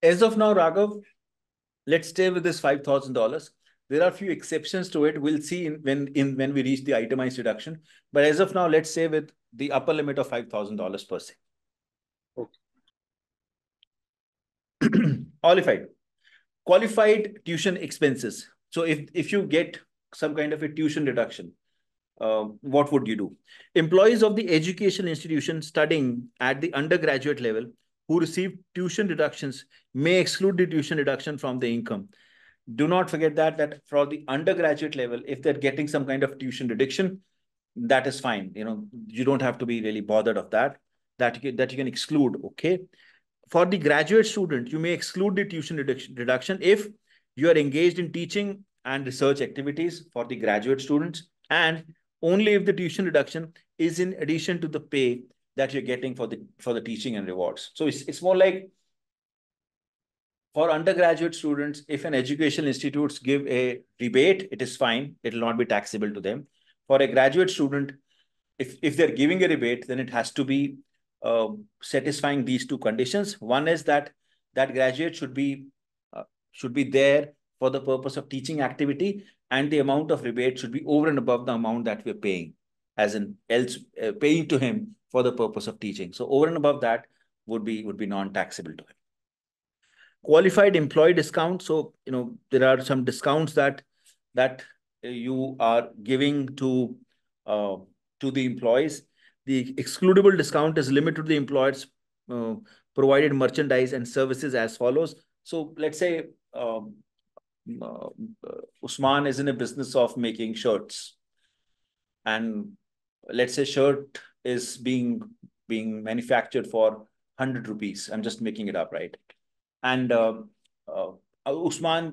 As of now, Raghav, let's stay with this $5,000. There are a few exceptions to it. We'll see in, when in when we reach the itemized reduction. But as of now, let's say with the upper limit of $5,000 per se. Okay. Qualified. Qualified tuition expenses. So if, if you get some kind of a tuition reduction, uh, what would you do? Employees of the education institution studying at the undergraduate level who receive tuition deductions may exclude the tuition deduction from the income. Do not forget that, that for the undergraduate level, if they're getting some kind of tuition deduction, that is fine. You know, you don't have to be really bothered of that, that you can, that you can exclude, okay? For the graduate student, you may exclude the tuition deduction, deduction if you are engaged in teaching and research activities for the graduate students and only if the tuition deduction is in addition to the pay that you're getting for the for the teaching and rewards. So it's, it's more like for undergraduate students, if an educational institutes give a rebate, it is fine. It will not be taxable to them. For a graduate student, if, if they're giving a rebate, then it has to be uh, satisfying these two conditions. One is that that graduate should be uh, should be there for the purpose of teaching activity, and the amount of rebate should be over and above the amount that we're paying, as in else uh, paying to him for the purpose of teaching. So over and above that would be would be non-taxable to him. Qualified employee discount. So you know there are some discounts that that you are giving to uh, to the employees. The excludable discount is limited to the employers uh, provided merchandise and services as follows. So let's say um, uh, Usman is in a business of making shirts, and let's say shirt is being being manufactured for 100 rupees i'm just making it up right and uh, uh, usman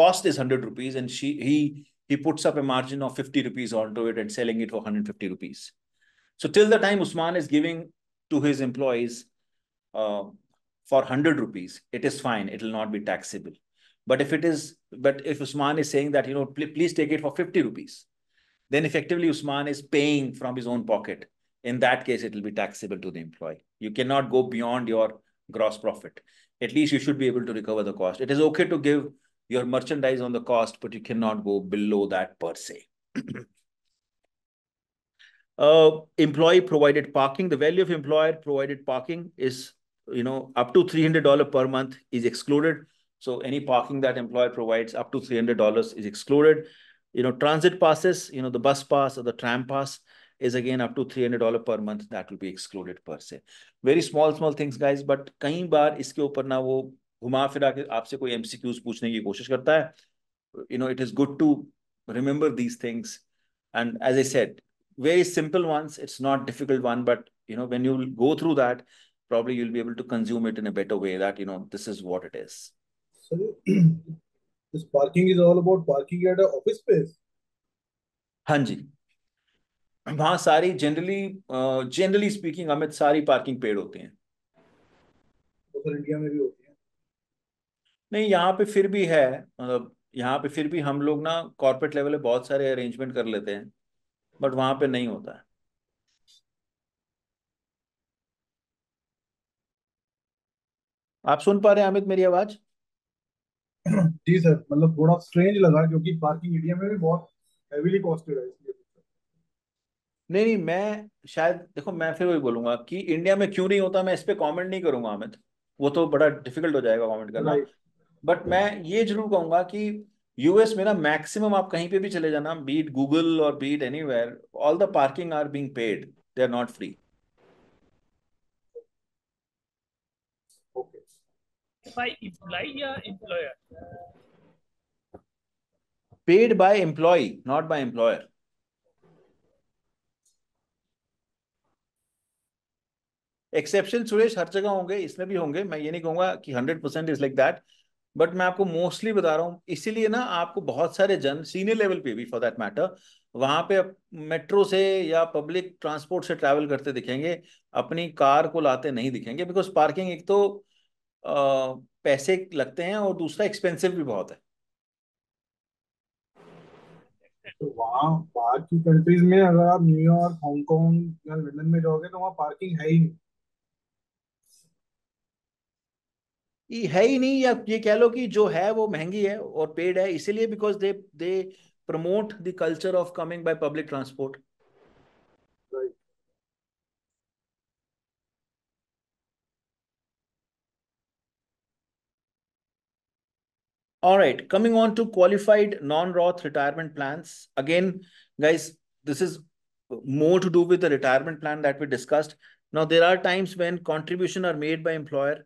cost is 100 rupees and she he he puts up a margin of 50 rupees onto it and selling it for 150 rupees so till the time usman is giving to his employees uh, for 100 rupees it is fine it will not be taxable but if it is but if usman is saying that you know pl please take it for 50 rupees then effectively usman is paying from his own pocket in that case, it will be taxable to the employee. You cannot go beyond your gross profit. At least you should be able to recover the cost. It is okay to give your merchandise on the cost, but you cannot go below that per se. uh, employee provided parking. The value of employer provided parking is, you know, up to $300 per month is excluded. So any parking that employer provides up to $300 is excluded. You know, transit passes, you know, the bus pass or the tram pass, is again up to $300 per month. That will be excluded per se. Very small, small things, guys. But कई बार इसके ऊपर na wo घुमा फिरा ke आपसे koi MCQs पूछने ki koshish karta hai. You know it is good to remember these things. And as I said, very simple ones it's not difficult one but you know when you go through that probably you'll be able to consume it in a better way that you know this is what it is so this parking is all about parking at an office space हाँ जी वहां सारी generally generally speaking Amit सारी parking paid होती हैं India में भी होती है नहीं यहाँ पे फिर भी है मतलब यहाँ पे फिर भी हम लोग ना कॉर्पोरेट लेवल पे बहुत सारे अरेंजमेंट कर लेते हैं बट वहां पे नहीं होता है आप सुन पा रहे हैं अमित मेरी आवाज जी सर मतलब थोड़ा स्ट्रेंज लगा क्योंकि पार्किंग एरिया में भी बहुत हेवीली कॉस्टेड है नहीं नहीं मैं शायद देखो मैं फिर वही बोलूंगा कि इंडिया में क्यों नहीं होता मैं इस पर कॉमेंट नहीं करूंगा अमित वो तो बड़ा डिफिकल्ट हो जाएगा कॉमेंट करना बट मैं ये जरूर कहूंगा कि यूएस में ना मैक्सिमम आप कहीं पे भी चले जाना बीट गूगल और be it anywhere all the parking are being paid they are not free paid by employ not by employer exception Suresh हर जगह होंगे इसमें भी होंगे मैं ये नहीं कहूंगा कि hundred percent is like that but मैं आपको मोस्टली बता रहा हूँ इसीलिए ना आपको बहुत सारे जन सीनियर लेवल पे भी फॉर दैट मैटर वहां पे मेट्रो से या पब्लिक ट्रांसपोर्ट से ट्रैवल करते दिखेंगे अपनी कार को लाते नहीं दिखेंगे बिकॉज पार्किंग एक तो आ, पैसे लगते हैं और दूसरा एक्सपेंसिव भी बहुत है तो वहाँ बाकी कंट्रीज में अगर आप न्यूयॉर्क हांगकॉन्ग या लंदन में जाओगे तो वहाँ पार्किंग है ही नहीं है ही नहीं या ये कह लो कि जो है वो महंगी है और पेड है इसीलिए because they they promote the culture of coming by public transport All right, coming on to qualified non-Roth retirement plans. Again, guys, this is more to do with the retirement plan that we discussed. Now, there are times when contribution are made by employer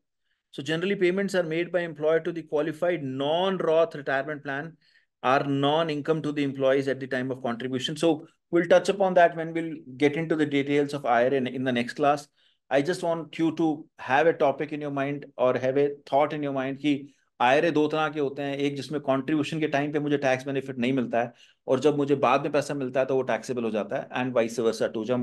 So generally payments are made by employer to the qualified non-Roth retirement plan are non-income to the employees at the time of contribution. So we'll touch upon that when we'll get into the details of IRA in, the next class. I just want you to have a topic in your mind or have a thought in your mind कि IRA दो तरह के होते हैं एक जिसमें contribution के time पे मुझे टैक्स बेनिफिट नहीं मिलता है और जब मुझे बाद में पैसा मिलता है तो वो टैक्सेबल हो जाता है एंड वाइस वर्सा टू जब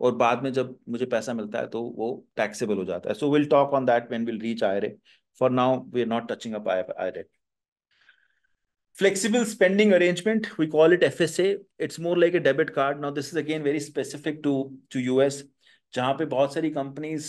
और बाद में जब मुझे पैसा मिलता है तो वो टैक्सेबल हो जाता है so will talk on that when will reach IRA for now we are not touching up IRA flexible spending arrangement we call it fsa it's more like a debit card now this is again very specific to to us जहां पे बहुत सारी companies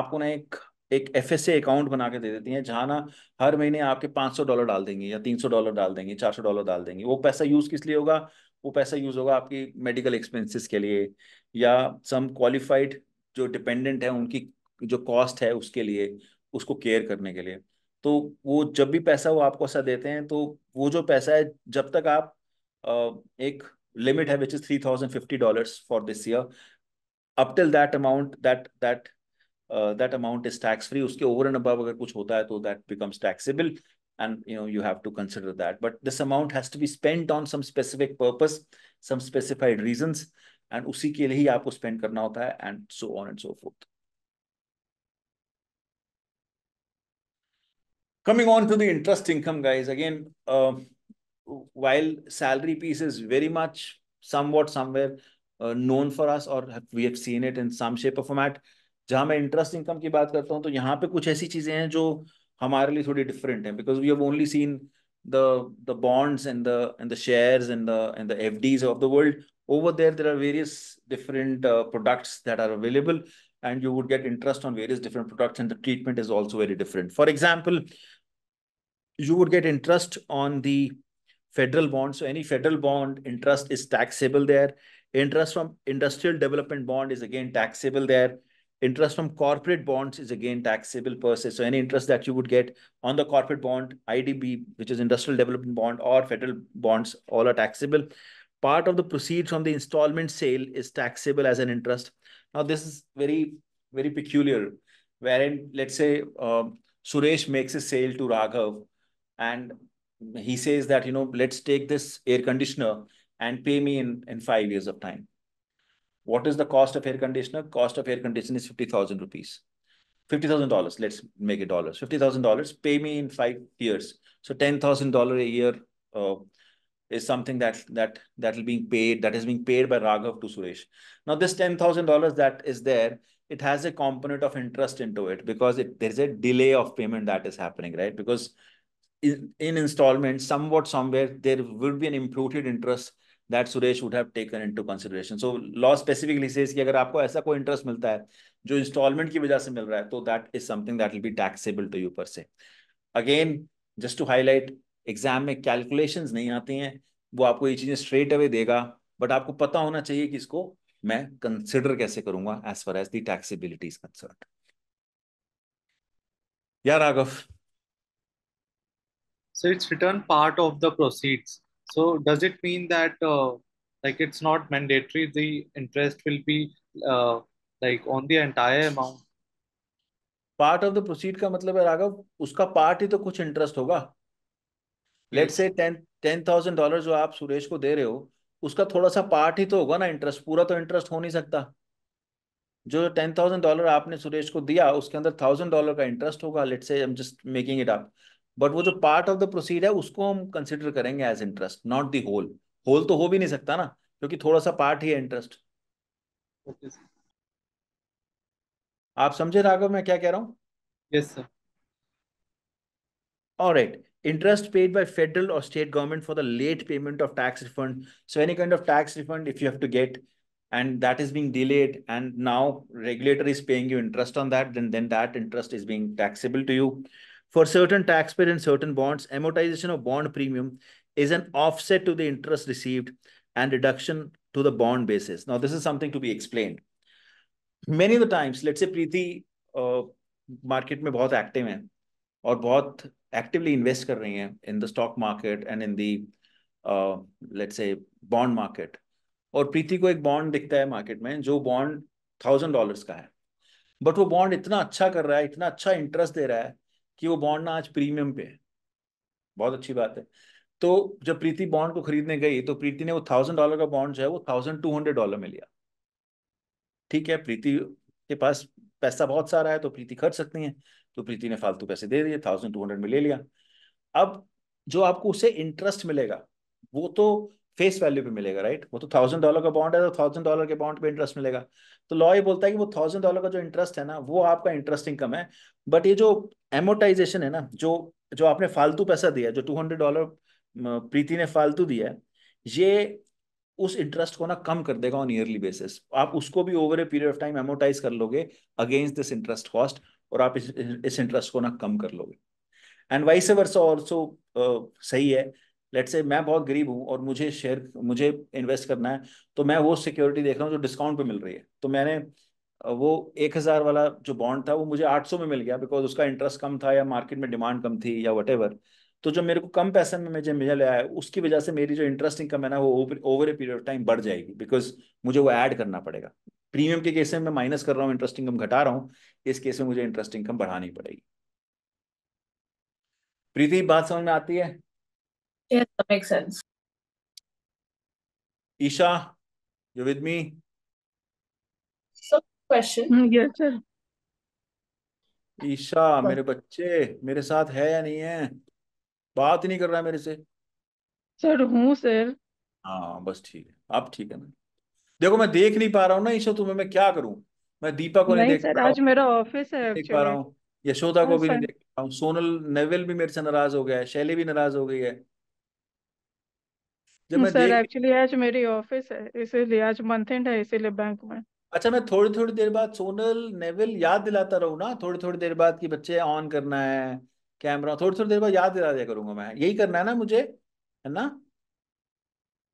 आपको ना एक एक F S account बना के दे देती हैं जहां ना हर महीने आपके 500 dollar डाल देंगे या 300 dollar डाल देंगे 400 dollar डाल देंगे वो पैसा use किस लिए होगा वो पैसा यूज होगा आपकी मेडिकल एक्सपेंसेस के लिए या सम क्वालिफाइड जो डिपेंडेंट है उनकी जो कॉस्ट है उसके लिए उसको केयर करने के लिए तो वो जब भी पैसा वो आपको ऐसा देते हैं तो वो जो पैसा है जब तक आप एक लिमिट है which is three thousand fifty dollar for this year up till that amount that that that amount is tax free उसके ओवर एंड अबव अगर कुछ होता है तो that becomes taxable and you know you have to consider that but this amount has to be spent on some specific purpose some specified reasons and उसी के लिए ही आपको spend करना होता है and so on and so forth coming on to the interest income guys again uh, while salary piece is very much somewhat somewhere uh, known for us or have, we have seen it in some shape or format जहां मैं interest income की बात करता हूं तो यहाँ पे कुछ ऐसी चीजें हैं जो uh, हमारे लिए थोड़ी different because we have only seen the the bonds and the and the shares and the and the FDs of the world over there there are various different uh, products that are available and you would get interest on various different products and the treatment is also very different. For example, you would get interest on the federal bond. So any federal bond interest is taxable there. Interest from industrial development bond is again taxable there. Interest from corporate bonds is again taxable per se. So any interest that you would get on the corporate bond, IDB, which is industrial development bond or federal bonds, all are taxable. Part of the proceeds from the installment sale is taxable as an interest. Now, this is very, very peculiar, wherein, let's say, uh, Suresh makes a sale to Raghav and he says that, you know, let's take this air conditioner and pay me in, in five years of time. What is the cost of air conditioner? Cost of air conditioner is 50,000 rupees. $50,000, let's make it dollars. $50,000, pay me in five years. So $10,000 a year uh, is something that that that will being paid, that is being paid by Raghav to Suresh. Now this $10,000 that is there, it has a component of interest into it because it, there's a delay of payment that is happening, right? Because in, in installments, somewhat somewhere, there will be an imputed interest that Suresh would have taken into consideration. So law specifically says कि अगर आपको ऐसा कोई interest मिलता है जो installment की वजह से मिल रहा है तो that is something that will be taxable to you per se. Again, just to highlight, exam में calculations नहीं आती हैं वो आपको ये चीज़ें straight away देगा but आपको पता होना चाहिए कि इसको मैं कंसिडर कैसे करूंगा as far as the taxability is concern या Raghav so it's return part of the proceeds So does it mean that uh, like it's not mandatory? The interest will be uh, like on the entire amount. Part of the proceed का मतलब है राघव उसका part ही तो कुछ interest होगा let से ten ten thousand dollar जो आप सुरेश को दे रहे हो उसका थोड़ा सा पार्ट ही तो होगा ना इंटरेस्ट पूरा तो इंटरेस्ट हो नहीं सकता जो टेन थाउजेंड डॉलर आपने सुरेश को दिया उसके अंदर थाउजेंड डॉलर का इंटरेस्ट होगा let say I am just making it up but वो जो पार्ट ऑफ द प्रोसीड है उसको हम कंसिडर करेंगे as interest not the whole whole तो हो भी नहीं सकता ना क्योंकि थोड़ा सा पार्ट ही है इंटरेस्ट okay, आप समझे राघव मैं क्या कह रहा हूँ yes sir alright interest paid by federal or state government for the late payment of tax refund so any kind of tax refund if you have to get and that is being delayed and now regulator is paying you interest on that then then that interest is being taxable to you For certain taxpayer and certain bonds, amortization of bond premium is an offset to the interest received and reduction to the bond basis. Now, this is something to be explained. Many of the times, let's say Preeti uh, market में बहुत active हैं और बहुत actively invest कर रही हैं in the stock market and in the uh, let's say bond market. और Preeti को एक bond दिखता है market में जो bond thousand dollars का है But वो bond इतना अच्छा कर रहा है इतना अच्छा interest दे रहा है कि वो बॉन्ड ना आज प्रीमियम पे है बहुत अच्छी बात है तो जब प्रीति बॉन्ड को खरीदने गई तो प्रीति ने वो थाउजेंड डॉलर का बॉन्ड जो है वो थाउजेंड टू हंड्रेड डॉलर में लिया ठीक है प्रीति के पास पैसा बहुत सारा है तो प्रीति खर्च सकती है तो प्रीति ने फालतू पैसे दे दिए थाउजेंड टू हंड्रेड में ले लिया अब जो आपको उसे इंटरेस्ट मिलेगा वो तो फेस वैल्यू पे मिलेगा राइट वो तो थाउजेंड डॉलर का बॉन्ड है तो थाउजेंड डॉलर के बॉन्ड पे इंटरेस्ट मिलेगा तो लॉ ये बोलता है कि वो थाउजेंड डॉलर का जो इंटरेस्ट है ना वो आपका इंटरेस्ट इनकम है बट ये जो एमोटाइजेशन है ना जो जो आपने फालतू पैसा दिया जो टू हंड्रेड डॉलर प्रीति ने फालतू दिया है ये उस इंटरेस्ट को ना कम कर देगा ऑन ईयरली बेसिस आप उसको भी over a period of time amortize कर लोगे अगेंस्ट दिस इंटरेस्ट कॉस्ट और आप इस इंटरेस्ट को ना कम कर लोगे एंड वाइस वर्सा ऑल्सो सही है लेट से मैं बहुत गरीब हूँ और मुझे शेयर मुझे इन्वेस्ट करना है तो मैं वो सिक्योरिटी देख रहा हूँ जो डिस्काउंट पे मिल रही है तो मैंने वो एक हज़ार वाला जो बॉन्ड था वो मुझे आठ सौ में मिल गया बिकॉज उसका इंटरेस्ट कम था या मार्केट में डिमांड कम थी या वट तो जो मेरे को कम पैसे में मुझे मिल आया उसकी वजह से मेरी जो इंटरेस्ट इनकम है ना वो over a period of time बढ़ जाएगी बिकॉज मुझे वो ऐड करना पड़ेगा प्रीमियम के केस में मैं माइनस कर रहा हूँ इंटरेस्ट इनकम घटा रहा हूँ इस केस में मुझे इंटरेस्ट इनकम बढ़ानी पड़ेगी प्रीति बात समझ में आती है Yes, that makes sense. Isha, you with me? So question. Hmm, yes, sir. Isha मेरे बच्चे मेरे साथ है या नहीं है बात नहीं कर रहा है मेरे से सर हूँ सर हाँ बस ठीक है अब ठीक है ना देखो मैं देख नहीं पा रहा हूँ ना ईशा तुम्हें मैं क्या करूँ मैं दीपा को नहीं, नहीं देख सर, पा आज मेरा ऑफिस है देख पा रहा हूँ यशोदा को भी नहीं देख पा रहा हूँ सोनल नेवल भी मेरे से नाराज हो गया है शैली भी नाराज हो गई है जब मैं सर देख एक्चुअली आज मेरी ऑफिस है इसीलिए आज मंथ एंड है इसीलिए बैंक में अच्छा मैं थोड़ी थोड़ी देर बाद सोनल नेवल याद दिलाता रहूँ ना थोड़ी थोड़ी देर बाद की बच्चे ऑन करना है कैमरा थोड़ी थोड़ी देर बाद याद दिला दिया करूंगा मैं यही करना है ना मुझे है ना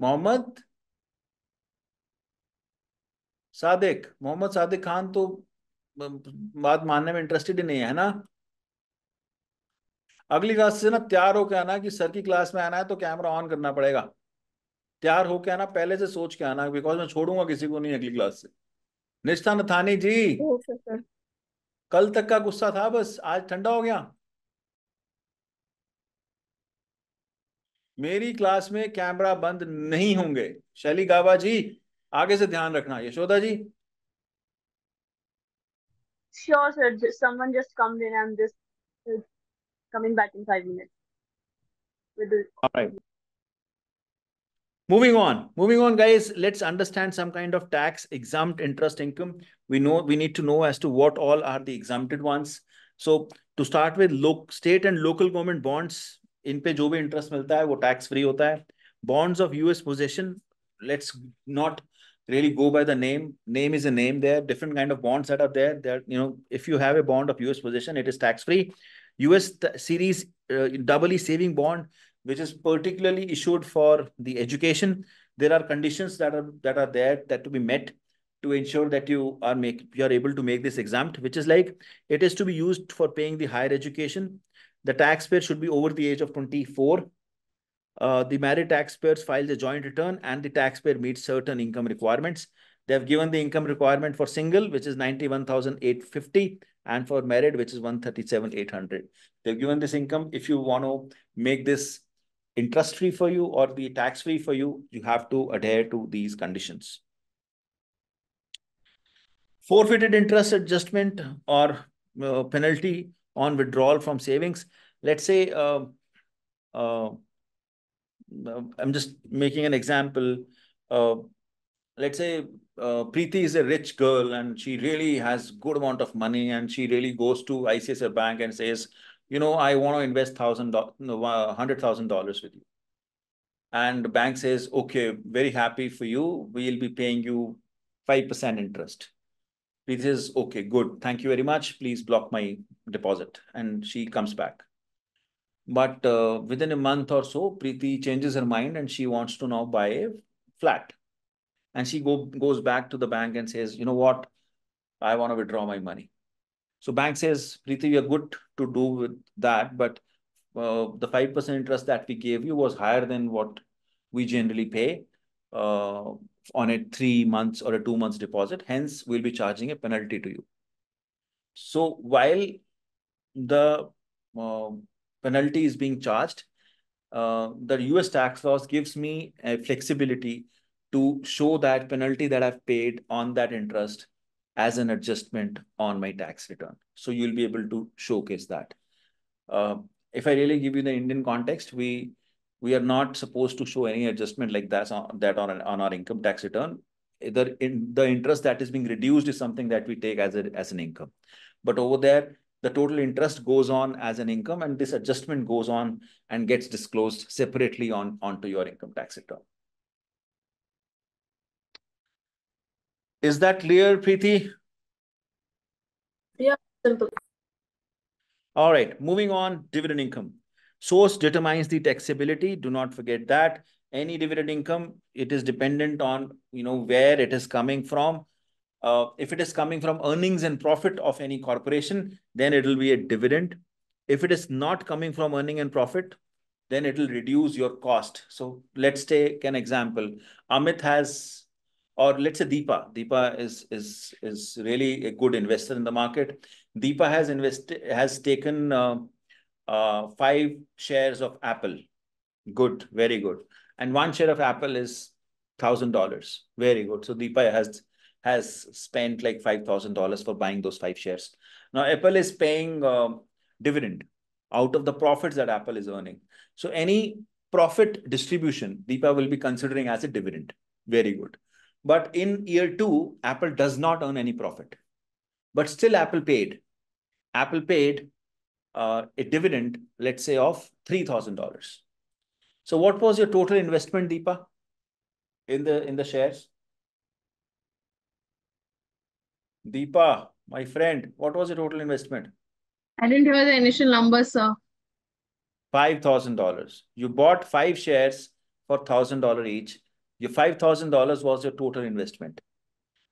मोहम्मद सादिक मोहम्मद सादिक खान तो बात मानने में इंटरेस्टेड ही नहीं है ना अगली क्लास से ना तैयार होकर आना कि सर की क्लास में आना है तो कैमरा ऑन करना पड़ेगा तैयार होके आना पहले से सोच के आना बिकॉज मैं छोड़ूंगा किसी को नहीं अगली क्लास से निष्ठा नथानी जी कल तक का गुस्सा था बस आज ठंडा हो गया मेरी क्लास में कैमरा बंद नहीं होंगे शैली गाबा जी आगे से ध्यान रखना Yashoda ji sure sir someone just come comes in. I'm just uh, coming back in five minutes. All Moving on, moving on, guys, let's understand some kind of tax exempt interest income. We know we need to know as to what all are the exempted ones. So to start with, look, state and local government bonds, इन पे जो interest interest मिलता है tax free free होता bonds of us possession let's not really go by the name. Name is a name there. Different kind of bonds that are there. That you know, if you have a bond of U.S. position, it is tax free. U.S. series uh, double E saving bond which is particularly issued for the education. There are conditions that are that are there that to be met to ensure that you are make you are able to make this exempt, which is like it is to be used for paying the higher education. The taxpayer should be over the age of 24. Uh, the married taxpayers file a joint return and the taxpayer meets certain income requirements. They have given the income requirement for single, which is 91,850, and for married, which is 137,800. They've given this income. If you want to make this interest free for you or the tax free for you, you have to adhere to these conditions. Forfeited interest adjustment or uh, penalty on withdrawal from savings. Let's say, uh, uh, uh I'm just making an example. Uh, let's say uh, Preeti is a rich girl and she really has good amount of money and she really goes to ICSR bank and says, you know, I want to invest thousand uh, hundred thousand dollars with you. And the bank says, okay, very happy for you. We'll be paying you 5% interest. He says, okay, good. Thank you very much. Please block my deposit. And she comes back. But uh, within a month or so, Preeti changes her mind and she wants to now buy a flat. And she go, goes back to the bank and says, you know what? I want to withdraw my money. So bank says, Preeti, we are good to do with that, but uh, the 5% interest that we gave you was higher than what we generally pay uh, on a three months or a two months deposit. Hence, we'll be charging a penalty to you. So while the uh, penalty is being charged, uh, the US tax laws gives me a flexibility to show that penalty that I've paid on that interest as an adjustment on my tax return. So you'll be able to showcase that. Uh, if I really give you the Indian context, we we are not supposed to show any adjustment like that on, that on, on our income tax return. Either in the interest that is being reduced is something that we take as, a, as an income. But over there, the total interest goes on as an income and this adjustment goes on and gets disclosed separately on onto your income tax return. Is that clear, Preeti? Yeah, simple. All right, moving on, dividend income. Source determines the taxability. Do not forget that. Any dividend income, it is dependent on, you know, where it is coming from. Uh, if it is coming from earnings and profit of any corporation, then it will be a dividend. If it is not coming from earning and profit, then it will reduce your cost. So let's take an example. Amit has or let's say Deepa. Deepa is is is really a good investor in the market. Deepa has invested has taken uh, uh, five shares of Apple. Good, very good. And one share of Apple is thousand dollars. Very good. So Deepa has has spent like five thousand dollars for buying those five shares. Now Apple is paying uh, dividend out of the profits that Apple is earning. So any profit distribution Deepa will be considering as a dividend. Very good. But in year two, Apple does not earn any profit. But still, Apple paid. Apple paid uh, a dividend, let's say, of $3,000. So what was your total investment, Deepa, in the, in the shares? Deepa, my friend, what was your total investment? I didn't hear the initial number, sir. $5,000. You bought five shares for $1,000 each. Your $5,000 was your total investment.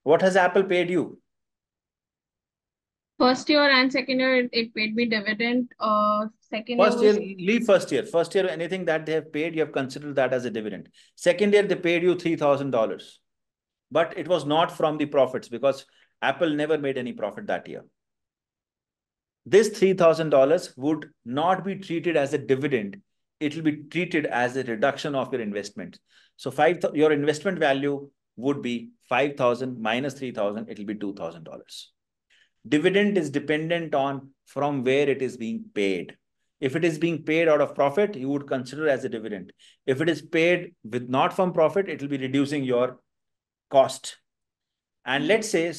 What has Apple paid you? First year and second year, it paid me dividend. Uh, second first year, was... leave first year. First year, anything that they have paid, you have considered that as a dividend. Second year, they paid you $3,000. But it was not from the profits because Apple never made any profit that year. This $3,000 would not be treated as a dividend. It will be treated as a reduction of your investment. So five your investment value would be 5,000 minus 3,000, it'll be $2,000. Dividend is dependent on from where it is being paid. If it is being paid out of profit, you would consider as a dividend. If it is paid with not from profit, it will be reducing your cost. And hmm. let's say,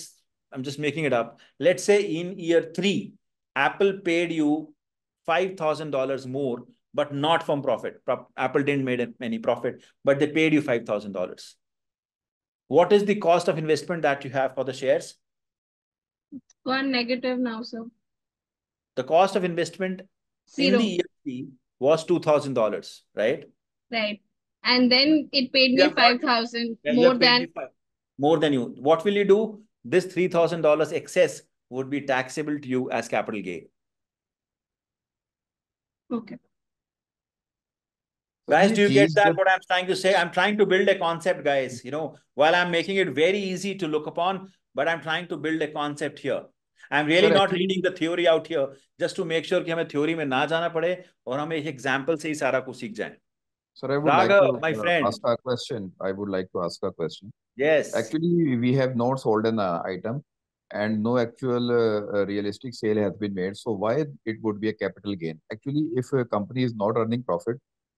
I'm just making it up. Let's say in year three, Apple paid you $5,000 more but not from profit. Pro Apple didn't make any profit, but they paid you $5,000. What is the cost of investment that you have for the shares? It's gone negative now, sir. The cost of investment Zero. in the EFT was $2,000, right? Right. And then it paid me 5000 more than... more than you. What will you do? This $3,000 excess would be taxable to you as capital gain. Okay. Guys, do you get that? What I'm trying to say? I'm trying to build a concept, guys. You know, while I'm making it very easy to look upon, but I'm trying to build a concept here. I'm really not reading the theory out here just to make sure that theory में na jana पड़े और हम एक example से ही सारा Sir, I would Raga, like to my uh, friend. ask a question. I would like to ask a question. Yes. Actually, we have not sold an uh, item and no actual uh, uh, realistic sale has been made. So why it would be a capital gain? Actually, if a company is not earning profit,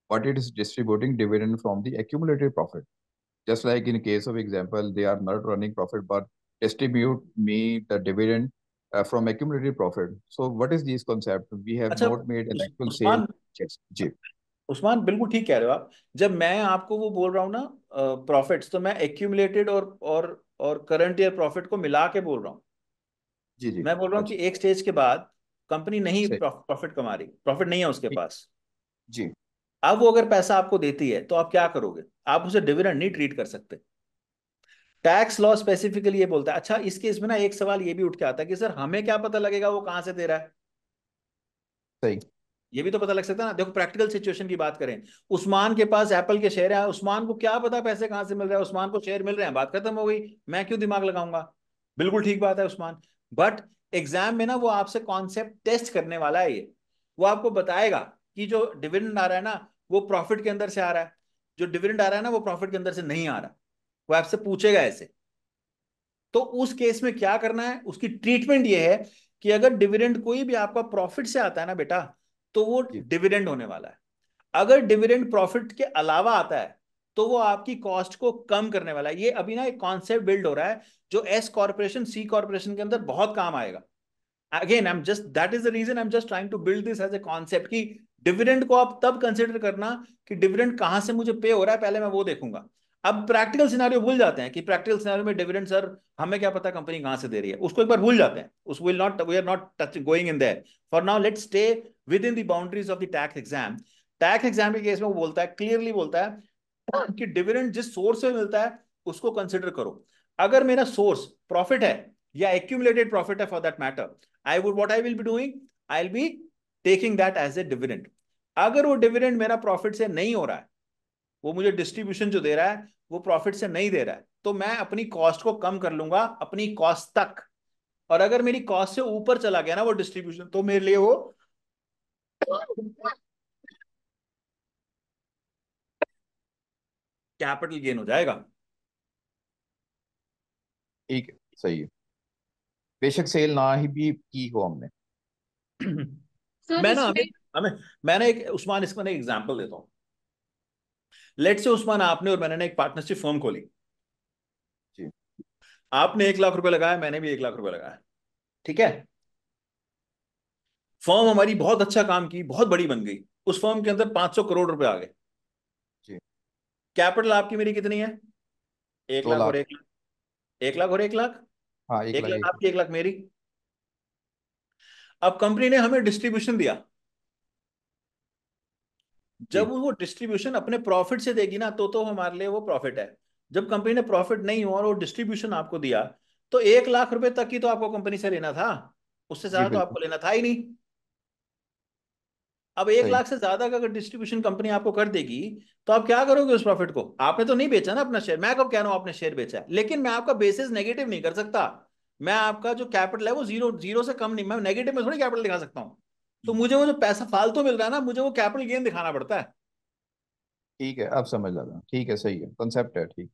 but it is distributing dividend from the accumulated profit. Just like in case of example, they are not running profit, but distribute me the dividend uh, from accumulated profit. So what is this concept? We have Achha, not made an actual sale. Yes, जी. उस्मान बिल्कुल ठीक कह रहे हो आप जब मैं आपको वो बोल रहा हूँ ना प्रॉफिट्स तो मैं एक्यूमुलेटेड और और और करंट ईयर प्रॉफिट को मिला के बोल रहा हूँ जी जी मैं बोल रहा हूँ कि एक स्टेज के बाद कंपनी नहीं प्रॉफिट कमा रही प्रॉफिट नहीं है उसके पास जी अब वो अगर पैसा आपको देती है तो आप क्या करोगे आप उसे डिविडेंड नहीं ट्रीट कर सकते टैक्स लॉ स्पेसिफिकली ये बोलता है अच्छा इसके इसमें ना एक सवाल ये भी उठ के आता है कि सर हमें क्या पता लगेगा वो कहां से दे रहा है सही ये भी तो पता लग सकता है ना देखो प्रैक्टिकल सिचुएशन की बात करें उस्मान के पास एप्पल के शेयर है उस्मान को क्या पता पैसे कहां से मिल रहे हैं उस्मान को शेयर मिल रहे हैं बात खत्म हो गई मैं क्यों दिमाग लगाऊंगा बिल्कुल ठीक बात है उस्मान बट एग्जाम में ना वो आपसे कॉन्सेप्ट टेस्ट करने वाला है ये वो आपको बताएगा कि जो डिविडेंड आ रहा है ना वो प्रॉफिट के अंदर से आ रहा है जो डिविडेंड आ रहा है ना वो प्रॉफिट के अंदर से नहीं आ रहा वो आपसे पूछेगा ऐसे तो उस केस में क्या करना है उसकी ट्रीटमेंट ये है कि अगर डिविडेंड कोई भी आपका प्रॉफिट से आता है ना बेटा तो वो डिविडेंड होने वाला है अगर डिविडेंड प्रॉफिट के अलावा आता है तो वो आपकी कॉस्ट को कम करने वाला है ये अभी ना एक कॉन्सेप्ट बिल्ड हो रहा है जो एस कॉर्पोरेशन सी कॉर्पोरेशन के अंदर बहुत काम आएगा again I am just that is the reason I am just trying to build this as a concept की डिविडेंड को आप तब कंसिडर करना कि डिविडेंड कहां से मुझे पे हो रहा है पहले मैं वो देखूंगा अब प्रैक्टिकल सिनारियो भूल जाते हैं कि प्रैक्टिकल सिनारियो में डिविडेंड सर हमें क्या पता कंपनी कहां से दे रही है उसको एक बार भूल जाते हैं उस will not we are not touch going in there for now let's stay within the boundaries of the tax exempt tax exempt के केस में वो बोलता है क्लियरली बोलता है कि डिविडेंड जिस सोर्स से मिलता है उसको कंसिडर करो अगर मेरा सोर्स प्रॉफिट है या एक्यूमुलेटेड प्रॉफिट है for that matter I would what I will be doing I will be taking that as a dividend अगर वो डिविडेंड मेरा प्रॉफिट से नहीं हो रहा है वो मुझे डिस्ट्रीब्यूशन जो दे रहा है वो प्रॉफिट से नहीं दे रहा है तो मैं अपनी कॉस्ट को कम कर लूंगा अपनी कॉस्ट तक और अगर मेरी कॉस्ट से ऊपर चला गया ना वो डिस्ट्रीब्यूशन तो मेरे लिए वो कैपिटल गेन हो जाएगा ठीक है सही है बेशक सेल ना ही भी की हो हमने तो मैं मैंने एक उस्मान देता हूं लेट से उस्मान आपने और मैंने एक पार्टनरशिप फर्म खोली जी आपने एक लाख रुपए लगाया मैंने भी एक लाख रुपए लगाया ठीक है फर्म हमारी बहुत अच्छा काम की बहुत बड़ी बन गई उस फर्म के अंदर पांच सौ करोड़ रुपए आ गए कैपिटल आपकी मेरी कितनी है एक लाख और एक लाख एक लाख और एक लाख हाँ एक लाख आपकी एक लाख मेरी अब कंपनी ने हमें डिस्ट्रीब्यूशन दिया जब वो डिस्ट्रीब्यूशन अपने प्रॉफिट से देगी ना तो तो हमारे लिए वो प्रॉफिट है जब कंपनी ने प्रॉफिट नहीं हुआ और वो डिस्ट्रीब्यूशन आपको दिया तो एक लाख रुपए तक ही तो आपको कंपनी से लेना था उससे ज्यादा तो आपको लेना था ही नहीं अब एक लाख से ज्यादा का अगर डिस्ट्रीब्यूशन कंपनी आपको कर देगी तो आप क्या करोगे उस प्रॉफिट को आपने तो नहीं बेचा ना अपना शेयर मैं कब कह रहा हूं आपने शेयर बेचा है लेकिन मैं आपका बेसिस नेगेटिव नहीं कर सकता मैं आपका जो कैपिटल है वो जीरो जीरो से कम नहीं मैं नेगेटिव में थोड़ी कैपिटल दिखा सकता हूँ तो मुझे वो जो पैसा फालतू तो मिल रहा है ना मुझे वो कैपिटल गेन दिखाना पड़ता है ठीक है अब समझ लगा ठीक है सही है कॉन्सेप्ट है ठीक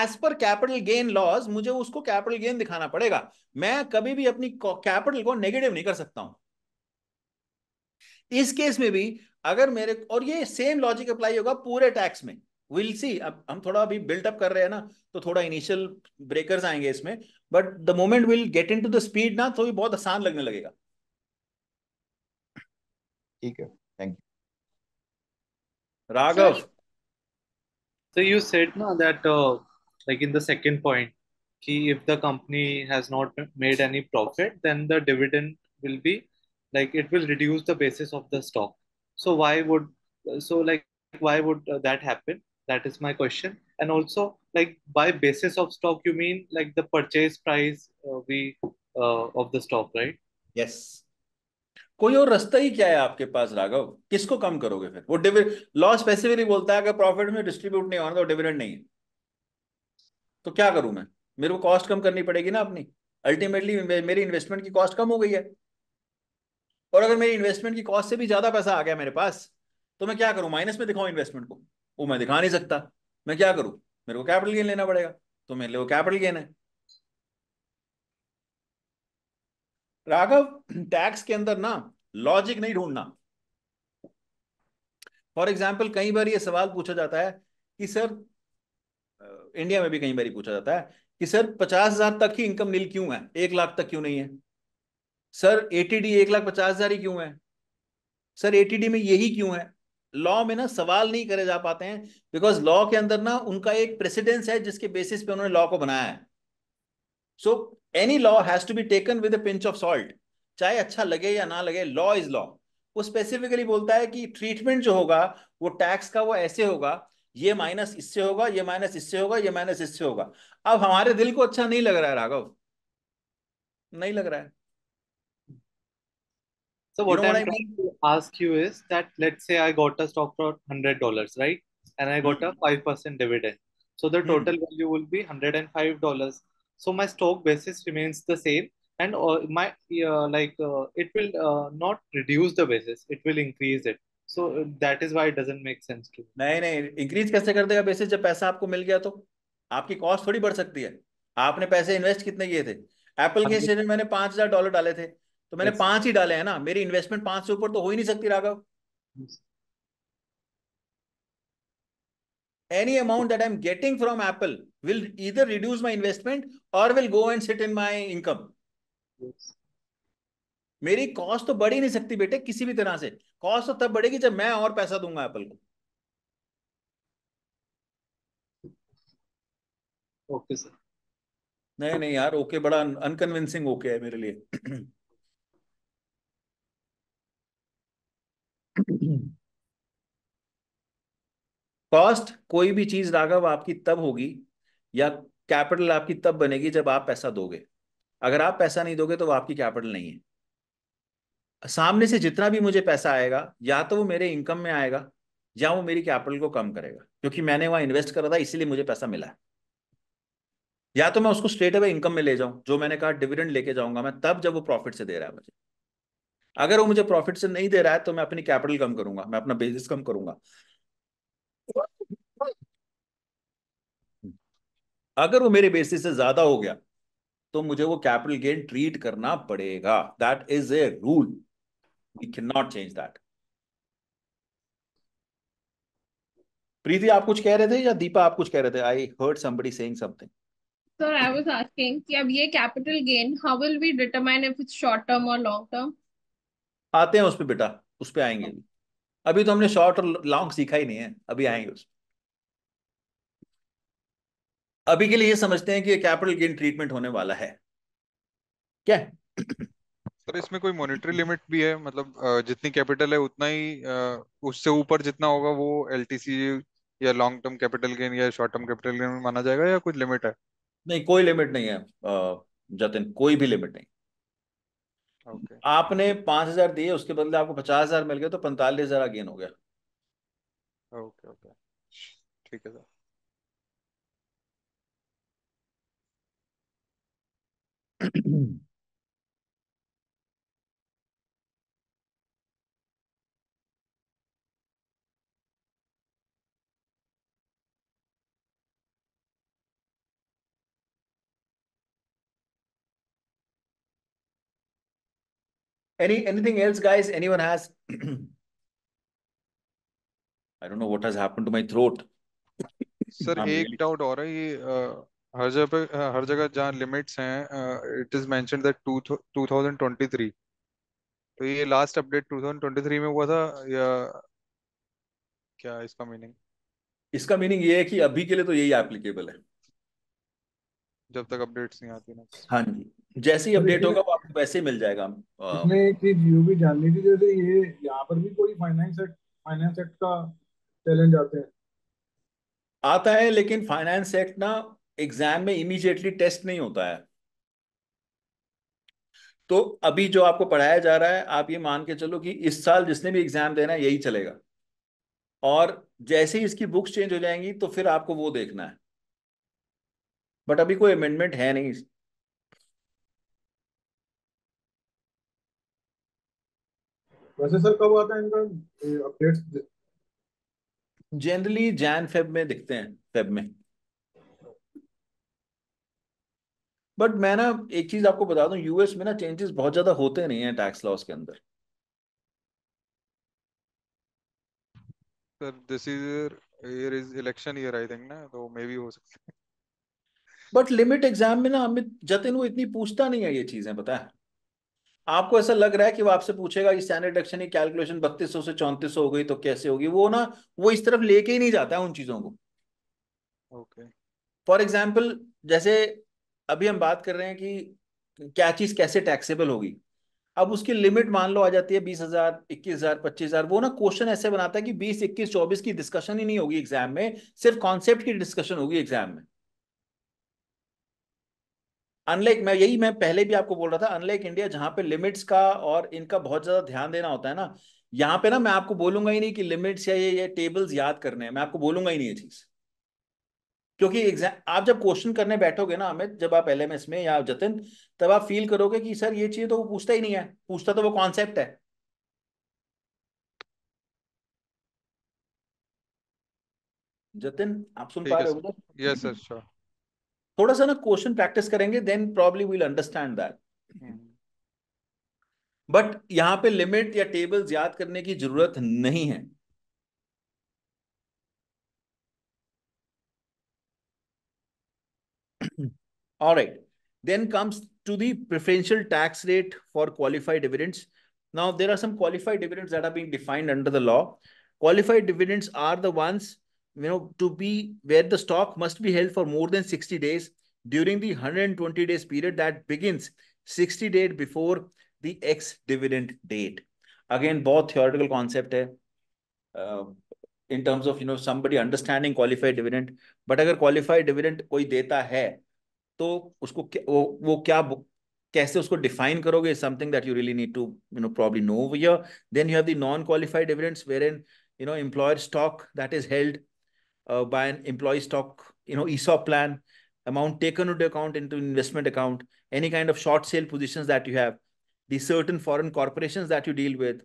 as per capital gain loss मुझे उसको कैपिटल गेन दिखाना पड़ेगा मैं कभी भी अपनी कैपिटल को नेगेटिव नहीं कर सकता हूं इस केस में भी अगर मेरे और ये सेम लॉजिक अप्लाई होगा पूरे टैक्स में विल we'll सी अब हम थोड़ा अभी बिल्ट अप कर रहे हैं ना तो थोड़ा इनिशियल ब्रेकर्स आएंगे इसमें but the moment will get into the speed ना तो ये बहुत आसान लगने लगेगा ठीक है thank you Raghav so you said na that uh, like in the second point ki if the company has not made any profit then the dividend will be like it will reduce the basis of the stock so why would so like why would uh, that happen that is my question and also like by basis of stock you mean like the purchase price uh, we uh, of the stock right yes कोई और रास्ता ही क्या है आपके पास राघव किसको कम करोगे फिर वो डिविडेंड लॉ स्पेसिफिकली बोलता है अगर प्रॉफिट में डिस्ट्रीब्यूट नहीं होना तो डिविडेंड नहीं है तो क्या करूं मैं मेरे को कॉस्ट कम करनी पड़ेगी ना अपनी अल्टीमेटली मेरी इन्वेस्टमेंट की कॉस्ट कम हो गई है और अगर मेरी इन्वेस्टमेंट की कॉस्ट से भी ज्यादा पैसा आ गया मेरे पास तो मैं क्या करूं माइनस में दिखाऊं इन्वेस्टमेंट को वो मैं दिखा नहीं सकता मैं क्या करूं मेरे को कैपिटल गेन लेना पड़ेगा तो मेरे लिए कैपिटल गेन है राघव टैक्स के अंदर ना लॉजिक नहीं ढूंढना फॉर एग्जाम्पल कई बार ये सवाल पूछा जाता है कि सर इंडिया में भी कई बार पूछा जाता है कि सर पचास हजार तक की इनकम नील क्यों है एक लाख तक क्यों नहीं है सर एटीडी एक लाख पचास हजार ही क्यों है सर एटीडी में यही क्यों है लॉ में ना सवाल नहीं करे जा पाते हैं बिकॉज लॉ के अंदर ना उनका एक प्रेसिडेंस है जिसके बेसिस पे उन्होंने लॉ को बनाया है so any law has to be taken with pinch of salt चाहे अच्छा लगे या ना लगे लॉ इज लॉ वो स्पेसिफिकली बोलता है कि ट्रीटमेंट जो होगा वो टैक्स का वो ऐसे होगा ये माइनस इससे होगा ये माइनस इससे होगा ये माइनस इससे होगा अब हमारे दिल को अच्छा नहीं लग रहा है राघव नहीं लग रहा है So what, you know I'm what I mean? to ask you is that let's say I got a stock for hundred dollars, right? And I got mm-hmm. a five percent dividend. So the total mm-hmm. value will be hundred and five dollars. So my stock basis remains the same, and uh, my uh, like uh, it will uh, not reduce the basis; it will increase it. So so that is why doesn't make sense to नहीं नहीं increase कैसे कर देगा basis जब पैसा आपको मिल गया तो आपकी कॉस्ट थोड़ी बढ़ सकती है आपने पैसे इन्वेस्ट कितने किए थे एप्पल के शेयर में मैंने पांच हजार डॉलर डाले थे तो मैंने पांच ही डाले हैं ना मेरी इन्वेस्टमेंट पांच से ऊपर तो हो ही नहीं सकती Raghav any amount that I am getting from Apple will इधर रिड्यूस माई इन्वेस्टमेंट और will go and set in my income मेरी कॉस्ट तो बढ़ ही नहीं सकती बेटे किसी भी तरह से कॉस्ट तो तब बढ़ेगी जब मैं और पैसा दूंगा एप्पल को ओके सर नहीं नहीं यार ओके बड़ा अनकन्विंसिंग ओके है मेरे लिए कॉस्ट कोई भी चीज राघव आपकी तब होगी या कैपिटल आपकी तब बनेगी जब आप पैसा दोगे अगर आप पैसा नहीं दोगे तो वो आपकी कैपिटल नहीं है सामने से जितना भी मुझे पैसा आएगा या तो वो मेरे इनकम में आएगा या वो मेरी कैपिटल को कम करेगा क्योंकि मैंने वहां इन्वेस्ट करा था इसीलिए मुझे पैसा मिला है या तो मैं उसको स्ट्रेट अवे इनकम में ले जाऊं जो मैंने कहा डिविडेंड लेके जाऊंगा मैं तब जब वो प्रॉफिट से दे रहा है मुझे अगर वो मुझे प्रॉफिट से नहीं दे रहा है तो मैं अपनी कैपिटल कम करूंगा मैं अपना बेसिस कम करूंगा अगर वो मेरे बेसिस से ज्यादा हो गया तो मुझे वो कैपिटल गेन ट्रीट करना पड़ेगा that is a rule we can not change that Preeti आप कुछ कह रहे थे या दीपा आप कुछ कह रहे थे I heard somebody saying something sir I was asking कि अब ये capital gain how will we determine if it's short term और लॉन्ग टर्म आते हैं उस पर बेटा उस पर आएंगे अभी तो हमने शॉर्ट और लॉन्ग सीखा ही नहीं है अभी आएंगे उस अभी के लिए ये समझते हैं कि कैपिटल गेन ट्रीटमेंट होने वाला है क्या सर इसमें कोई मॉनेटरी लिमिट भी है मतलब जितनी कैपिटल है उतना ही उससे ऊपर जितना होगा वो एलटीसी या लॉन्ग टर्म कैपिटल गेन या शॉर्ट टर्म कैपिटल गेन माना जाएगा या कुछ लिमिट है नहीं कोई लिमिट नहीं है जतिन कोई भी लिमिट नहीं आपने पांच हजार दिए उसके बदले आपको पचास हजार मिल गए तो पैंतालीस हजार गेन हो गया ओके ओके ठीक है sir Any anything else, guys? Anyone has? I don't know what has happened to my throat. sir sir एक डाउट और है ये हर जगह हर जगह जहाँ लिमिट्स हैं इट इज मेंशन दैट 2023 तो ये लास्ट अपडेट 2023 में हुआ था या क्या इसका मीनिंग इसका मीनिंग ये है कि अभी के लिए तो यही एप्लीकेबल है जब तक अपडेट्स नहीं आती ना हाँ जी जैसे ही अपडेट होगा वो वैसे मिल जाएगा हाँ। इसमें एक चीज यू भी जाननी थी जैसे ये यहाँ पर भी कोई फाइनेंस एक्ट फाइनेंस एक्ट का चैलेंज आते हैं आता है लेकिन फाइनेंस एक्ट ना एग्जाम में इमीडिएटली टेस्ट नहीं होता है तो अभी जो आपको पढ़ाया जा रहा है आप ये मान के चलो कि इस साल जिसने भी एग्जाम देना है यही चलेगा और जैसे ही इसकी बुक्स चेंज हो जाएंगी तो फिर आपको वो देखना है बट अभी कोई अमेंडमेंट है नहीं वैसे सर कब आता है इनका अपडेट्स जनरली जैन फेब में दिखते हैं फेब में बट मैं ना एक चीज आपको बता दूं यूएस में ना चेंजेस बहुत ज्यादा होते नहीं है टैक्स लॉस के अंदर sir this is year is election year I think ना तो मे बी हो सकता है बट लिमिट एग्जाम में ना अमित जतिन वो इतनी पूछता नहीं है ये चीजें पता है आपको ऐसा लग रहा है कि वो आपसे पूछेगा कि स्टैंडर्ड रिडक्शन की कैलकुलेशन बत्तीस से चौंतीस हो गई तो कैसे होगी वो ना वो इस तरफ लेके ही नहीं जाता है उन चीजों को ओके फॉर एग्जाम्पल जैसे अभी हम बात कर रहे हैं कि क्या चीज कैसे टैक्सेबल होगी अब उसकी लिमिट मान लो आ जाती है बीस हजार इक्कीस हजार पच्चीस हजार वो ना क्वेश्चन ऐसे बनाता है कि बीस इक्कीस चौबीस की डिस्कशन ही नहीं होगी एग्जाम में सिर्फ कॉन्सेप्ट की डिस्कशन होगी एग्जाम में अनलाइक मैं यही मैं पहले भी आपको बोल रहा था अनलाइक इंडिया जहां पे लिमिट्स का और इनका बहुत ज्यादा ध्यान देना होता है ना यहाँ पे ना मैं आपको बोलूंगा ही नहीं कि लिमिट्स या ये ये टेबल्स याद करने हैं मैं आपको बोलूंगा ही नहीं ये चीज क्योंकि एग्जाम आप जब क्वेश्चन करने बैठोगे ना अमित जब आप एल में या जतिन तब आप फील करोगे कि सर ये चीज तो वो पूछता ही नहीं है पूछता तो वो कॉन्सेप्ट है जतिन आप सुन पा रहे हो यस सर श्योर थोड़ा सा ना क्वेश्चन प्रैक्टिस करेंगे then probably will understand that but यहां पे लिमिट या टेबल्स याद करने की जरूरत नहीं है all right then comes to the preferential tax rate for qualified dividends now there are some qualified dividends that are being defined under the law qualified dividends are the ones you know, to be where the stock must be held for more than 60 days during the 120 days period that begins 60 days before the ex dividend date. Again, both theoretical concept hai uh, in terms of you know somebody understanding qualified dividend. But अगर qualified dividend koi deta hai to usko क्या, wo वो क्या कैसे define define करोगे something that you really need to you know probably no over then you have the non qualified dividends where in you know employer stock that is held uh, by an employee stock, you know, ESOP plan, amount taken into account into investment account, any kind of short sale positions that you have, the certain foreign corporations that you deal with,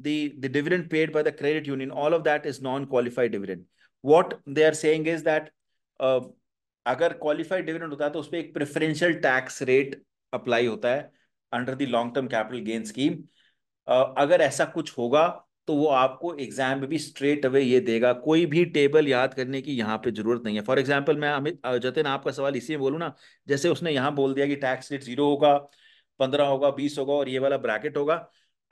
the, the dividend paid by the credit union, all of that is non-qualified dividend. What they are saying is that uh, qualified dividend dividend होता है तो उस preferential tax rate apply. Rate apply होता है under the long term capital gain scheme अगर तो वो आपको एग्जाम में भी स्ट्रेट अवे ये देगा कोई भी टेबल याद करने की यहाँ पे जरूरत नहीं है फॉर एग्जाम्पल मैं अमित जतिन आपका सवाल इसी में बोलूँ ना जैसे उसने यहाँ बोल दिया कि टैक्स रेट जीरो होगा पंद्रह होगा बीस होगा और ये वाला ब्रैकेट होगा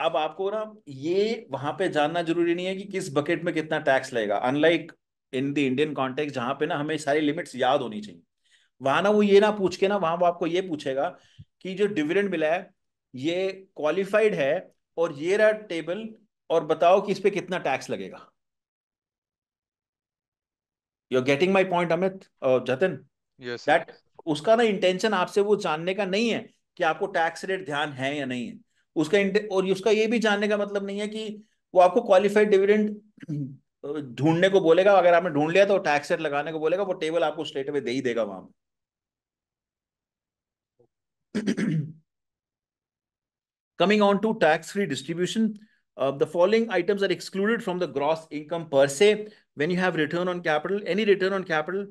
अब आपको ना ये वहां पे जानना जरूरी नहीं है कि किस बकेट में कितना टैक्स लगेगा unlike in the Indian context जहां पे ना हमें सारी लिमिट्स याद होनी चाहिए वहां ना वो ये ना पूछ के ना वहां वो आपको ये पूछेगा कि जो डिविडेंड मिला है ये क्वालिफाइड है और ये रहा टेबल और बताओ कि इस पर कितना टैक्स लगेगा you are getting my point Amit Jatin that उसका ना इंटेंशन आपसे वो जानने का नहीं है कि आपको टैक्स रेट ध्यान है या नहीं है उसका और उसका ये भी जानने का मतलब नहीं है कि वो आपको क्वालिफाइड डिविडेंड ढूंढने को बोलेगा अगर आपने ढूंढ लिया तो टैक्स रेट लगाने को बोलेगा वो टेबल आपको स्ट्रेट अवे दे ही देगा वहां coming on to tax free distribution Uh, the following items are excluded from the gross income per se. When you have return on capital, any return on capital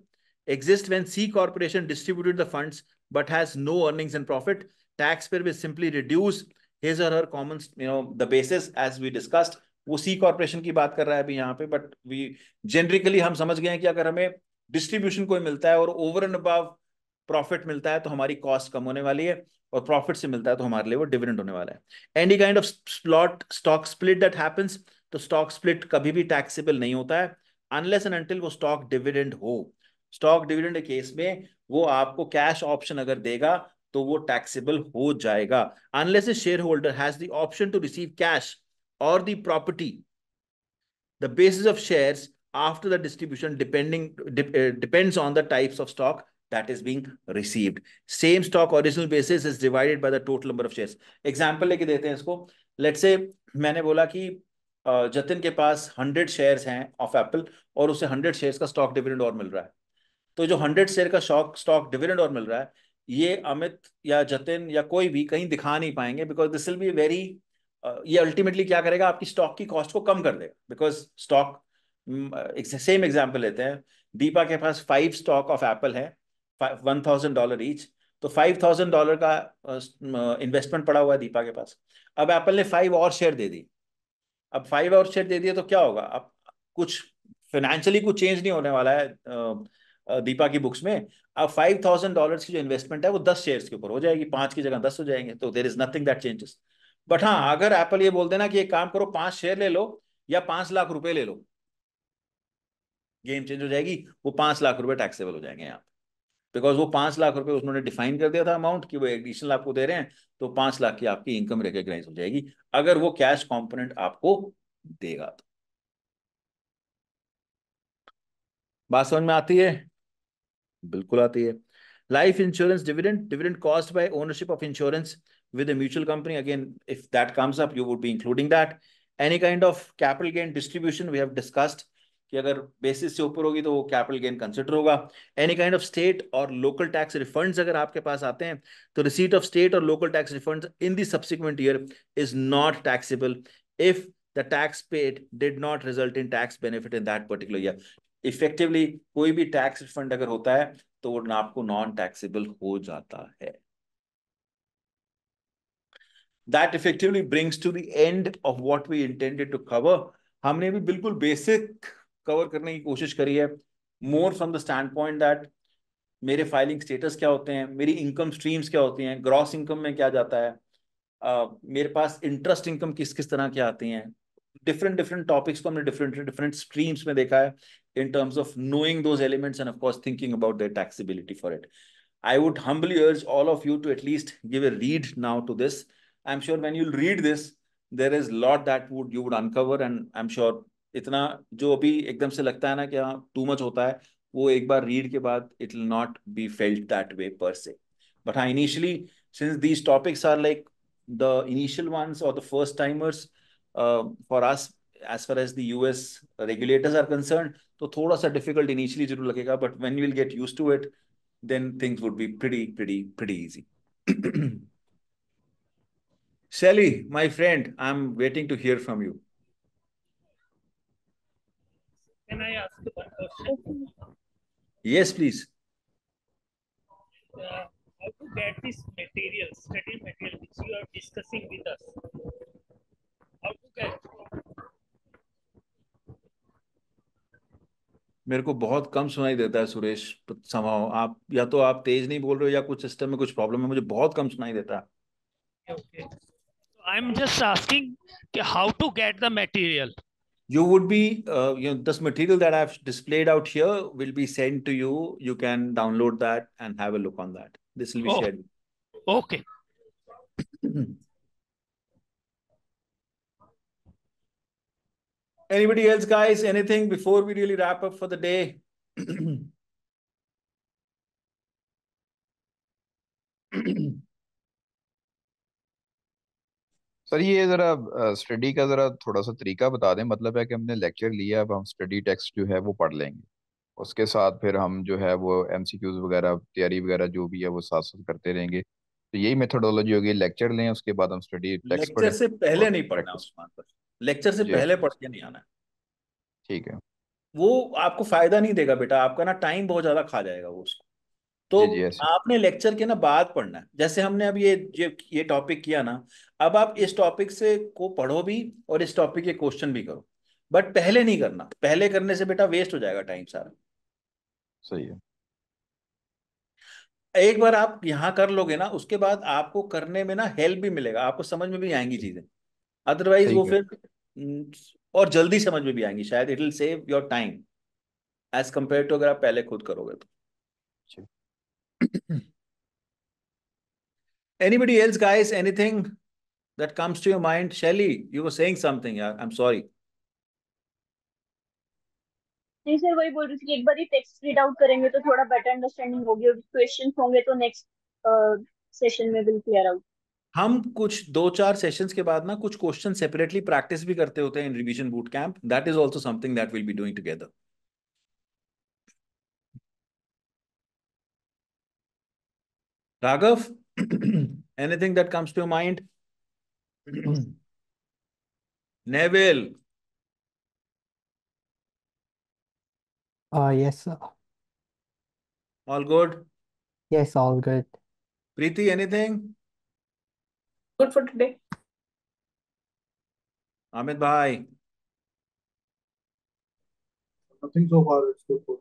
exists when C corporation distributed the funds but has no earnings and profit. Taxpayer will simply reduce his or her common, you know, the basis as we discussed. वो सी corporation की बात कर रहा है अभी यहाँ पे but we जनरिकली हम समझ गए हैं कि अगर हमें डिस्ट्रीब्यूशन कोई मिलता है और ओवर एंड अबव प्रॉफिट मिलता है तो हमारी कॉस्ट कम होने वाली है और प्रॉफिट से मिलता है तो हमारे लिए वो डिविडेंड होने वाला है any kind of slot stock split that happens तो स्टॉक स्प्लिट कभी भी टैक्सेबल नहीं होता है अनलेस एंड अनटिल वो स्टॉक डिविडेंड हो स्टॉक डिविडेंड केस में वो आपको कैश ऑप्शन अगर देगा तो वो टैक्सेबल हो जाएगा unless a share holder has the option to receive cash और the property the basis of shares after the distribution depending depends on the types of stock that is being received. Same stock original basis is divided by the total number of shares. Example लेके देते हैं इसको. Let's say मैंने बोला कि जतिन के पास 100 shares हैं of Apple और उसे 100 shares का stock dividend और मिल रहा है तो जो 100 share का stock stock dividend और मिल रहा है ये अमित या जतिन या कोई भी कहीं दिखा नहीं पाएंगे because this will be very ये अल्टीमेटली क्या करेगा आपकी स्टॉक की कॉस्ट को कम कर देगा बिकॉज स्टॉक सेम एग्जाम्पल लेते हैं दीपा के पास फाइव स्टॉक ऑफ एप्पल है वन थाउजेंड डॉलर ईच तो फाइव थाउजेंड डॉलर का इन्वेस्टमेंट पड़ा हुआ है दीपा के पास अब एप्पल ने फाइव और शेयर दे दी अब फाइव और शेयर दे दिए तो क्या होगा अब कुछ फाइनेंशियली कुछ चेंज नहीं होने वाला है दीपा की बुक्स में अब फाइव थाउजेंड डॉलर की जो इन्वेस्टमेंट है वो दस शेयर के ऊपर हो जाएगी पांच की जगह दस हो जाएंगे तो there is nothing that changes but हाँ अगर एप्पल ये बोल देना कि एक काम करो पांच शेयर ले लो या पांच लाख रुपए ले लो गेम चेंज हो जाएगी वो पांच लाख रुपए टैक्सेबल हो जाएंगे यहाँ बिकॉज वो पांच लाख रुपए उन्होंने डिफाइन कर दिया था अमाउंट कि वो एडिशनल आपको दे रहे हैं तो पांच लाख की आपकी इनकम रिकग्नाइज हो जाएगी अगर वो कैश कॉम्पोनेंट आपको देगा तो बात समझ में आती है बिल्कुल आती है life insurance dividend dividend cost by ownership of insurance with mutual company again if that comes up you would be including that any kind of capital gain distribution we have discussed कि अगर basis से ऊपर होगी तो वो capital gain consider होगा any kind of state और local tax refunds अगर आपके पास आते हैं तो रिसीट ऑफ स्टेट और local tax refunds in the subsequent year is not taxable if the tax paid did not result in tax benefit in that particular year effectively कोई भी tax refund अगर होता है तो वो आपको नॉन टैक्सेबल हो जाता है that effectively brings to the end of what we intended to cover हमने भी बिल्कुल बेसिक कवर करने की कोशिश करी है more from the stand point that मेरे फाइलिंग स्टेटस क्या होते हैं मेरी इनकम स्ट्रीम्स क्या होती हैं ग्रॉस इनकम में क्या जाता है uh, मेरे पास इंटरेस्ट इनकम किस किस तरह के आती हैं डिफरेंट डिफरेंट टॉपिक्स को हमने डिफरेंट डिफरेंट स्ट्रीम्स में देखा है in terms of knowing those elements and of course thinking about their taxability for it I would humbly urge all of you to at least give a read now to this I am sure when you'll read this there is lot that would you would uncover and I am sure इतना जो अभी एकदम से लगता है ना कि हाँ टू मच होता है वो एक बार रीड के बाद it will not be felt that way पर से बट हाँ initially since these topics are like the initial ones और the first timers for us as far as as regulators are concern तो थोड़ा सा डिफिकल्ट इनिशियली जरूर लगेगा but when will get used to it then things would be pretty pretty pretty easy Shelly, my friend, I'm waiting to hear from you. Can I ask you one question? Yes, please. Uh, how to get this material, study material, which you are discussing with us? How to get? मेरे को बहुत कम सुनाई देता है सुरेश समाओ आप या तो आप तेज नहीं बोल रहे हो या कुछ सिस्टम में कुछ प्रॉब्लम है मुझे बहुत कम सुनाई देता है आई एम जस्ट आस्किंग कि how to get the material you would be uh, you know this material that i've displayed out here will be sent to you you can download that and have a look on that this will be oh. shared okay anybody else guys anything before we really wrap up for the day sir ये ज़रा study का ज़रा थोड़ा सा तरीका बता दें मतलब है कि हमने लेक्चर लिया अब हम स्टडी टेक्स्ट जो है वो पढ़ लेंगे उसके साथ फिर हम जो है वो एम सी क्यूज़ वगैरह तैयारी वगैरह जो भी है वो साथ साथ करते रहेंगे तो यही मेथडोलॉजी होगी लेक्चर लें उसके बाद हम स्टडी लेक्चर से पहले नहीं पढ़ना लेक्चर से पहले पढ़ के नहीं आना ठीक है वो आपको फायदा नहीं देगा बेटा आपका ना टाइम बहुत ज्यादा खा जाएगा वो उसको तो जी, जी, आपने लेक्चर के ना बाद पढ़ना है जैसे हमने अब ये ये टॉपिक किया ना अब आप इस टॉपिक से को पढ़ो भी और इस टॉपिक के क्वेश्चन भी करो बट पहले नहीं करना पहले करने से बेटा वेस्ट हो जाएगा टाइम सारा सही है एक बार आप यहाँ कर लोगे ना उसके बाद आपको करने में ना हेल्प भी मिलेगा आपको समझ में भी आएंगी चीजें अदरवाइज वो फिर और जल्दी समझ में भी आएंगी शायद it will save your time as compare to अगर आप पहले खुद करोगे तो Anybody else, guys? Anything that comes to your mind? Shelly, you were saying something. I'm sorry. नहीं सर वही बोल रही थी एक बार ही टेक्स्ट रीड आउट करेंगे तो थोड़ा बेटर अंडरस्टैंडिंग होगी और क्वेश्चंस होंगे तो नेक्स्ट सेशन में विल क्लियर आउट हम कुछ दो चार सेशंस के बाद ना कुछ क्वेश्चन सेपरेटली प्रैक्टिस भी करते होते हैं in revision boot camp that is also something that will be doing together Raghav, anything that comes to your mind? Neville. Uh, yes, sir. All good? Yes, all good. Preeti, anything? Good for today. Amit Bhai. Nothing so far. It's good for,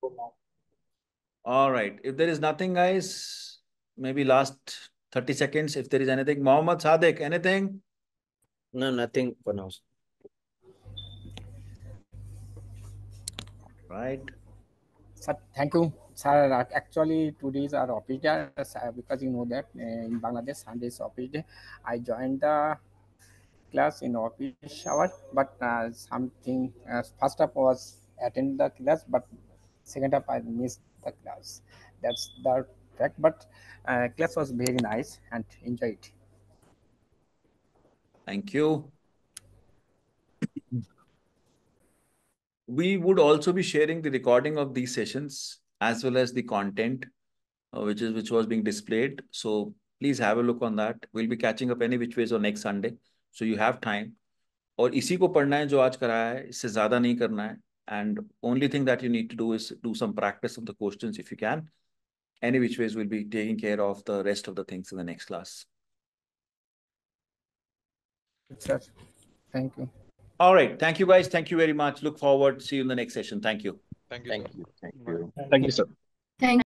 for now. All right. If there is nothing, guys, maybe last 30 seconds. If there is anything, Mohammad Sadek, anything? No, nothing for now. Right. Sir, thank you. Sir, actually, today is our office day because you know that eh, in Bangladesh, Sunday is office day. I joined the class in office hour, but uh, something uh, first up was attend the class, but second up I missed the class that's the fact but uh, class was very nice and enjoyed thank you we would also be sharing the recording of these sessions as well as the content uh, which is which was being displayed so please have a look on that we'll be catching up any which ways on next sunday so you have time और इसी को पढ़ना है जो आज कराया है इससे ज्यादा नहीं करना है and only thing that you need to do is do some practice of the questions if you can. Any which ways we'll be taking care of the rest of the things in the next class. Sir, thank you. All right. Thank you, guys. Thank you very much. Look forward. See you in the next session. Thank you. Thank you. Thank you. Thank you, Thank you sir. Thank you.